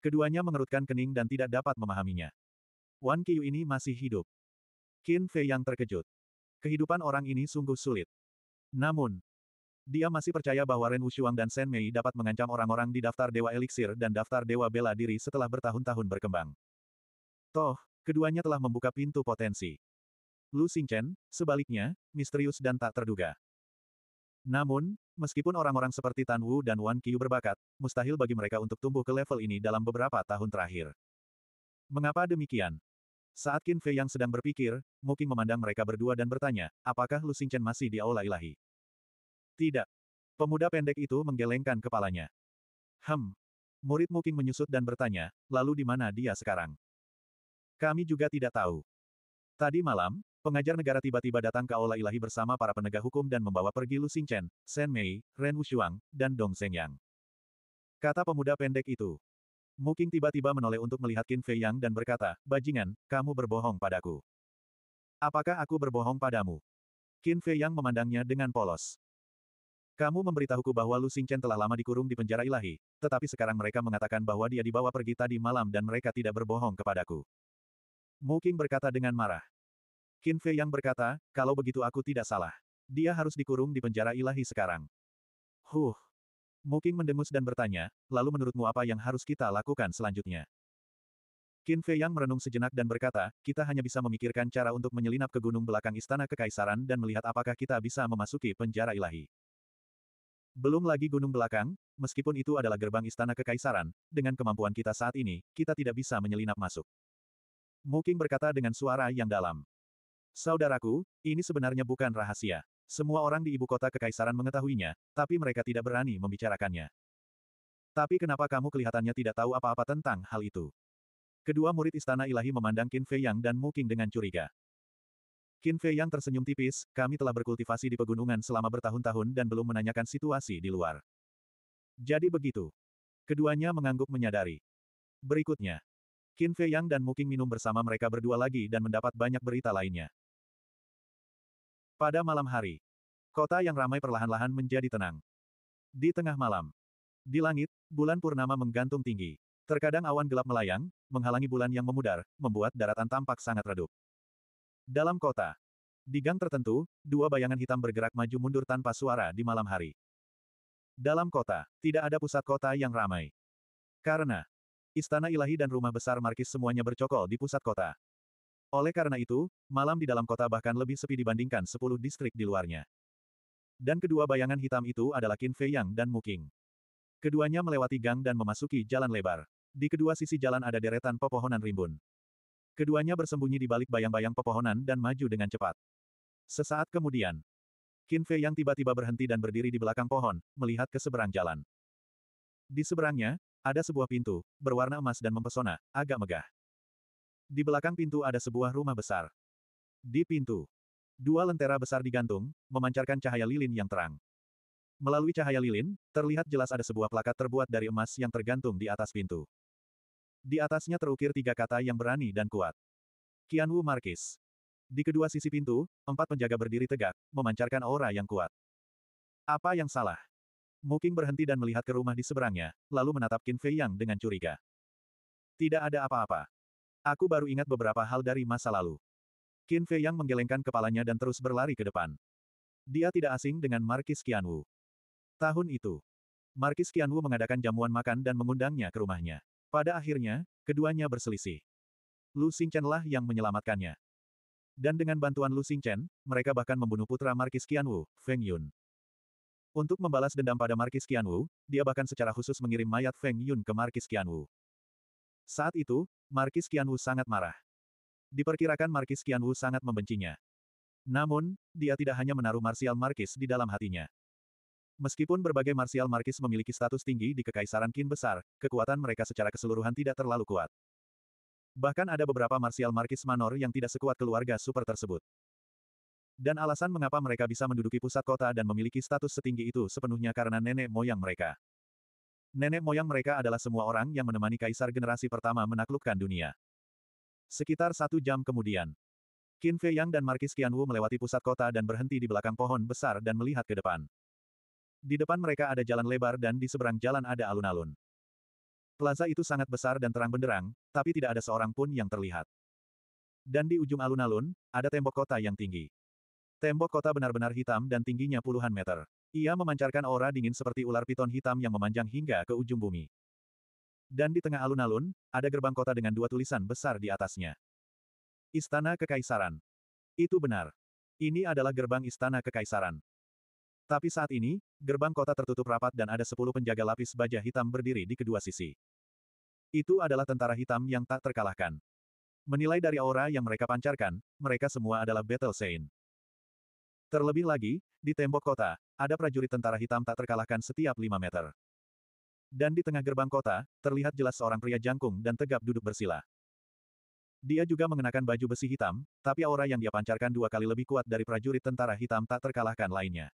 Keduanya mengerutkan kening dan tidak dapat memahaminya. Wan Qiyu ini masih hidup. Qin Fei Yang terkejut. Kehidupan orang ini sungguh sulit. Namun, dia masih percaya bahwa Ren Wushuang dan Shen Mei dapat mengancam orang-orang di daftar Dewa Eliksir dan daftar Dewa Bela Diri setelah bertahun-tahun berkembang. Toh, keduanya telah membuka pintu potensi. Lu Xingchen, sebaliknya, misterius dan tak terduga. Namun, meskipun orang-orang seperti Tan Wu dan Wan Qiu berbakat, mustahil bagi mereka untuk tumbuh ke level ini dalam beberapa tahun terakhir. Mengapa demikian? Saat Qin Fei yang sedang berpikir, Qing memandang mereka berdua dan bertanya, apakah Lu Xingchen masih di aula ilahi? Tidak. Pemuda pendek itu menggelengkan kepalanya. Hem. Murid Muking menyusut dan bertanya, lalu di mana dia sekarang? Kami juga tidak tahu. Tadi malam, pengajar negara tiba-tiba datang ke Aula Ilahi bersama para penegak hukum dan membawa pergi Lu Xingchen, Shen Mei, Ren Wushuang, dan Dong Yang. Kata pemuda pendek itu. Muking tiba-tiba menoleh untuk melihat Qin Fei Yang dan berkata, Bajingan, kamu berbohong padaku. Apakah aku berbohong padamu? Qin Fei Yang memandangnya dengan polos. Kamu memberitahuku bahwa Lu Xingchen telah lama dikurung di penjara ilahi, tetapi sekarang mereka mengatakan bahwa dia dibawa pergi tadi malam dan mereka tidak berbohong kepadaku. Mu Qing berkata dengan marah. Qin Fei yang berkata, kalau begitu aku tidak salah. Dia harus dikurung di penjara ilahi sekarang. Huh. Mu Qing mendengus dan bertanya, lalu menurutmu apa yang harus kita lakukan selanjutnya? Qin Fei yang merenung sejenak dan berkata, kita hanya bisa memikirkan cara untuk menyelinap ke gunung belakang istana kekaisaran dan melihat apakah kita bisa memasuki penjara ilahi. Belum lagi gunung belakang, meskipun itu adalah gerbang istana kekaisaran, dengan kemampuan kita saat ini, kita tidak bisa menyelinap masuk. Muking berkata dengan suara yang dalam. Saudaraku, ini sebenarnya bukan rahasia. Semua orang di ibu kota kekaisaran mengetahuinya, tapi mereka tidak berani membicarakannya. Tapi kenapa kamu kelihatannya tidak tahu apa-apa tentang hal itu? Kedua murid istana ilahi memandang Qin Fei Yang dan Muking dengan curiga. Qin Fei yang tersenyum tipis, kami telah berkultivasi di pegunungan selama bertahun-tahun dan belum menanyakan situasi di luar. Jadi begitu. Keduanya mengangguk menyadari. Berikutnya. Qin Fei Yang dan Muking minum bersama mereka berdua lagi dan mendapat banyak berita lainnya. Pada malam hari, kota yang ramai perlahan-lahan menjadi tenang. Di tengah malam, di langit, bulan purnama menggantung tinggi. Terkadang awan gelap melayang, menghalangi bulan yang memudar, membuat daratan tampak sangat redup. Dalam kota. Di gang tertentu, dua bayangan hitam bergerak maju mundur tanpa suara di malam hari. Dalam kota, tidak ada pusat kota yang ramai. Karena istana ilahi dan rumah besar Markis semuanya bercokol di pusat kota. Oleh karena itu, malam di dalam kota bahkan lebih sepi dibandingkan 10 distrik di luarnya. Dan kedua bayangan hitam itu adalah Qin Fei Yang dan Muking. Keduanya melewati gang dan memasuki jalan lebar. Di kedua sisi jalan ada deretan pepohonan rimbun. Keduanya bersembunyi di balik bayang-bayang pepohonan dan maju dengan cepat. Sesaat kemudian, Qin Fei yang tiba-tiba berhenti dan berdiri di belakang pohon, melihat ke seberang jalan. Di seberangnya, ada sebuah pintu, berwarna emas dan mempesona, agak megah. Di belakang pintu ada sebuah rumah besar. Di pintu, dua lentera besar digantung, memancarkan cahaya lilin yang terang. Melalui cahaya lilin, terlihat jelas ada sebuah plakat terbuat dari emas yang tergantung di atas pintu. Di atasnya terukir tiga kata yang berani dan kuat. Qianwu Markis. Di kedua sisi pintu, empat penjaga berdiri tegak, memancarkan aura yang kuat. Apa yang salah? Muking berhenti dan melihat ke rumah di seberangnya, lalu menatap Qin Fei Yang dengan curiga. Tidak ada apa-apa. Aku baru ingat beberapa hal dari masa lalu. Qin Fei Yang menggelengkan kepalanya dan terus berlari ke depan. Dia tidak asing dengan Markis Qianwu. Tahun itu, Markis Qianwu mengadakan jamuan makan dan mengundangnya ke rumahnya. Pada akhirnya, keduanya berselisih. Lu Xingchen lah yang menyelamatkannya. Dan dengan bantuan Lu Xingchen, mereka bahkan membunuh putra Markis Qianwu, Feng Yun. Untuk membalas dendam pada Markis Qianwu, dia bahkan secara khusus mengirim mayat Feng Yun ke Markis Qianwu. Saat itu, Markis Qianwu sangat marah. Diperkirakan Markis Qianwu sangat membencinya. Namun, dia tidak hanya menaruh Martial Markis di dalam hatinya. Meskipun berbagai martial markis memiliki status tinggi di Kekaisaran Qin besar, kekuatan mereka secara keseluruhan tidak terlalu kuat. Bahkan ada beberapa martial markis manor yang tidak sekuat keluarga super tersebut. Dan alasan mengapa mereka bisa menduduki pusat kota dan memiliki status setinggi itu sepenuhnya karena nenek moyang mereka. Nenek moyang mereka adalah semua orang yang menemani kaisar generasi pertama menaklukkan dunia. Sekitar satu jam kemudian, Qin Fei Yang dan Markis Qianwu melewati pusat kota dan berhenti di belakang pohon besar dan melihat ke depan. Di depan mereka ada jalan lebar dan di seberang jalan ada alun-alun. Plaza itu sangat besar dan terang benderang, tapi tidak ada seorang pun yang terlihat. Dan di ujung alun-alun, ada tembok kota yang tinggi. Tembok kota benar-benar hitam dan tingginya puluhan meter. Ia memancarkan aura dingin seperti ular piton hitam yang memanjang hingga ke ujung bumi. Dan di tengah alun-alun, ada gerbang kota dengan dua tulisan besar di atasnya. Istana Kekaisaran. Itu benar. Ini adalah gerbang Istana Kekaisaran. Tapi saat ini, gerbang kota tertutup rapat dan ada sepuluh penjaga lapis baja hitam berdiri di kedua sisi. Itu adalah tentara hitam yang tak terkalahkan. Menilai dari aura yang mereka pancarkan, mereka semua adalah Battle Saint. Terlebih lagi, di tembok kota, ada prajurit tentara hitam tak terkalahkan setiap lima meter. Dan di tengah gerbang kota, terlihat jelas seorang pria jangkung dan tegap duduk bersila. Dia juga mengenakan baju besi hitam, tapi aura yang dia pancarkan dua kali lebih kuat dari prajurit tentara hitam tak terkalahkan lainnya.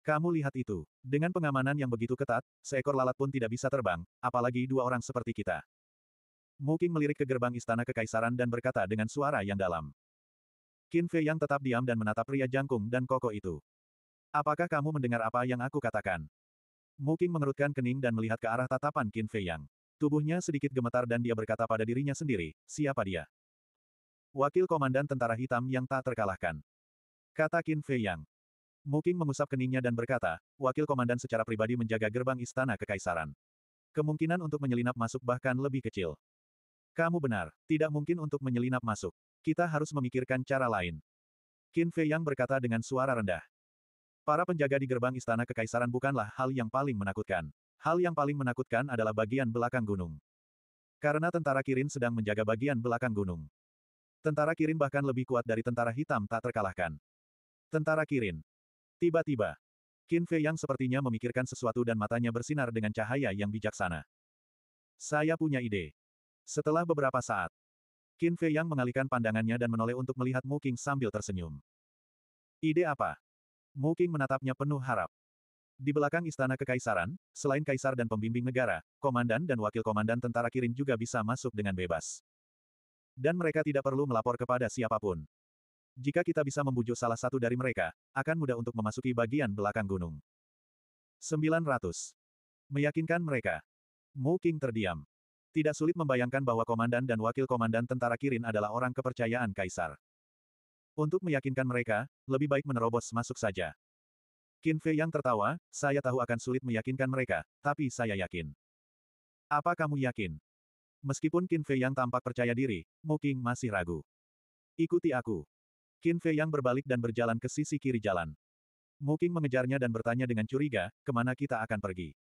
Kamu lihat itu. Dengan pengamanan yang begitu ketat, seekor lalat pun tidak bisa terbang, apalagi dua orang seperti kita. Muking melirik ke gerbang istana kekaisaran dan berkata dengan suara yang dalam. Qin Fei yang tetap diam dan menatap pria jangkung dan koko itu. Apakah kamu mendengar apa yang aku katakan? Muking mengerutkan kening dan melihat ke arah tatapan Qin Fei yang. Tubuhnya sedikit gemetar dan dia berkata pada dirinya sendiri, siapa dia? Wakil Komandan Tentara Hitam yang tak terkalahkan. Kata Qin Fei yang. Muking mengusap keningnya dan berkata, wakil komandan secara pribadi menjaga gerbang istana kekaisaran. Kemungkinan untuk menyelinap masuk bahkan lebih kecil. Kamu benar, tidak mungkin untuk menyelinap masuk. Kita harus memikirkan cara lain. Qin Fei Yang berkata dengan suara rendah. Para penjaga di gerbang istana kekaisaran bukanlah hal yang paling menakutkan. Hal yang paling menakutkan adalah bagian belakang gunung. Karena tentara Kirin sedang menjaga bagian belakang gunung. Tentara Kirin bahkan lebih kuat dari tentara hitam tak terkalahkan. Tentara Kirin, Tiba-tiba, Qin Fei yang sepertinya memikirkan sesuatu dan matanya bersinar dengan cahaya yang bijaksana. Saya punya ide. Setelah beberapa saat, Qin Fei yang mengalihkan pandangannya dan menoleh untuk melihat Mu Qing sambil tersenyum. Ide apa? Mu Qing menatapnya penuh harap. Di belakang istana kekaisaran, selain kaisar dan pembimbing negara, komandan dan wakil komandan tentara Kirin juga bisa masuk dengan bebas. Dan mereka tidak perlu melapor kepada siapapun. Jika kita bisa membujuk salah satu dari mereka, akan mudah untuk memasuki bagian belakang gunung. 900. Meyakinkan mereka. Mu King terdiam. Tidak sulit membayangkan bahwa komandan dan wakil komandan tentara Kirin adalah orang kepercayaan kaisar. Untuk meyakinkan mereka, lebih baik menerobos masuk saja. Qin Fei yang tertawa, saya tahu akan sulit meyakinkan mereka, tapi saya yakin. Apa kamu yakin? Meskipun Qin Fei yang tampak percaya diri, Mu King masih ragu. Ikuti aku. Qin Fei yang berbalik dan berjalan ke sisi kiri jalan. Muking mengejarnya dan bertanya dengan curiga, kemana kita akan pergi.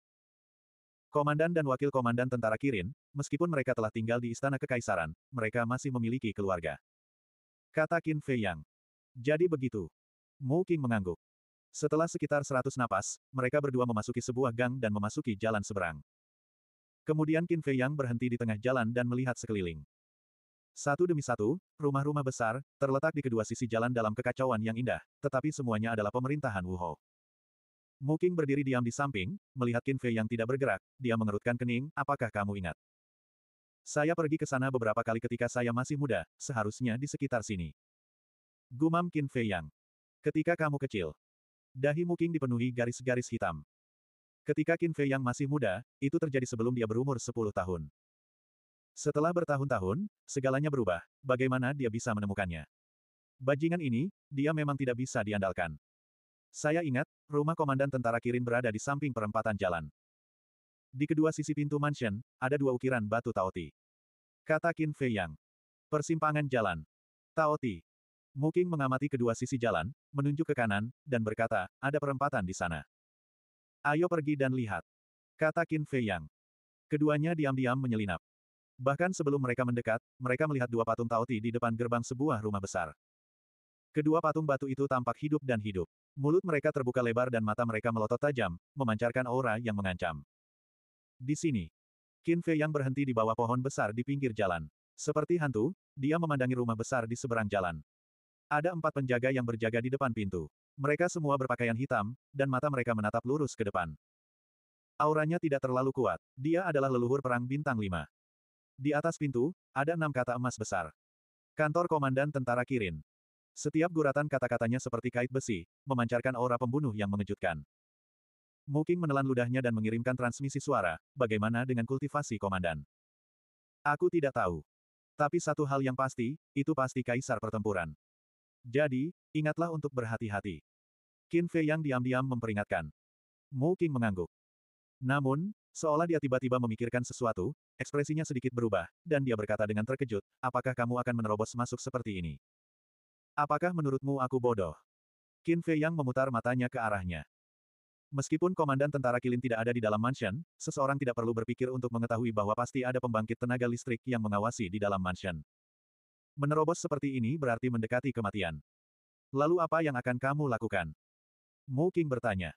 Komandan dan wakil komandan tentara Kirin, meskipun mereka telah tinggal di istana kekaisaran, mereka masih memiliki keluarga. Kata Qin Fei Yang. Jadi begitu. Mu Qing mengangguk. Setelah sekitar seratus napas, mereka berdua memasuki sebuah gang dan memasuki jalan seberang. Kemudian Qin Fei Yang berhenti di tengah jalan dan melihat sekeliling. Satu demi satu, rumah-rumah besar, terletak di kedua sisi jalan dalam kekacauan yang indah, tetapi semuanya adalah pemerintahan Wuho. Muking berdiri diam di samping, melihat Qin Fei yang tidak bergerak, dia mengerutkan kening, apakah kamu ingat? Saya pergi ke sana beberapa kali ketika saya masih muda, seharusnya di sekitar sini. Gumam Qin Fei yang. Ketika kamu kecil. Dahi Muking dipenuhi garis-garis hitam. Ketika Qin Fei yang masih muda, itu terjadi sebelum dia berumur 10 tahun. Setelah bertahun-tahun, segalanya berubah. Bagaimana dia bisa menemukannya? Bajingan ini, dia memang tidak bisa diandalkan. Saya ingat, rumah komandan tentara Kirin berada di samping perempatan jalan. Di kedua sisi pintu mansion, ada dua ukiran batu Taoti. Kata Qin Fei Yang. Persimpangan jalan. Taoti. Muking mengamati kedua sisi jalan, menunjuk ke kanan, dan berkata, ada perempatan di sana. Ayo pergi dan lihat. Kata Qin Fei Yang. Keduanya diam-diam menyelinap. Bahkan sebelum mereka mendekat, mereka melihat dua patung Taoti di depan gerbang sebuah rumah besar. Kedua patung batu itu tampak hidup dan hidup. Mulut mereka terbuka lebar dan mata mereka melotot tajam, memancarkan aura yang mengancam. Di sini, Qin Fei yang berhenti di bawah pohon besar di pinggir jalan. Seperti hantu, dia memandangi rumah besar di seberang jalan. Ada empat penjaga yang berjaga di depan pintu. Mereka semua berpakaian hitam, dan mata mereka menatap lurus ke depan. Auranya tidak terlalu kuat. Dia adalah leluhur perang bintang lima. Di atas pintu, ada enam kata emas besar. Kantor Komandan Tentara Kirin. Setiap guratan kata-katanya seperti kait besi, memancarkan aura pembunuh yang mengejutkan. Muking menelan ludahnya dan mengirimkan transmisi suara, bagaimana dengan kultivasi komandan? Aku tidak tahu. Tapi satu hal yang pasti, itu pasti kaisar pertempuran. Jadi, ingatlah untuk berhati-hati. Qin Fei yang diam-diam memperingatkan. Mu mengangguk. Namun, Seolah dia tiba-tiba memikirkan sesuatu, ekspresinya sedikit berubah, dan dia berkata dengan terkejut, apakah kamu akan menerobos masuk seperti ini? Apakah menurutmu aku bodoh? Qin Fei Yang memutar matanya ke arahnya. Meskipun komandan tentara Kilin tidak ada di dalam mansion, seseorang tidak perlu berpikir untuk mengetahui bahwa pasti ada pembangkit tenaga listrik yang mengawasi di dalam mansion. Menerobos seperti ini berarti mendekati kematian. Lalu apa yang akan kamu lakukan? Mu King bertanya.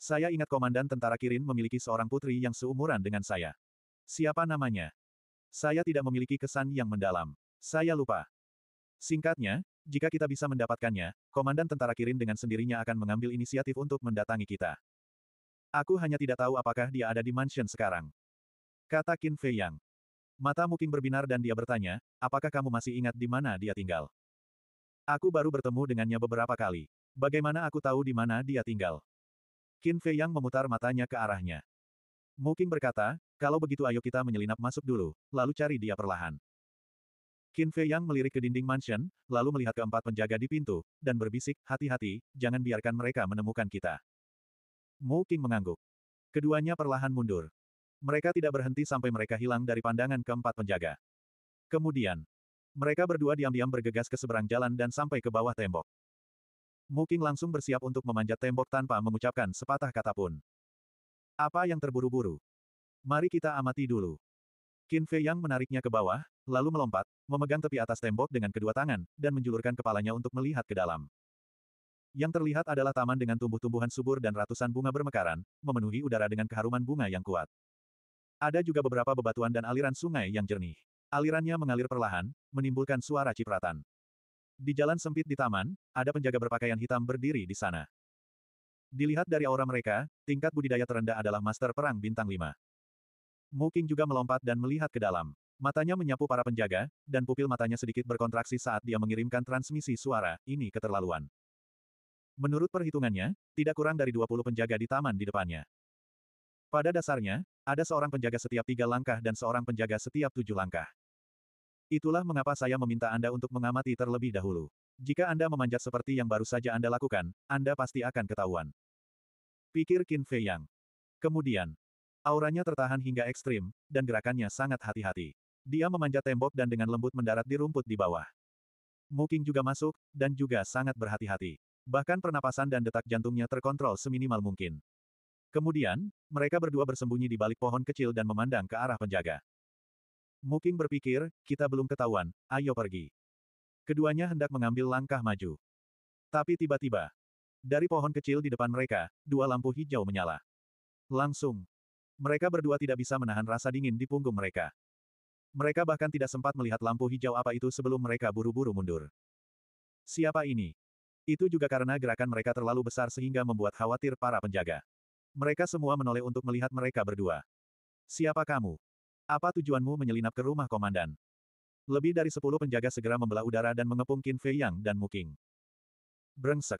Saya ingat komandan tentara Kirin memiliki seorang putri yang seumuran dengan saya. Siapa namanya? Saya tidak memiliki kesan yang mendalam. Saya lupa. Singkatnya, jika kita bisa mendapatkannya, komandan tentara Kirin dengan sendirinya akan mengambil inisiatif untuk mendatangi kita. Aku hanya tidak tahu apakah dia ada di mansion sekarang. Kata Qin Fei Yang. Mata Muking berbinar dan dia bertanya, apakah kamu masih ingat di mana dia tinggal? Aku baru bertemu dengannya beberapa kali. Bagaimana aku tahu di mana dia tinggal? Qin Fei Yang memutar matanya ke arahnya. Qing berkata, kalau begitu ayo kita menyelinap masuk dulu, lalu cari dia perlahan. Qin Fei Yang melirik ke dinding mansion, lalu melihat keempat penjaga di pintu, dan berbisik, hati-hati, jangan biarkan mereka menemukan kita. Mu Qing mengangguk. Keduanya perlahan mundur. Mereka tidak berhenti sampai mereka hilang dari pandangan keempat penjaga. Kemudian, mereka berdua diam-diam bergegas ke seberang jalan dan sampai ke bawah tembok. Muking langsung bersiap untuk memanjat tembok tanpa mengucapkan sepatah kata pun. Apa yang terburu-buru? Mari kita amati dulu. Qin Fei Yang menariknya ke bawah, lalu melompat, memegang tepi atas tembok dengan kedua tangan, dan menjulurkan kepalanya untuk melihat ke dalam. Yang terlihat adalah taman dengan tumbuh-tumbuhan subur dan ratusan bunga bermekaran, memenuhi udara dengan keharuman bunga yang kuat. Ada juga beberapa bebatuan dan aliran sungai yang jernih. Alirannya mengalir perlahan, menimbulkan suara cipratan. Di jalan sempit di taman, ada penjaga berpakaian hitam berdiri di sana. Dilihat dari aura mereka, tingkat budidaya terendah adalah master perang bintang 5. Moking juga melompat dan melihat ke dalam. Matanya menyapu para penjaga, dan pupil matanya sedikit berkontraksi saat dia mengirimkan transmisi suara, ini keterlaluan. Menurut perhitungannya, tidak kurang dari 20 penjaga di taman di depannya. Pada dasarnya, ada seorang penjaga setiap tiga langkah dan seorang penjaga setiap tujuh langkah. Itulah mengapa saya meminta Anda untuk mengamati terlebih dahulu. Jika Anda memanjat seperti yang baru saja Anda lakukan, Anda pasti akan ketahuan. Pikir Qin Fei Yang. Kemudian, auranya tertahan hingga ekstrim, dan gerakannya sangat hati-hati. Dia memanjat tembok dan dengan lembut mendarat di rumput di bawah. Muking juga masuk, dan juga sangat berhati-hati. Bahkan pernapasan dan detak jantungnya terkontrol seminimal mungkin. Kemudian, mereka berdua bersembunyi di balik pohon kecil dan memandang ke arah penjaga. Muping berpikir, kita belum ketahuan, ayo pergi. Keduanya hendak mengambil langkah maju. Tapi tiba-tiba, dari pohon kecil di depan mereka, dua lampu hijau menyala. Langsung, mereka berdua tidak bisa menahan rasa dingin di punggung mereka. Mereka bahkan tidak sempat melihat lampu hijau apa itu sebelum mereka buru-buru mundur. Siapa ini? Itu juga karena gerakan mereka terlalu besar sehingga membuat khawatir para penjaga. Mereka semua menoleh untuk melihat mereka berdua. Siapa kamu? Apa tujuanmu menyelinap ke rumah komandan? Lebih dari sepuluh penjaga segera membelah udara dan mengepung Qin Fei Yang dan Muking. Brengsek.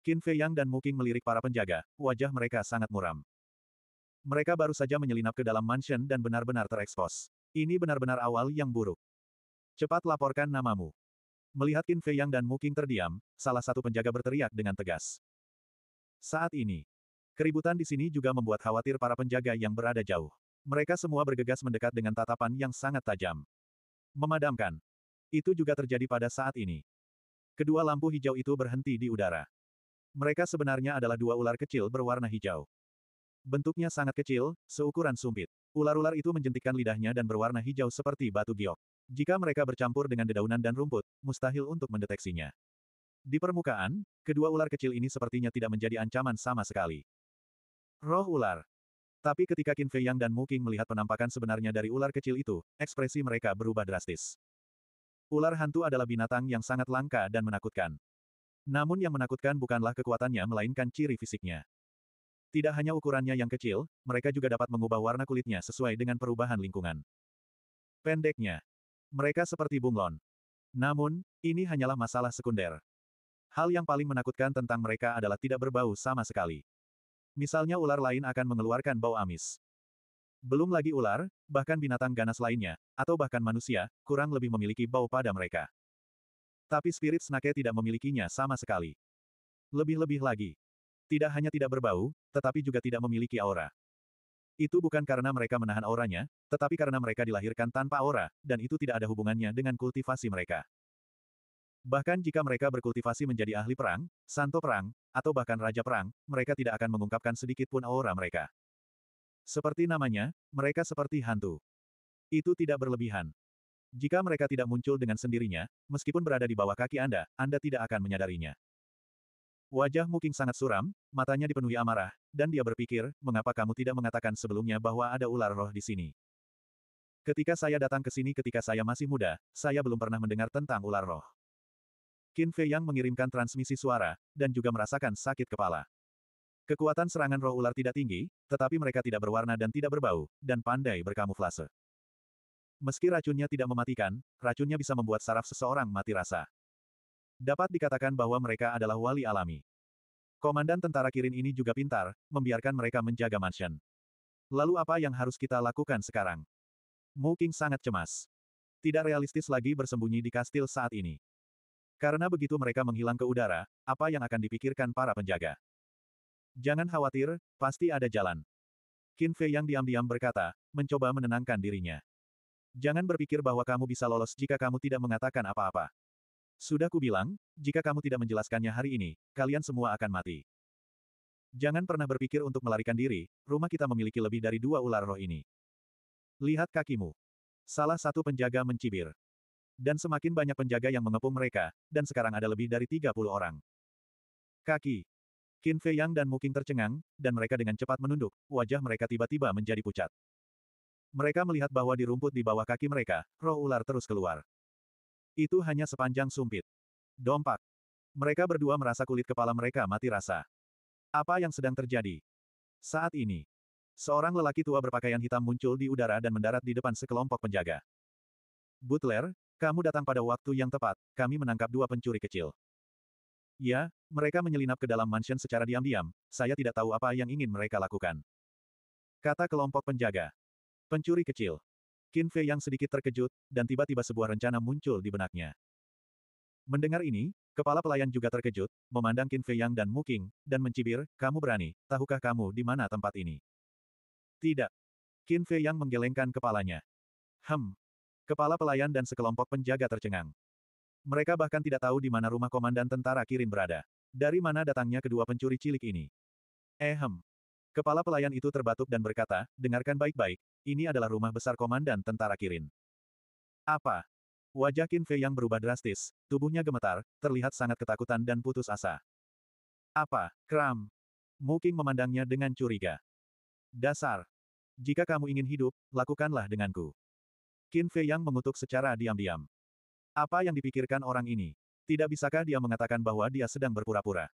Qin Fei Yang dan Muking melirik para penjaga, wajah mereka sangat muram. Mereka baru saja menyelinap ke dalam mansion dan benar-benar terekspos. Ini benar-benar awal yang buruk. Cepat laporkan namamu. Melihat Qin Fei Yang dan Muking terdiam, salah satu penjaga berteriak dengan tegas. Saat ini, keributan di sini juga membuat khawatir para penjaga yang berada jauh. Mereka semua bergegas mendekat dengan tatapan yang sangat tajam. Memadamkan. Itu juga terjadi pada saat ini. Kedua lampu hijau itu berhenti di udara. Mereka sebenarnya adalah dua ular kecil berwarna hijau. Bentuknya sangat kecil, seukuran sumpit. Ular-ular itu menjentikkan lidahnya dan berwarna hijau seperti batu giok. Jika mereka bercampur dengan dedaunan dan rumput, mustahil untuk mendeteksinya. Di permukaan, kedua ular kecil ini sepertinya tidak menjadi ancaman sama sekali. Roh ular, tapi ketika Qin Fei Yang dan Mu Qing melihat penampakan sebenarnya dari ular kecil itu, ekspresi mereka berubah drastis. Ular hantu adalah binatang yang sangat langka dan menakutkan. Namun yang menakutkan bukanlah kekuatannya melainkan ciri fisiknya. Tidak hanya ukurannya yang kecil, mereka juga dapat mengubah warna kulitnya sesuai dengan perubahan lingkungan. Pendeknya, mereka seperti bunglon. Namun, ini hanyalah masalah sekunder. Hal yang paling menakutkan tentang mereka adalah tidak berbau sama sekali. Misalnya ular lain akan mengeluarkan bau amis. Belum lagi ular, bahkan binatang ganas lainnya, atau bahkan manusia, kurang lebih memiliki bau pada mereka. Tapi spirit snake tidak memilikinya sama sekali. Lebih-lebih lagi. Tidak hanya tidak berbau, tetapi juga tidak memiliki aura. Itu bukan karena mereka menahan auranya, tetapi karena mereka dilahirkan tanpa aura, dan itu tidak ada hubungannya dengan kultivasi mereka. Bahkan jika mereka berkultivasi menjadi ahli perang, santo perang, atau bahkan raja perang, mereka tidak akan mengungkapkan sedikit pun aura mereka. Seperti namanya, mereka seperti hantu. Itu tidak berlebihan. Jika mereka tidak muncul dengan sendirinya, meskipun berada di bawah kaki Anda, Anda tidak akan menyadarinya. Wajah Muking sangat suram, matanya dipenuhi amarah, dan dia berpikir, mengapa kamu tidak mengatakan sebelumnya bahwa ada ular roh di sini? Ketika saya datang ke sini ketika saya masih muda, saya belum pernah mendengar tentang ular roh. Qin Fei Yang mengirimkan transmisi suara, dan juga merasakan sakit kepala. Kekuatan serangan roh ular tidak tinggi, tetapi mereka tidak berwarna dan tidak berbau, dan pandai berkamuflase. Meski racunnya tidak mematikan, racunnya bisa membuat saraf seseorang mati rasa. Dapat dikatakan bahwa mereka adalah wali alami. Komandan tentara Kirin ini juga pintar, membiarkan mereka menjaga mansion. Lalu apa yang harus kita lakukan sekarang? Mu Qing sangat cemas. Tidak realistis lagi bersembunyi di kastil saat ini. Karena begitu mereka menghilang ke udara, apa yang akan dipikirkan para penjaga? Jangan khawatir, pasti ada jalan. Qin Fei yang diam-diam berkata, mencoba menenangkan dirinya. Jangan berpikir bahwa kamu bisa lolos jika kamu tidak mengatakan apa-apa. Sudah kubilang, jika kamu tidak menjelaskannya hari ini, kalian semua akan mati. Jangan pernah berpikir untuk melarikan diri, rumah kita memiliki lebih dari dua ular roh ini. Lihat kakimu. Salah satu penjaga mencibir. Dan semakin banyak penjaga yang mengepung mereka, dan sekarang ada lebih dari 30 orang. Kaki. Qin Fei Yang dan Muking tercengang, dan mereka dengan cepat menunduk, wajah mereka tiba-tiba menjadi pucat. Mereka melihat bahwa di rumput di bawah kaki mereka, roh ular terus keluar. Itu hanya sepanjang sumpit. Dompak. Mereka berdua merasa kulit kepala mereka mati rasa. Apa yang sedang terjadi? Saat ini, seorang lelaki tua berpakaian hitam muncul di udara dan mendarat di depan sekelompok penjaga. Butler, kamu datang pada waktu yang tepat, kami menangkap dua pencuri kecil. Ya, mereka menyelinap ke dalam mansion secara diam-diam, saya tidak tahu apa yang ingin mereka lakukan. Kata kelompok penjaga. Pencuri kecil. Qin Fei yang sedikit terkejut, dan tiba-tiba sebuah rencana muncul di benaknya. Mendengar ini, kepala pelayan juga terkejut, memandang Qin Fei Yang dan Muking, dan mencibir, kamu berani, tahukah kamu di mana tempat ini? Tidak. Qin Fei Yang menggelengkan kepalanya. Hem, Kepala pelayan dan sekelompok penjaga tercengang. Mereka bahkan tidak tahu di mana rumah komandan tentara Kirin berada. Dari mana datangnya kedua pencuri cilik ini? Ehem. Eh, Kepala pelayan itu terbatuk dan berkata, dengarkan baik-baik, ini adalah rumah besar komandan tentara Kirin. Apa? Wajah Qin Fei yang berubah drastis, tubuhnya gemetar, terlihat sangat ketakutan dan putus asa. Apa? Kram. Muking memandangnya dengan curiga. Dasar. Jika kamu ingin hidup, lakukanlah denganku. Qin Fei Yang mengutuk secara diam-diam. Apa yang dipikirkan orang ini? Tidak bisakah dia mengatakan bahwa dia sedang berpura-pura?